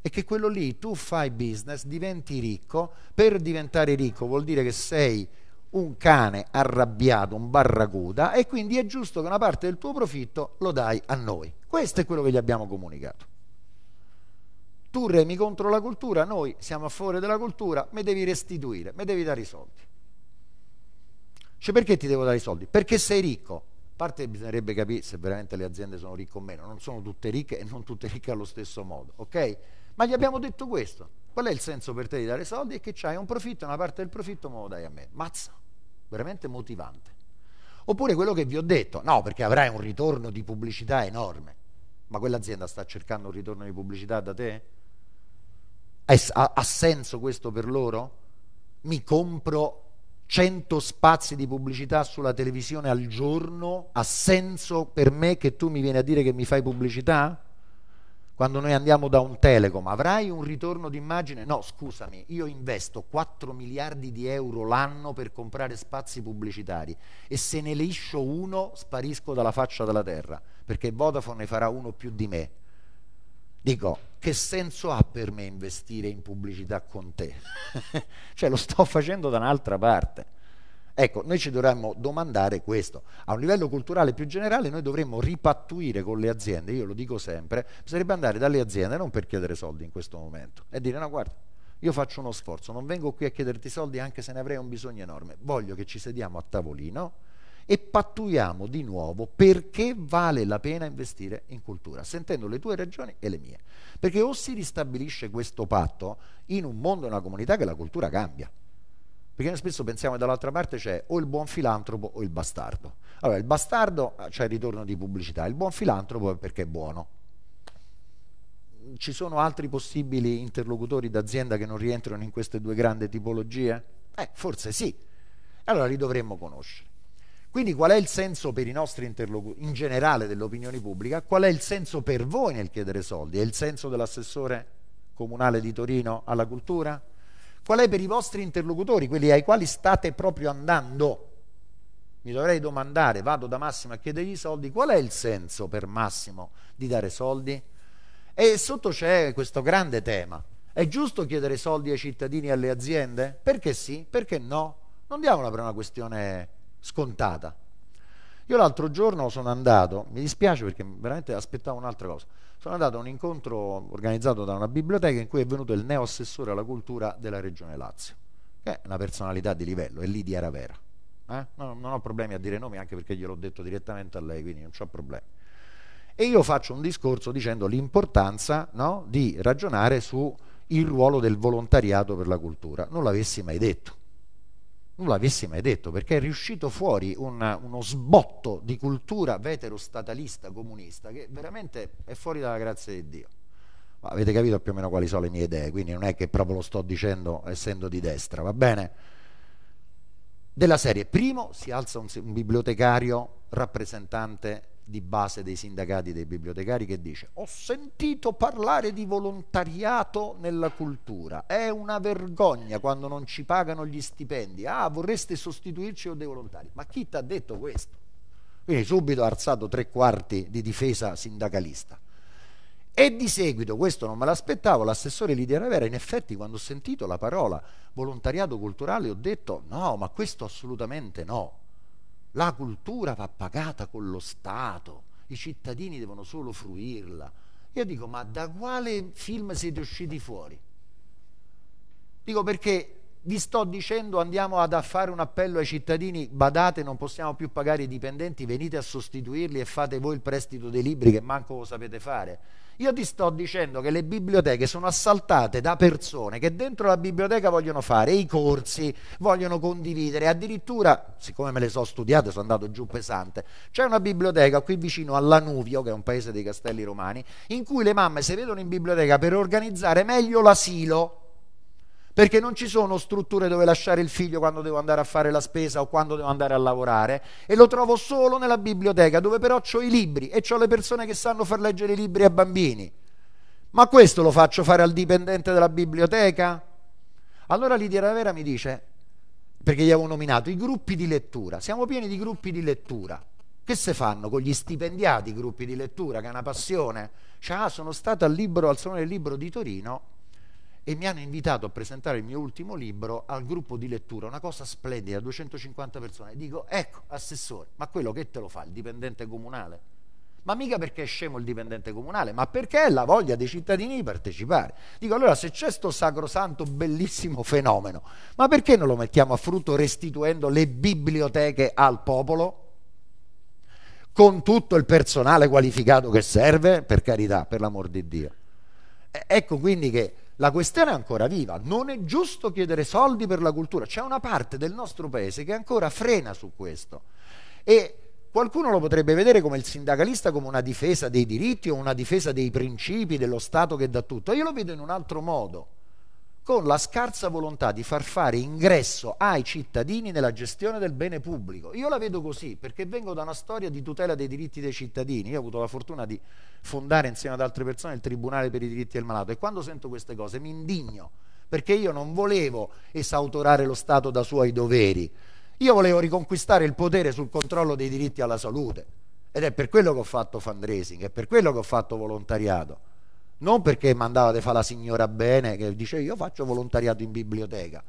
e che quello lì tu fai business, diventi ricco, per diventare ricco vuol dire che sei un cane arrabbiato, un barracuda, e quindi è giusto che una parte del tuo profitto lo dai a noi. Questo è quello che gli abbiamo comunicato. Tu remi contro la cultura, noi siamo a favore della cultura, mi devi restituire, mi devi dare i soldi. Cioè perché ti devo dare i soldi? Perché sei ricco. A parte bisognerebbe capire se veramente le aziende sono ricche o meno, non sono tutte ricche e non tutte ricche allo stesso modo, ok? Ma gli abbiamo detto questo. Qual è il senso per te di dare soldi? È che c'hai un profitto, una parte del profitto me lo dai a me. Mazza veramente motivante. Oppure quello che vi ho detto, no, perché avrai un ritorno di pubblicità enorme. Ma quell'azienda sta cercando un ritorno di pubblicità da te? Ha, ha senso questo per loro? Mi compro 100 spazi di pubblicità sulla televisione al giorno? Ha senso per me che tu mi vieni a dire che mi fai pubblicità? Quando noi andiamo da un telecom, avrai un ritorno d'immagine? No, scusami, io investo 4 miliardi di euro l'anno per comprare spazi pubblicitari e se ne liscio uno sparisco dalla faccia della terra, perché Vodafone ne farà uno più di me. Dico, che senso ha per me investire in pubblicità con te? *laughs* cioè lo sto facendo da un'altra parte. Ecco, noi ci dovremmo domandare questo. A un livello culturale più generale noi dovremmo ripattuire con le aziende, io lo dico sempre, bisognerebbe andare dalle aziende non per chiedere soldi in questo momento e dire no guarda, io faccio uno sforzo, non vengo qui a chiederti soldi anche se ne avrei un bisogno enorme, voglio che ci sediamo a tavolino e pattuiamo di nuovo perché vale la pena investire in cultura, sentendo le tue ragioni e le mie. Perché o si ristabilisce questo patto in un mondo e una comunità che la cultura cambia. Perché noi spesso pensiamo che dall'altra parte c'è o il buon filantropo o il bastardo. Allora, il bastardo eh, c'è il ritorno di pubblicità, il buon filantropo è perché è buono. Ci sono altri possibili interlocutori d'azienda che non rientrano in queste due grandi tipologie? Eh, forse sì. Allora li dovremmo conoscere. Quindi qual è il senso per i nostri interlocutori, in generale dell'opinione pubblica? Qual è il senso per voi nel chiedere soldi? È il senso dell'assessore comunale di Torino alla cultura? Qual è per i vostri interlocutori, quelli ai quali state proprio andando? Mi dovrei domandare, vado da Massimo a chiedergli soldi, qual è il senso per Massimo di dare soldi? E sotto c'è questo grande tema. È giusto chiedere soldi ai cittadini e alle aziende? Perché sì, perché no? Non diamola per una questione scontata. Io l'altro giorno sono andato, mi dispiace perché veramente aspettavo un'altra cosa sono andato a un incontro organizzato da una biblioteca in cui è venuto il neo assessore alla cultura della regione Lazio, che è una personalità di livello, è Lidia Ravera. Eh? No, non ho problemi a dire nomi anche perché gliel'ho detto direttamente a lei, quindi non ho problemi. E io faccio un discorso dicendo l'importanza no, di ragionare sul ruolo del volontariato per la cultura. Non l'avessi mai detto non l'avessi mai detto, perché è riuscito fuori una, uno sbotto di cultura vetero-statalista comunista che veramente è fuori dalla grazia di Dio. Ma avete capito più o meno quali sono le mie idee, quindi non è che proprio lo sto dicendo essendo di destra, va bene? Della serie, primo si alza un, un bibliotecario rappresentante di base dei sindacati dei bibliotecari che dice ho sentito parlare di volontariato nella cultura, è una vergogna quando non ci pagano gli stipendi, ah vorreste sostituirci con dei volontari, ma chi ti ha detto questo? Quindi subito ha alzato tre quarti di difesa sindacalista. E di seguito, questo non me l'aspettavo, l'assessore Lidia Ravera, in effetti quando ho sentito la parola volontariato culturale ho detto no, ma questo assolutamente no, la cultura va pagata con lo Stato, i cittadini devono solo fruirla. Io dico, ma da quale film siete usciti fuori? Dico perché vi sto dicendo andiamo ad fare un appello ai cittadini, badate, non possiamo più pagare i dipendenti, venite a sostituirli e fate voi il prestito dei libri che manco lo sapete fare. Io ti sto dicendo che le biblioteche sono assaltate da persone che dentro la biblioteca vogliono fare i corsi, vogliono condividere, addirittura, siccome me le so studiate, sono andato giù pesante, c'è una biblioteca qui vicino a Lanuvio, che è un paese dei castelli romani, in cui le mamme si vedono in biblioteca per organizzare meglio l'asilo perché non ci sono strutture dove lasciare il figlio quando devo andare a fare la spesa o quando devo andare a lavorare e lo trovo solo nella biblioteca dove però ho i libri e ho le persone che sanno far leggere i libri a bambini. Ma questo lo faccio fare al dipendente della biblioteca? Allora Lidia Ravera mi dice, perché gli avevo nominato, i gruppi di lettura, siamo pieni di gruppi di lettura. Che se fanno con gli stipendiati i gruppi di lettura, che è una passione? Cioè, ah, sono stato al, libro, al Salone del Libro di Torino e mi hanno invitato a presentare il mio ultimo libro al gruppo di lettura, una cosa splendida, 250 persone. E dico, ecco, assessore, ma quello che te lo fa il dipendente comunale? Ma mica perché è scemo il dipendente comunale, ma perché è la voglia dei cittadini di partecipare. Dico, allora se c'è questo sacrosanto bellissimo fenomeno, ma perché non lo mettiamo a frutto restituendo le biblioteche al popolo? Con tutto il personale qualificato che serve, per carità, per l'amor di Dio. E- ecco quindi che la questione è ancora viva, non è giusto chiedere soldi per la cultura, c'è una parte del nostro paese che ancora frena su questo e qualcuno lo potrebbe vedere come il sindacalista come una difesa dei diritti o una difesa dei principi dello Stato che dà tutto, io lo vedo in un altro modo con la scarsa volontà di far fare ingresso ai cittadini nella gestione del bene pubblico. Io la vedo così perché vengo da una storia di tutela dei diritti dei cittadini. Io ho avuto la fortuna di fondare insieme ad altre persone il Tribunale per i diritti del malato e quando sento queste cose mi indigno perché io non volevo esautorare lo Stato da suoi doveri. Io volevo riconquistare il potere sul controllo dei diritti alla salute ed è per quello che ho fatto fundraising, è per quello che ho fatto volontariato non perché mandavate di fare la signora bene che dice io faccio volontariato in biblioteca.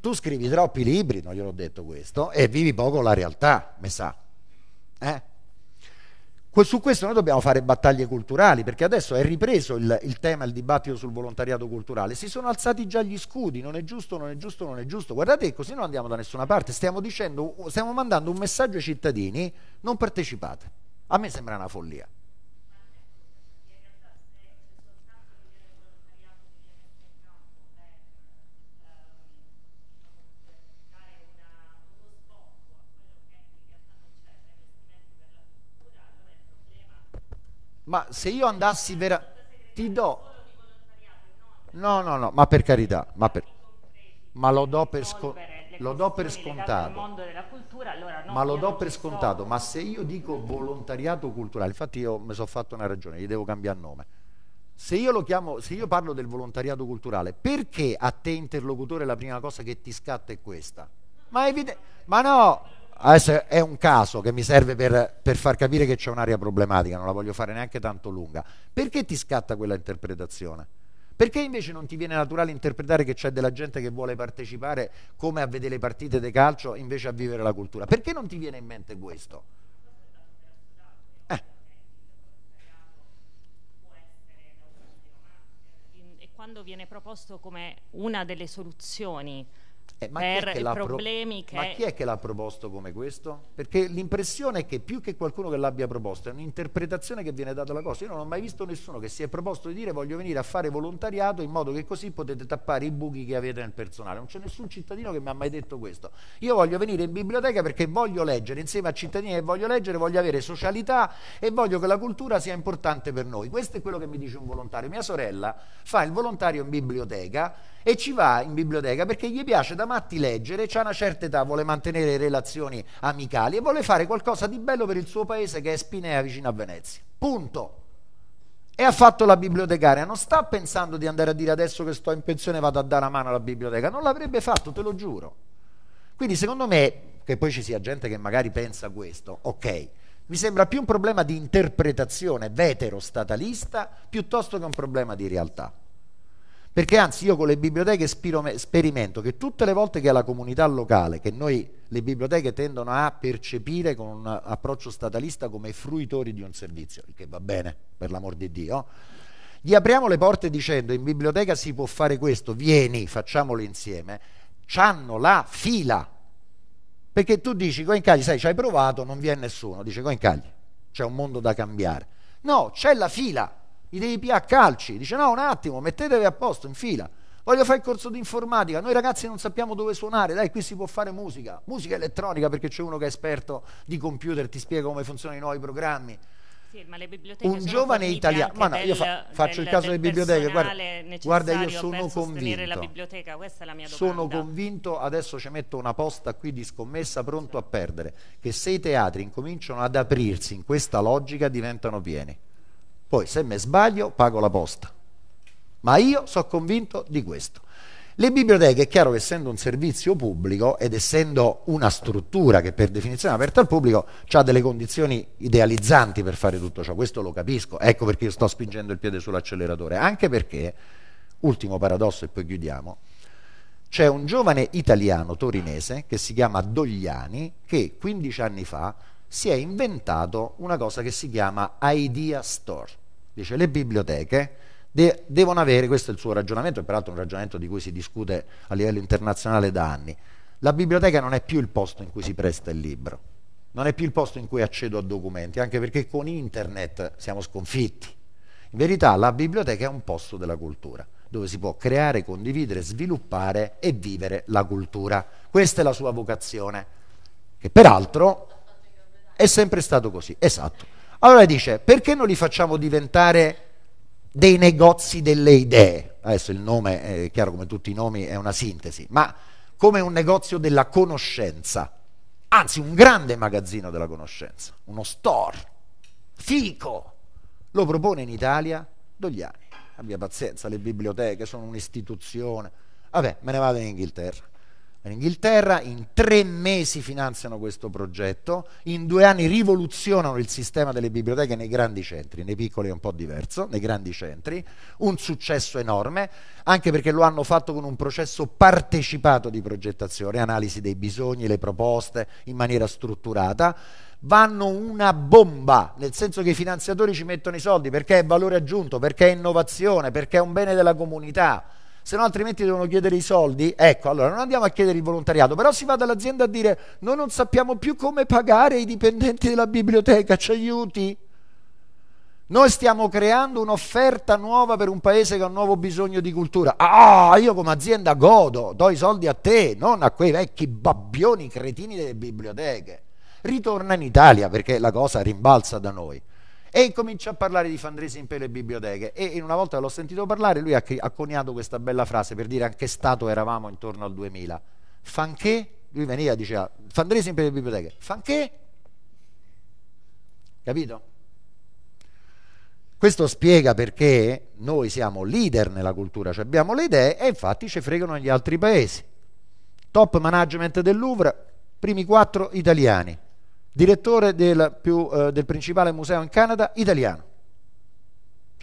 Tu scrivi troppi libri, non gliel'ho detto questo, e vivi poco la realtà, mi sa. Eh? Su questo noi dobbiamo fare battaglie culturali, perché adesso è ripreso il, il, tema, il dibattito sul volontariato culturale. Si sono alzati già gli scudi, non è giusto, non è giusto, non è giusto. Guardate così non andiamo da nessuna parte, stiamo, dicendo, stiamo mandando un messaggio ai cittadini, non partecipate. A me sembra una follia. Ma se io andassi veramente... Ti do... No, no, no, ma per carità, ma, per... ma lo do per scontato lo do per scontato. ma lo do per scontato, ma se io dico volontariato culturale, infatti io mi sono fatto una ragione, gli devo cambiare nome. Se io, chiamo, se io parlo del volontariato culturale, perché a te interlocutore la prima cosa che ti scatta è questa? Ma, è evidente, ma no, Adesso è un caso che mi serve per, per far capire che c'è un'area problematica, non la voglio fare neanche tanto lunga. Perché ti scatta quella interpretazione? Perché invece non ti viene naturale interpretare che c'è della gente che vuole partecipare come a vedere le partite di calcio invece a vivere la cultura? Perché non ti viene in mente questo? Eh. E quando viene proposto come una delle soluzioni eh, ma, per chi problemi pro- che... ma chi è che l'ha proposto come questo? Perché l'impressione è che più che qualcuno che l'abbia proposto, è un'interpretazione che viene data alla cosa. Io non ho mai visto nessuno che si è proposto di dire voglio venire a fare volontariato in modo che così potete tappare i buchi che avete nel personale. Non c'è nessun cittadino che mi ha mai detto questo. Io voglio venire in biblioteca perché voglio leggere, insieme a cittadini che voglio leggere, voglio avere socialità e voglio che la cultura sia importante per noi. Questo è quello che mi dice un volontario. Mia sorella fa il volontario in biblioteca e ci va in biblioteca perché gli piace da matti leggere, ha una certa età, vuole mantenere relazioni amicali e vuole fare qualcosa di bello per il suo paese che è Spinea vicino a Venezia. Punto. E ha fatto la bibliotecaria, non sta pensando di andare a dire adesso che sto in pensione vado a dare una mano alla biblioteca, non l'avrebbe fatto, te lo giuro. Quindi secondo me, che poi ci sia gente che magari pensa questo, ok, mi sembra più un problema di interpretazione vetero-statalista piuttosto che un problema di realtà. Perché anzi io con le biblioteche sperimento che tutte le volte che alla comunità locale, che noi le biblioteche tendono a percepire con un approccio statalista come fruitori di un servizio, il che va bene, per l'amor di Dio, gli apriamo le porte dicendo in biblioteca si può fare questo, vieni, facciamolo insieme, hanno la fila. Perché tu dici, Coincagli, sai, ci hai provato, non vi è nessuno, dice Coincagli, c'è un mondo da cambiare. No, c'è la fila i devi pigliare a calci, dice no un attimo, mettetevi a posto in fila, voglio fare il corso di informatica, noi ragazzi non sappiamo dove suonare, dai qui si può fare musica, musica elettronica perché c'è uno che è esperto di computer, ti spiega come funzionano i nuovi programmi. Sì, ma le biblioteche un giovane italiano, ma no, del, io fa, faccio del, il caso delle biblioteche, guarda, guarda, io sono convinto, sono convinto, adesso ci metto una posta qui di scommessa pronto sì. a perdere, che se i teatri incominciano ad aprirsi in questa logica diventano pieni. Poi se me sbaglio pago la posta. Ma io sono convinto di questo. Le biblioteche è chiaro che essendo un servizio pubblico ed essendo una struttura che per definizione è aperta al pubblico ha delle condizioni idealizzanti per fare tutto ciò, questo lo capisco, ecco perché io sto spingendo il piede sull'acceleratore, anche perché, ultimo paradosso e poi chiudiamo, c'è un giovane italiano torinese che si chiama Dogliani che 15 anni fa si è inventato una cosa che si chiama Idea Store. Dice le biblioteche de- devono avere, questo è il suo ragionamento, e peraltro un ragionamento di cui si discute a livello internazionale da anni, la biblioteca non è più il posto in cui si presta il libro, non è più il posto in cui accedo a documenti, anche perché con internet siamo sconfitti. In verità la biblioteca è un posto della cultura, dove si può creare, condividere, sviluppare e vivere la cultura. Questa è la sua vocazione, che peraltro è sempre stato così, esatto. Allora dice, perché non li facciamo diventare dei negozi delle idee? Adesso il nome, è chiaro come tutti i nomi, è una sintesi, ma come un negozio della conoscenza, anzi un grande magazzino della conoscenza, uno store, fico, lo propone in Italia Dogliani. Abbia pazienza, le biblioteche sono un'istituzione. Vabbè, me ne vado in Inghilterra l'Inghilterra, in tre mesi finanziano questo progetto, in due anni rivoluzionano il sistema delle biblioteche nei grandi centri, nei piccoli è un po' diverso, nei grandi centri, un successo enorme, anche perché lo hanno fatto con un processo partecipato di progettazione, analisi dei bisogni, le proposte in maniera strutturata, vanno una bomba, nel senso che i finanziatori ci mettono i soldi perché è valore aggiunto, perché è innovazione, perché è un bene della comunità se no altrimenti devono chiedere i soldi. Ecco, allora non andiamo a chiedere il volontariato, però si va dall'azienda a dire noi non sappiamo più come pagare i dipendenti della biblioteca, ci aiuti. Noi stiamo creando un'offerta nuova per un paese che ha un nuovo bisogno di cultura. Ah, io come azienda godo, do i soldi a te, non a quei vecchi babbioni cretini delle biblioteche. Ritorna in Italia perché la cosa rimbalza da noi. E incomincia a parlare di fundraising per le biblioteche. E una volta l'ho sentito parlare, lui ha, ha coniato questa bella frase per dire a che stato eravamo intorno al 2000. Fanché? Lui veniva e diceva fundraising per le biblioteche. Fanché? Capito? Questo spiega perché noi siamo leader nella cultura, cioè abbiamo le idee e infatti ci fregano gli altri paesi. Top management del Louvre, primi quattro italiani direttore del, più, eh, del principale museo in Canada italiano.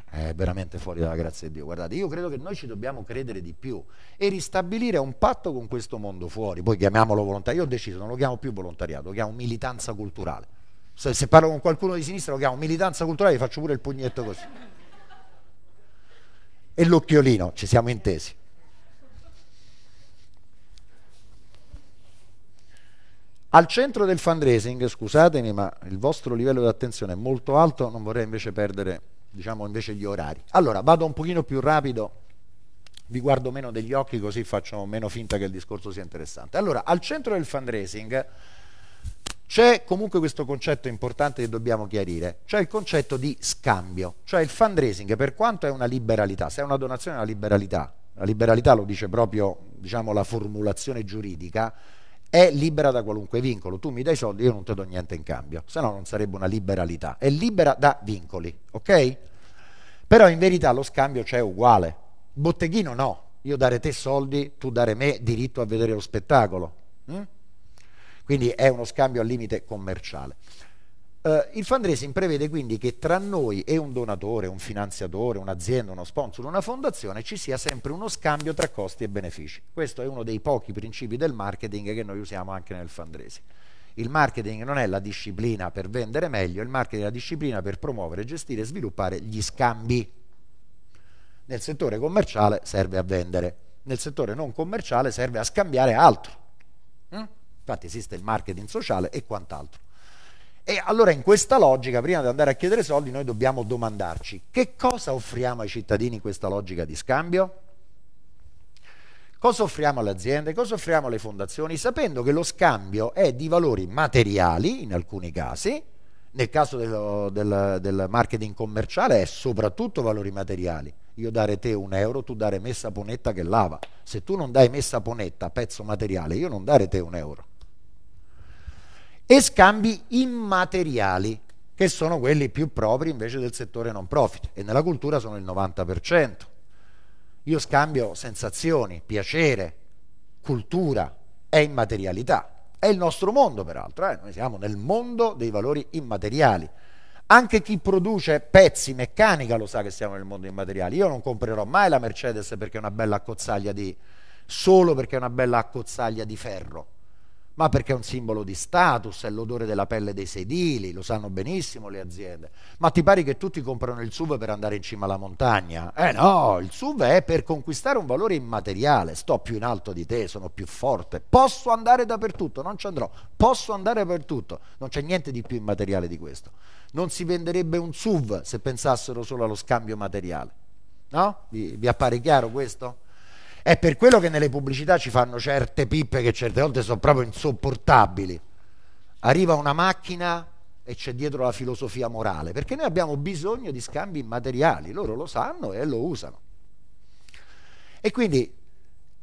È veramente fuori dalla grazia di Dio. Guardate, io credo che noi ci dobbiamo credere di più e ristabilire un patto con questo mondo fuori. Poi chiamiamolo volontariato. Io ho deciso, non lo chiamo più volontariato, lo chiamo militanza culturale. Se, se parlo con qualcuno di sinistra lo chiamo militanza culturale, gli faccio pure il pugnetto così. E l'occhiolino, ci siamo intesi. Al centro del fundraising, scusatemi, ma il vostro livello di attenzione è molto alto, non vorrei invece perdere, diciamo, invece gli orari. Allora, vado un pochino più rapido, vi guardo meno degli occhi così faccio meno finta che il discorso sia interessante. Allora, al centro del fundraising c'è comunque questo concetto importante che dobbiamo chiarire, cioè il concetto di scambio, cioè il fundraising per quanto è una liberalità, se è una donazione è una liberalità, la liberalità lo dice proprio, diciamo, la formulazione giuridica, è libera da qualunque vincolo. Tu mi dai soldi, io non ti do niente in cambio, se no non sarebbe una liberalità. È libera da vincoli, ok? Però in verità lo scambio c'è uguale. Botteghino no, io dare te soldi, tu dare me diritto a vedere lo spettacolo. Mm? Quindi è uno scambio al limite commerciale. Uh, il fundraising prevede quindi che tra noi e un donatore, un finanziatore, un'azienda, uno sponsor, una fondazione ci sia sempre uno scambio tra costi e benefici. Questo è uno dei pochi principi del marketing che noi usiamo anche nel fundraising. Il marketing non è la disciplina per vendere meglio, il marketing è la disciplina per promuovere, gestire e sviluppare gli scambi. Nel settore commerciale serve a vendere, nel settore non commerciale serve a scambiare altro. Mm? Infatti esiste il marketing sociale e quant'altro. E allora in questa logica, prima di andare a chiedere soldi, noi dobbiamo domandarci che cosa offriamo ai cittadini in questa logica di scambio? Cosa offriamo alle aziende? Cosa offriamo alle fondazioni? Sapendo che lo scambio è di valori materiali in alcuni casi, nel caso del, del, del marketing commerciale è soprattutto valori materiali. Io dare te un euro, tu dare me saponetta che lava. Se tu non dai me saponetta, pezzo materiale, io non dare te un euro e scambi immateriali, che sono quelli più propri invece del settore non profit e nella cultura sono il 90%. Io scambio sensazioni, piacere, cultura e immaterialità. È il nostro mondo, peraltro, eh? noi siamo nel mondo dei valori immateriali. Anche chi produce pezzi, meccanica, lo sa che siamo nel mondo immateriale. Io non comprerò mai la Mercedes perché è una bella accozzaglia di... solo perché è una bella accozzaglia di ferro ma perché è un simbolo di status, è l'odore della pelle dei sedili, lo sanno benissimo le aziende. Ma ti pare che tutti comprano il SUV per andare in cima alla montagna? Eh no, il SUV è per conquistare un valore immateriale, sto più in alto di te, sono più forte, posso andare dappertutto, non ci andrò, posso andare dappertutto, non c'è niente di più immateriale di questo. Non si venderebbe un SUV se pensassero solo allo scambio materiale. No? vi, vi appare chiaro questo? È per quello che nelle pubblicità ci fanno certe pippe che certe volte sono proprio insopportabili. Arriva una macchina e c'è dietro la filosofia morale, perché noi abbiamo bisogno di scambi immateriali, loro lo sanno e lo usano. E quindi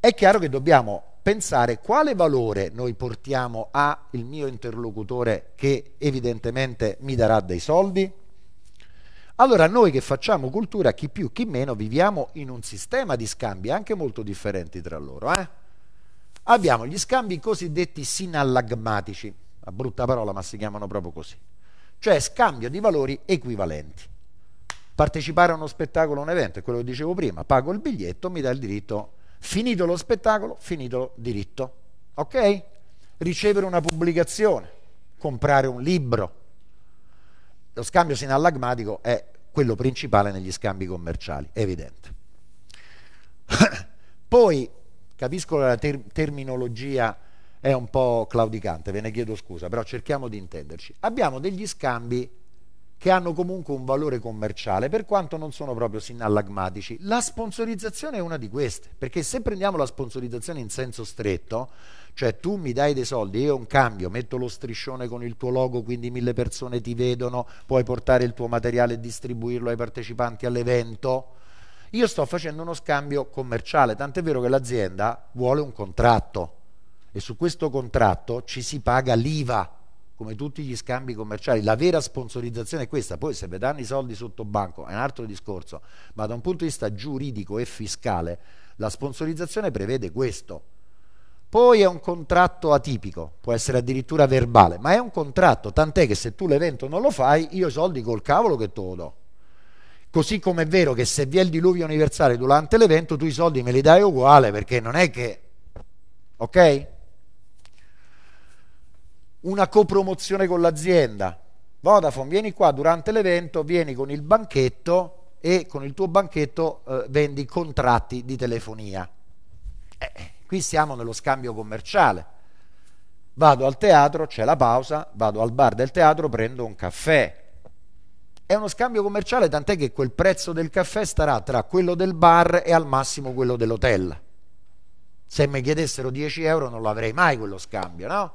è chiaro che dobbiamo pensare quale valore noi portiamo al mio interlocutore che evidentemente mi darà dei soldi, allora noi che facciamo cultura, chi più, chi meno, viviamo in un sistema di scambi anche molto differenti tra loro. Eh? Abbiamo gli scambi cosiddetti sinallagmatici, una brutta parola ma si chiamano proprio così, cioè scambio di valori equivalenti. Partecipare a uno spettacolo, a un evento, è quello che dicevo prima, pago il biglietto, mi dà il diritto, finito lo spettacolo, finito il diritto. Ok? Ricevere una pubblicazione, comprare un libro, lo scambio sinallagmatico è quello principale negli scambi commerciali, evidente. *coughs* Poi capisco che la ter- terminologia è un po' claudicante, ve ne chiedo scusa, però cerchiamo di intenderci. Abbiamo degli scambi che hanno comunque un valore commerciale, per quanto non sono proprio sinallagmatici. La sponsorizzazione è una di queste, perché se prendiamo la sponsorizzazione in senso stretto, cioè tu mi dai dei soldi, io un cambio, metto lo striscione con il tuo logo, quindi mille persone ti vedono, puoi portare il tuo materiale e distribuirlo ai partecipanti all'evento. Io sto facendo uno scambio commerciale, tant'è vero che l'azienda vuole un contratto e su questo contratto ci si paga l'IVA come tutti gli scambi commerciali. La vera sponsorizzazione è questa, poi se vi danno i soldi sotto banco è un altro discorso, ma da un punto di vista giuridico e fiscale la sponsorizzazione prevede questo. Poi è un contratto atipico, può essere addirittura verbale, ma è un contratto, tant'è che se tu l'evento non lo fai, io i soldi col cavolo che te lo do. Così come è vero che se vi è il diluvio universale durante l'evento, tu i soldi me li dai uguale, perché non è che... Ok? Una copromozione con l'azienda. Vodafone, vieni qua durante l'evento, vieni con il banchetto e con il tuo banchetto eh, vendi contratti di telefonia. Eh Qui siamo nello scambio commerciale. Vado al teatro, c'è la pausa, vado al bar del teatro, prendo un caffè. È uno scambio commerciale, tant'è che quel prezzo del caffè starà tra quello del bar e al massimo quello dell'hotel. Se mi chiedessero 10 euro non lo avrei mai quello scambio, no?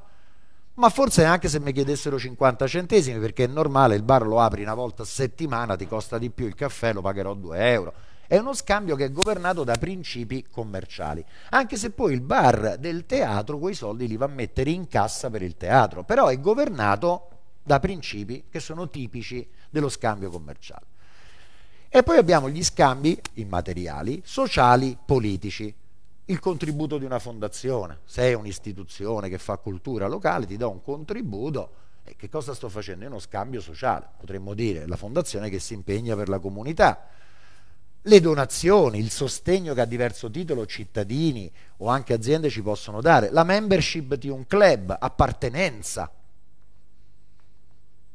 ma forse anche se mi chiedessero 50 centesimi, perché è normale, il bar lo apri una volta a settimana, ti costa di più il caffè, lo pagherò 2 euro. È uno scambio che è governato da principi commerciali, anche se poi il bar del teatro quei soldi li va a mettere in cassa per il teatro, però è governato da principi che sono tipici dello scambio commerciale. E poi abbiamo gli scambi immateriali, sociali, politici. Il contributo di una fondazione, se è un'istituzione che fa cultura locale ti do un contributo e che cosa sto facendo? È uno scambio sociale, potremmo dire, la fondazione che si impegna per la comunità le donazioni, il sostegno che a diverso titolo cittadini o anche aziende ci possono dare, la membership di un club, appartenenza.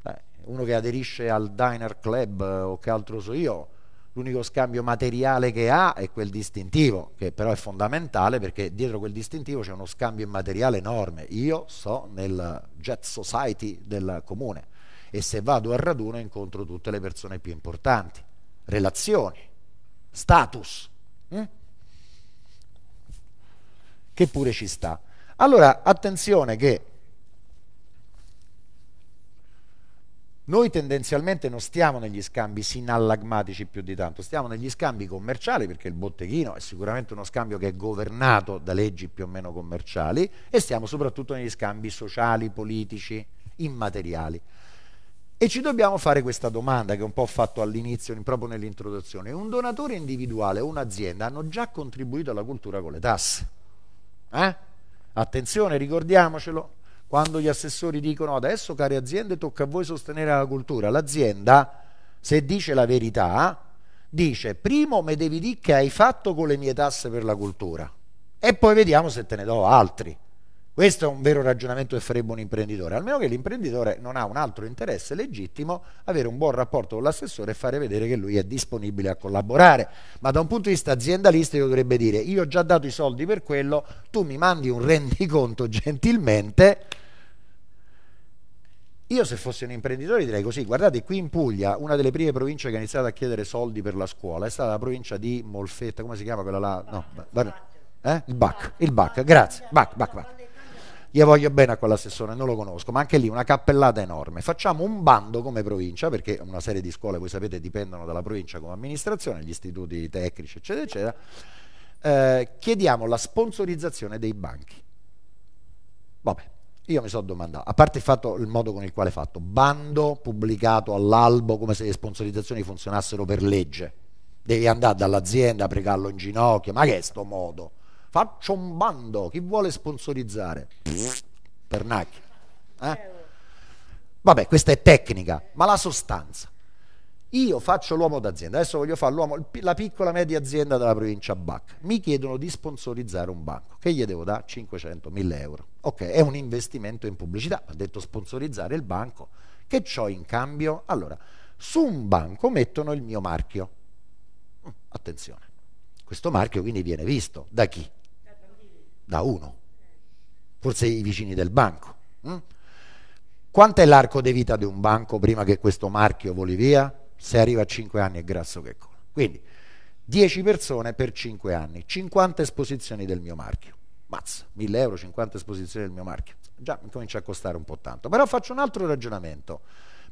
Beh, uno che aderisce al Diner Club eh, o che altro so io, l'unico scambio materiale che ha è quel distintivo, che però è fondamentale perché dietro quel distintivo c'è uno scambio immateriale enorme. Io so nel Jet Society del comune e se vado al raduno incontro tutte le persone più importanti. Relazioni status, eh? che pure ci sta. Allora, attenzione che Noi tendenzialmente non stiamo negli scambi sinallagmatici più di tanto, stiamo negli scambi commerciali perché il botteghino è sicuramente uno scambio che è governato da leggi più o meno commerciali e stiamo soprattutto negli scambi sociali, politici, immateriali. E ci dobbiamo fare questa domanda che un po' ho fatto all'inizio, proprio nell'introduzione. Un donatore individuale o un'azienda hanno già contribuito alla cultura con le tasse. Eh? Attenzione, ricordiamocelo, quando gli assessori dicono adesso care aziende tocca a voi sostenere la cultura, l'azienda se dice la verità dice primo mi devi dire che hai fatto con le mie tasse per la cultura e poi vediamo se te ne do altri. Questo è un vero ragionamento che farebbe un imprenditore, almeno che l'imprenditore non ha un altro interesse legittimo, avere un buon rapporto con l'assessore e fare vedere che lui è disponibile a collaborare. Ma da un punto di vista aziendalistico dovrebbe dire io ho già dato i soldi per quello, tu mi mandi un rendiconto gentilmente. Io se fossi un imprenditore direi così, guardate qui in Puglia una delle prime province che ha iniziato a chiedere soldi per la scuola è stata la provincia di Molfetta, come si chiama quella là? No, eh? il BAC, il BAC, grazie, BAC, BAC, BAC gli voglio bene a quell'assessore, non lo conosco, ma anche lì una cappellata enorme. Facciamo un bando come provincia, perché una serie di scuole, voi sapete, dipendono dalla provincia come amministrazione, gli istituti tecnici, eccetera, eccetera. Eh, chiediamo la sponsorizzazione dei banchi. Vabbè, io mi sono domandato, a parte il, fatto, il modo con il quale è fatto, bando pubblicato all'albo come se le sponsorizzazioni funzionassero per legge. Devi andare dall'azienda a pregarlo in ginocchio, ma che è sto modo? Faccio un bando, chi vuole sponsorizzare? Pernacchia. Eh? Vabbè, questa è tecnica, ma la sostanza. Io faccio l'uomo d'azienda, adesso voglio fare l'uomo, la piccola media azienda della provincia BAC. Mi chiedono di sponsorizzare un banco, che gli devo dare 500 1000 euro. Ok, è un investimento in pubblicità, ha detto sponsorizzare il banco, che ho in cambio? Allora, su un banco mettono il mio marchio. Mm, attenzione, questo marchio quindi viene visto da chi? da uno, forse i vicini del banco. Mm? Quanto è l'arco di vita di un banco prima che questo marchio voli via? Se arriva a 5 anni è grasso che cola. Quindi 10 persone per 5 anni, 50 esposizioni del mio marchio. Mazza, 1000 euro, 50 esposizioni del mio marchio. Già mi comincia a costare un po' tanto. Però faccio un altro ragionamento,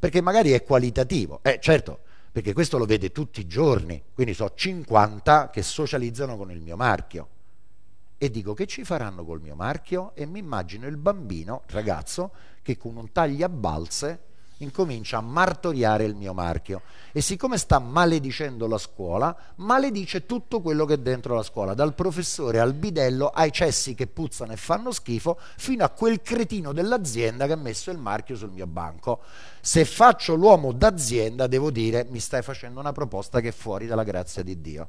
perché magari è qualitativo. Eh certo, perché questo lo vede tutti i giorni, quindi so 50 che socializzano con il mio marchio e dico che ci faranno col mio marchio e mi immagino il bambino, ragazzo, che con un taglio a balze incomincia a martoriare il mio marchio e siccome sta maledicendo la scuola, maledice tutto quello che è dentro la scuola, dal professore al bidello ai cessi che puzzano e fanno schifo, fino a quel cretino dell'azienda che ha messo il marchio sul mio banco. Se faccio l'uomo d'azienda devo dire mi stai facendo una proposta che è fuori dalla grazia di Dio.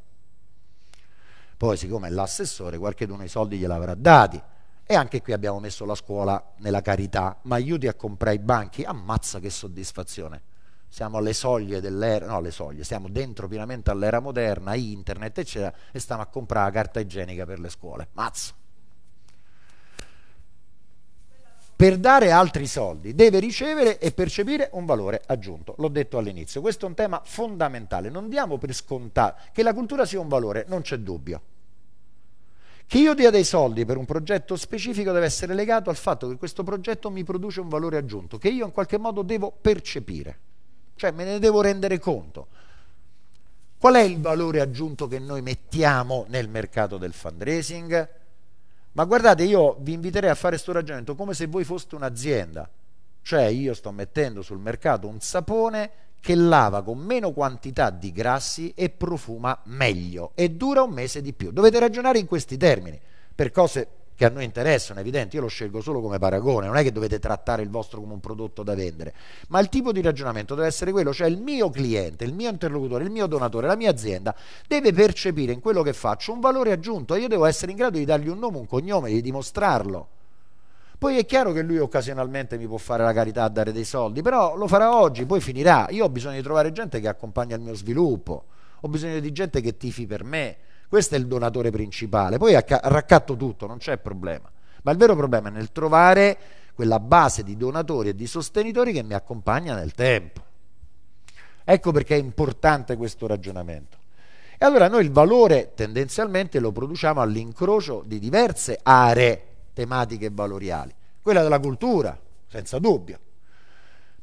Poi siccome è l'assessore, qualcuno i soldi gliel'avrà dati. E anche qui abbiamo messo la scuola nella carità, ma aiuti a comprare i banchi, ammazza che soddisfazione. Siamo alle soglie dell'era, no alle soglie, siamo dentro pienamente all'era moderna, internet eccetera, e stiamo a comprare la carta igienica per le scuole. mazzo per dare altri soldi deve ricevere e percepire un valore aggiunto. L'ho detto all'inizio, questo è un tema fondamentale, non diamo per scontato che la cultura sia un valore, non c'è dubbio. Che io dia dei soldi per un progetto specifico deve essere legato al fatto che questo progetto mi produce un valore aggiunto, che io in qualche modo devo percepire, cioè me ne devo rendere conto. Qual è il valore aggiunto che noi mettiamo nel mercato del fundraising? Ma guardate, io vi inviterei a fare questo ragionamento come se voi foste un'azienda. Cioè io sto mettendo sul mercato un sapone che lava con meno quantità di grassi e profuma meglio e dura un mese di più. Dovete ragionare in questi termini, per cose che a noi interessano, è evidente, io lo scelgo solo come paragone, non è che dovete trattare il vostro come un prodotto da vendere, ma il tipo di ragionamento deve essere quello, cioè il mio cliente, il mio interlocutore, il mio donatore, la mia azienda deve percepire in quello che faccio un valore aggiunto io devo essere in grado di dargli un nome, un cognome, di dimostrarlo. Poi è chiaro che lui occasionalmente mi può fare la carità a dare dei soldi, però lo farà oggi, poi finirà. Io ho bisogno di trovare gente che accompagna il mio sviluppo, ho bisogno di gente che tifi per me questo è il donatore principale. Poi raccatto tutto, non c'è problema. Ma il vero problema è nel trovare quella base di donatori e di sostenitori che mi accompagna nel tempo. Ecco perché è importante questo ragionamento. E allora noi il valore tendenzialmente lo produciamo all'incrocio di diverse aree tematiche e valoriali. Quella della cultura, senza dubbio.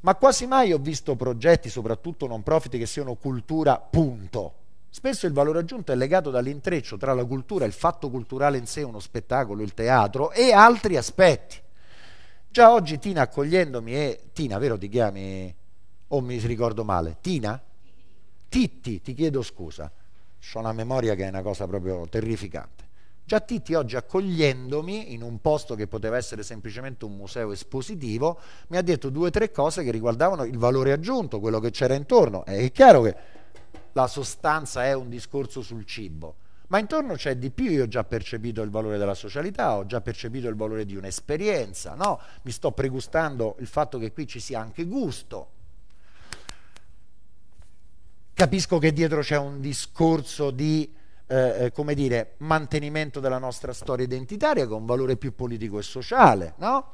Ma quasi mai ho visto progetti, soprattutto non profit, che siano cultura punto Spesso il valore aggiunto è legato dall'intreccio tra la cultura, il fatto culturale in sé, uno spettacolo, il teatro e altri aspetti. Già oggi Tina accogliendomi e Tina, vero ti chiami? O mi ricordo male? Tina? Titti, ti chiedo scusa. Ho una memoria che è una cosa proprio terrificante. Già Titti oggi accogliendomi in un posto che poteva essere semplicemente un museo espositivo, mi ha detto due o tre cose che riguardavano il valore aggiunto, quello che c'era intorno. È chiaro che la sostanza è un discorso sul cibo, ma intorno c'è di più, io ho già percepito il valore della socialità, ho già percepito il valore di un'esperienza, no? mi sto pregustando il fatto che qui ci sia anche gusto. Capisco che dietro c'è un discorso di, eh, eh come dire, mantenimento della nostra storia identitaria che è un valore più politico e sociale, no?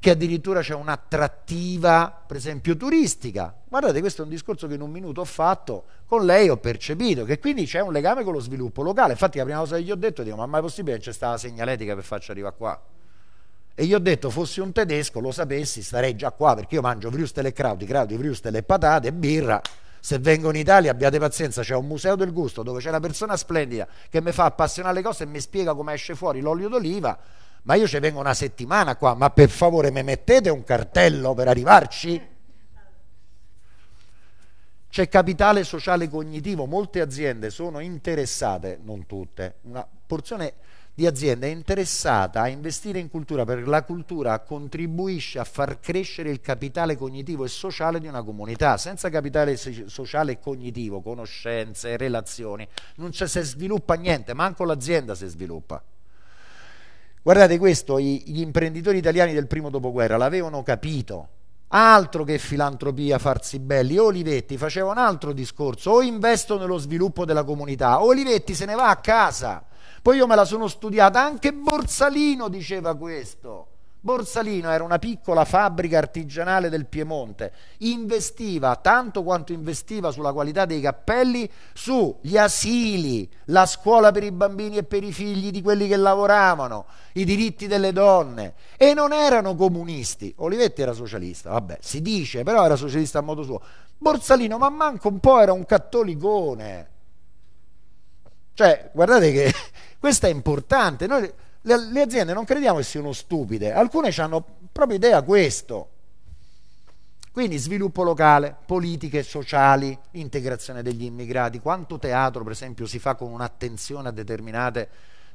che addirittura c'è un'attrattiva, per esempio, turistica. Guardate, questo è un discorso che in un minuto ho fatto con lei, ho percepito che quindi c'è un legame con lo sviluppo locale. Infatti la prima cosa che gli ho detto, è: dico, ma è mai possibile che c'è stata la segnaletica per farci arrivare qua? E gli ho detto, fossi un tedesco, lo sapessi, starei già qua, perché io mangio vriustel e crauti, crauti, vriustel e patate e birra. Se vengo in Italia, abbiate pazienza, c'è un museo del gusto dove c'è una persona splendida che mi fa appassionare le cose e mi spiega come esce fuori l'olio d'oliva ma io ci vengo una settimana qua, ma per favore mi mettete un cartello per arrivarci? C'è capitale sociale cognitivo, molte aziende sono interessate, non tutte, una porzione di aziende è interessata a investire in cultura perché la cultura contribuisce a far crescere il capitale cognitivo e sociale di una comunità. Senza capitale sociale e cognitivo, conoscenze, relazioni, non si sviluppa niente, manco l'azienda si sviluppa. Guardate questo, gli imprenditori italiani del primo dopoguerra l'avevano capito. Altro che filantropia, farsi belli. Olivetti faceva un altro discorso, o investo nello sviluppo della comunità, Olivetti se ne va a casa. Poi io me la sono studiata, anche Borsalino diceva questo. Borsalino era una piccola fabbrica artigianale del Piemonte, investiva tanto quanto investiva sulla qualità dei cappelli, sugli asili, la scuola per i bambini e per i figli di quelli che lavoravano, i diritti delle donne e non erano comunisti. Olivetti era socialista, vabbè, si dice, però era socialista a modo suo. Borsalino, ma manco un po' era un cattolicone. Cioè, guardate che *laughs* questo è importante. Noi le, le aziende non crediamo che siano stupide, alcune hanno proprio idea questo. Quindi sviluppo locale, politiche sociali, integrazione degli immigrati, quanto teatro per esempio si fa con un'attenzione a determinate,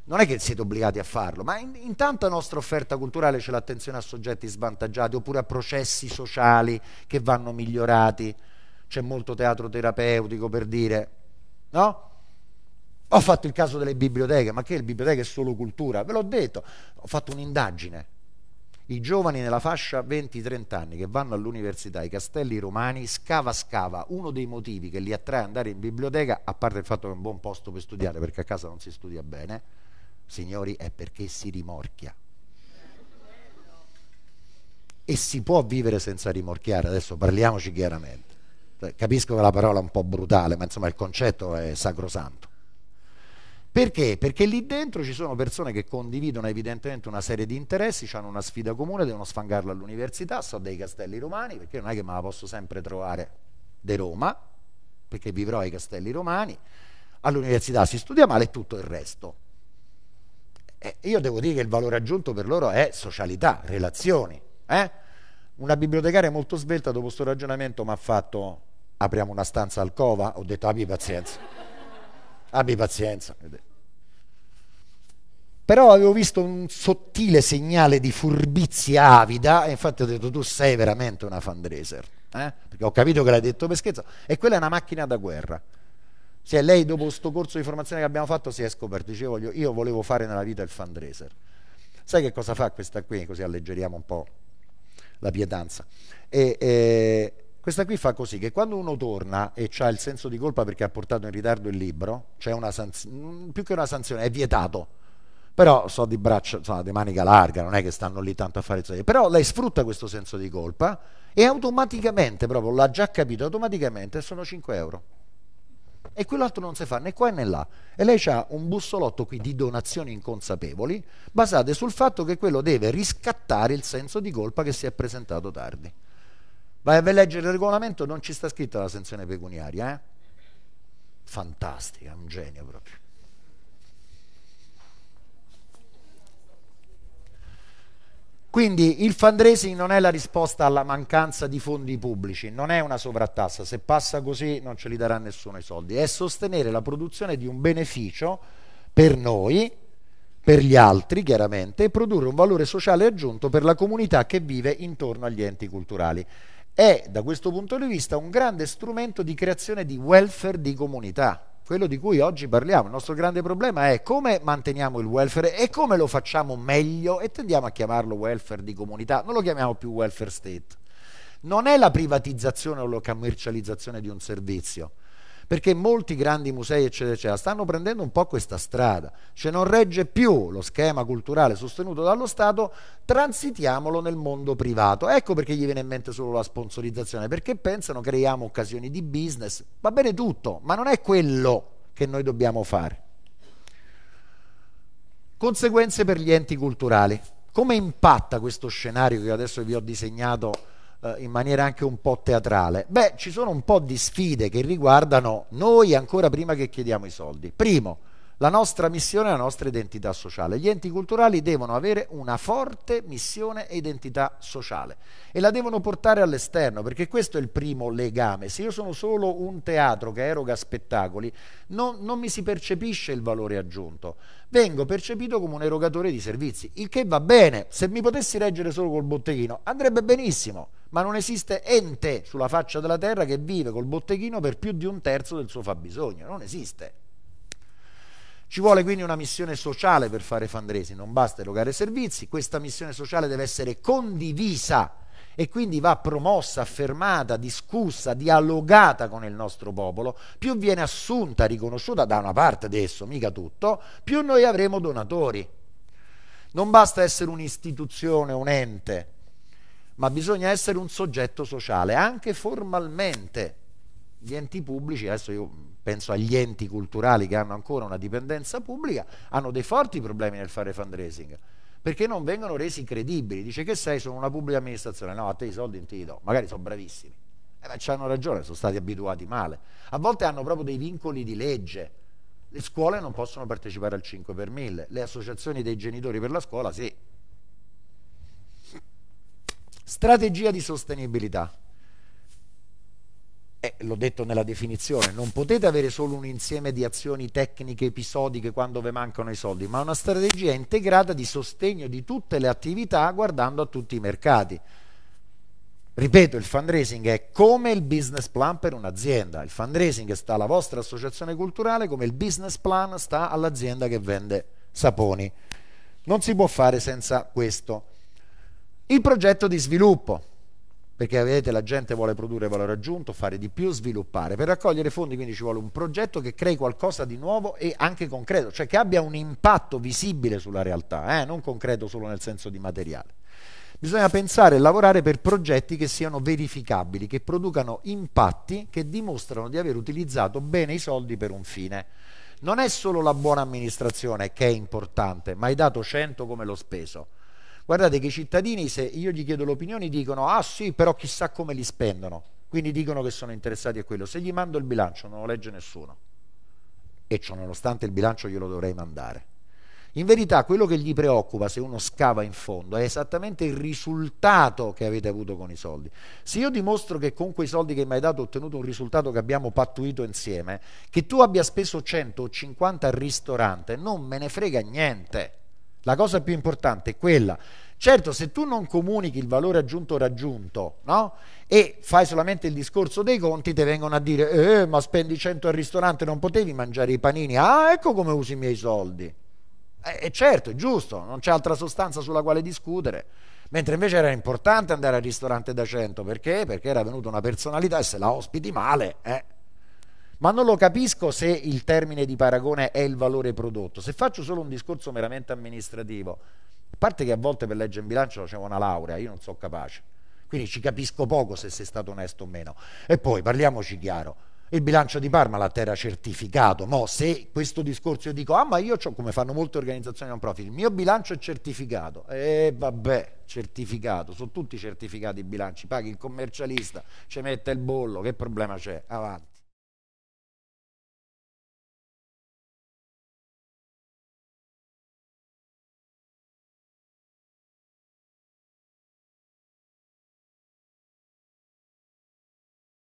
non è che siete obbligati a farlo, ma in, in tanta nostra offerta culturale c'è l'attenzione a soggetti svantaggiati oppure a processi sociali che vanno migliorati, c'è molto teatro terapeutico per dire, no? Ho fatto il caso delle biblioteche, ma che le biblioteche è solo cultura? Ve l'ho detto, ho fatto un'indagine. I giovani nella fascia 20-30 anni che vanno all'università, i castelli romani, scava scava. Uno dei motivi che li attrae ad andare in biblioteca, a parte il fatto che è un buon posto per studiare, perché a casa non si studia bene, signori, è perché si rimorchia e si può vivere senza rimorchiare, adesso parliamoci chiaramente. Cioè, capisco che la parola è un po' brutale, ma insomma il concetto è sacrosanto. Perché? Perché lì dentro ci sono persone che condividono evidentemente una serie di interessi, hanno una sfida comune, devono sfangarla all'università, so dei castelli romani, perché non è che me la posso sempre trovare di Roma, perché vivrò ai castelli romani, all'università si studia male e tutto il resto. E io devo dire che il valore aggiunto per loro è socialità, relazioni. Eh? Una bibliotecaria molto svelta dopo questo ragionamento mi ha fatto apriamo una stanza al cova, ho detto abbi pazienza abbi pazienza. Però avevo visto un sottile segnale di furbizia avida e infatti ho detto tu sei veramente una fundraiser. eh? perché ho capito che l'hai detto per scherzo e quella è una macchina da guerra. Se lei dopo questo corso di formazione che abbiamo fatto si è scoperto: dice voglio, io volevo fare nella vita il fundraiser. Sai che cosa fa questa qui? Così alleggeriamo un po' la pietanza. E, e, questa qui fa così che quando uno torna e ha il senso di colpa perché ha portato in ritardo il libro, c'è una sanzione, mm, più che una sanzione, è vietato. Però so di braccia, so, di manica larga, non è che stanno lì tanto a fare il Però lei sfrutta questo senso di colpa e automaticamente, proprio l'ha già capito, automaticamente sono 5 euro e quell'altro non si fa né qua né là. E lei ha un bussolotto qui di donazioni inconsapevoli basate sul fatto che quello deve riscattare il senso di colpa che si è presentato tardi. Vai a leggere il regolamento, non ci sta scritta la sanzione pecuniaria, eh? Fantastica, un genio proprio. Quindi il fundraising non è la risposta alla mancanza di fondi pubblici, non è una sovrattassa, se passa così non ce li darà nessuno i soldi, è sostenere la produzione di un beneficio per noi, per gli altri chiaramente, e produrre un valore sociale aggiunto per la comunità che vive intorno agli enti culturali è da questo punto di vista un grande strumento di creazione di welfare di comunità. Quello di cui oggi parliamo, il nostro grande problema è come manteniamo il welfare e come lo facciamo meglio e tendiamo a chiamarlo welfare di comunità, non lo chiamiamo più welfare state. Non è la privatizzazione o la commercializzazione di un servizio, perché molti grandi musei eccetera, eccetera stanno prendendo un po' questa strada, cioè non regge più lo schema culturale sostenuto dallo Stato, transitiamolo nel mondo privato. Ecco perché gli viene in mente solo la sponsorizzazione, perché pensano creiamo occasioni di business, va bene tutto, ma non è quello che noi dobbiamo fare. Conseguenze per gli enti culturali. Come impatta questo scenario che adesso vi ho disegnato? Eh, in maniera anche un po' teatrale? Beh, ci sono un po' di sfide che riguardano noi ancora prima che chiediamo i soldi. Primo, la nostra missione è la nostra identità sociale. Gli enti culturali devono avere una forte missione e identità sociale e la devono portare all'esterno perché questo è il primo legame. Se io sono solo un teatro che eroga spettacoli, non, non mi si percepisce il valore aggiunto. Vengo percepito come un erogatore di servizi, il che va bene. Se mi potessi reggere solo col botteghino andrebbe benissimo, ma non esiste ente sulla faccia della terra che vive col botteghino per più di un terzo del suo fabbisogno. Non esiste. Ci vuole quindi una missione sociale per fare fundraising, non basta erogare servizi, questa missione sociale deve essere condivisa e quindi va promossa, affermata, discussa, dialogata con il nostro popolo, più viene assunta, riconosciuta da una parte adesso, mica tutto, più noi avremo donatori. Non basta essere un'istituzione, un ente, ma bisogna essere un soggetto sociale, anche formalmente. Gli enti pubblici, adesso io penso agli enti culturali che hanno ancora una dipendenza pubblica, hanno dei forti problemi nel fare fundraising perché non vengono resi credibili. Dice che sei, sono una pubblica amministrazione, no, a te i soldi non ti do, magari sono bravissimi. Eh, ma hanno ragione, sono stati abituati male. A volte hanno proprio dei vincoli di legge. Le scuole non possono partecipare al 5 per 1000, le associazioni dei genitori per la scuola sì. Strategia di sostenibilità eh, l'ho detto nella definizione, non potete avere solo un insieme di azioni tecniche episodiche quando vi mancano i soldi, ma una strategia integrata di sostegno di tutte le attività guardando a tutti i mercati. Ripeto, il fundraising è come il business plan per un'azienda. Il fundraising sta alla vostra associazione culturale come il business plan sta all'azienda che vende saponi. Non si può fare senza questo. Il progetto di sviluppo perché vedete la gente vuole produrre valore aggiunto, fare di più, sviluppare. Per raccogliere fondi quindi ci vuole un progetto che crei qualcosa di nuovo e anche concreto, cioè che abbia un impatto visibile sulla realtà, eh? non concreto solo nel senso di materiale. Bisogna pensare e lavorare per progetti che siano verificabili, che producano impatti che dimostrano di aver utilizzato bene i soldi per un fine. Non è solo la buona amministrazione che è importante, ma hai dato 100 come l'ho speso. Guardate che i cittadini, se io gli chiedo l'opinione, dicono ah sì, però chissà come li spendono. Quindi dicono che sono interessati a quello. Se gli mando il bilancio non lo legge nessuno. E ciò nonostante il bilancio glielo dovrei mandare. In verità quello che gli preoccupa se uno scava in fondo è esattamente il risultato che avete avuto con i soldi. Se io dimostro che con quei soldi che mi hai dato ho ottenuto un risultato che abbiamo pattuito insieme, che tu abbia speso 100 o 50 al ristorante, non me ne frega niente. La cosa più importante è quella. Certo, se tu non comunichi il valore aggiunto raggiunto no? e fai solamente il discorso dei conti, ti vengono a dire, eh, eh ma spendi 100 al ristorante, non potevi mangiare i panini, ah, ecco come usi i miei soldi. E eh, certo, è giusto, non c'è altra sostanza sulla quale discutere. Mentre invece era importante andare al ristorante da 100, perché? Perché era venuta una personalità e se la ospiti male, eh, ma non lo capisco se il termine di paragone è il valore prodotto. Se faccio solo un discorso meramente amministrativo, a parte che a volte per legge in bilancio facevo una laurea, io non sono capace, quindi ci capisco poco se sei stato onesto o meno. E poi parliamoci chiaro. Il bilancio di Parma la terra certificato, no? Se questo discorso io dico, ah ma io ho, come fanno molte organizzazioni non profit, il mio bilancio è certificato, e vabbè, certificato, sono tutti certificati i bilanci, paghi il commercialista, ci mette il bollo, che problema c'è? Avanti.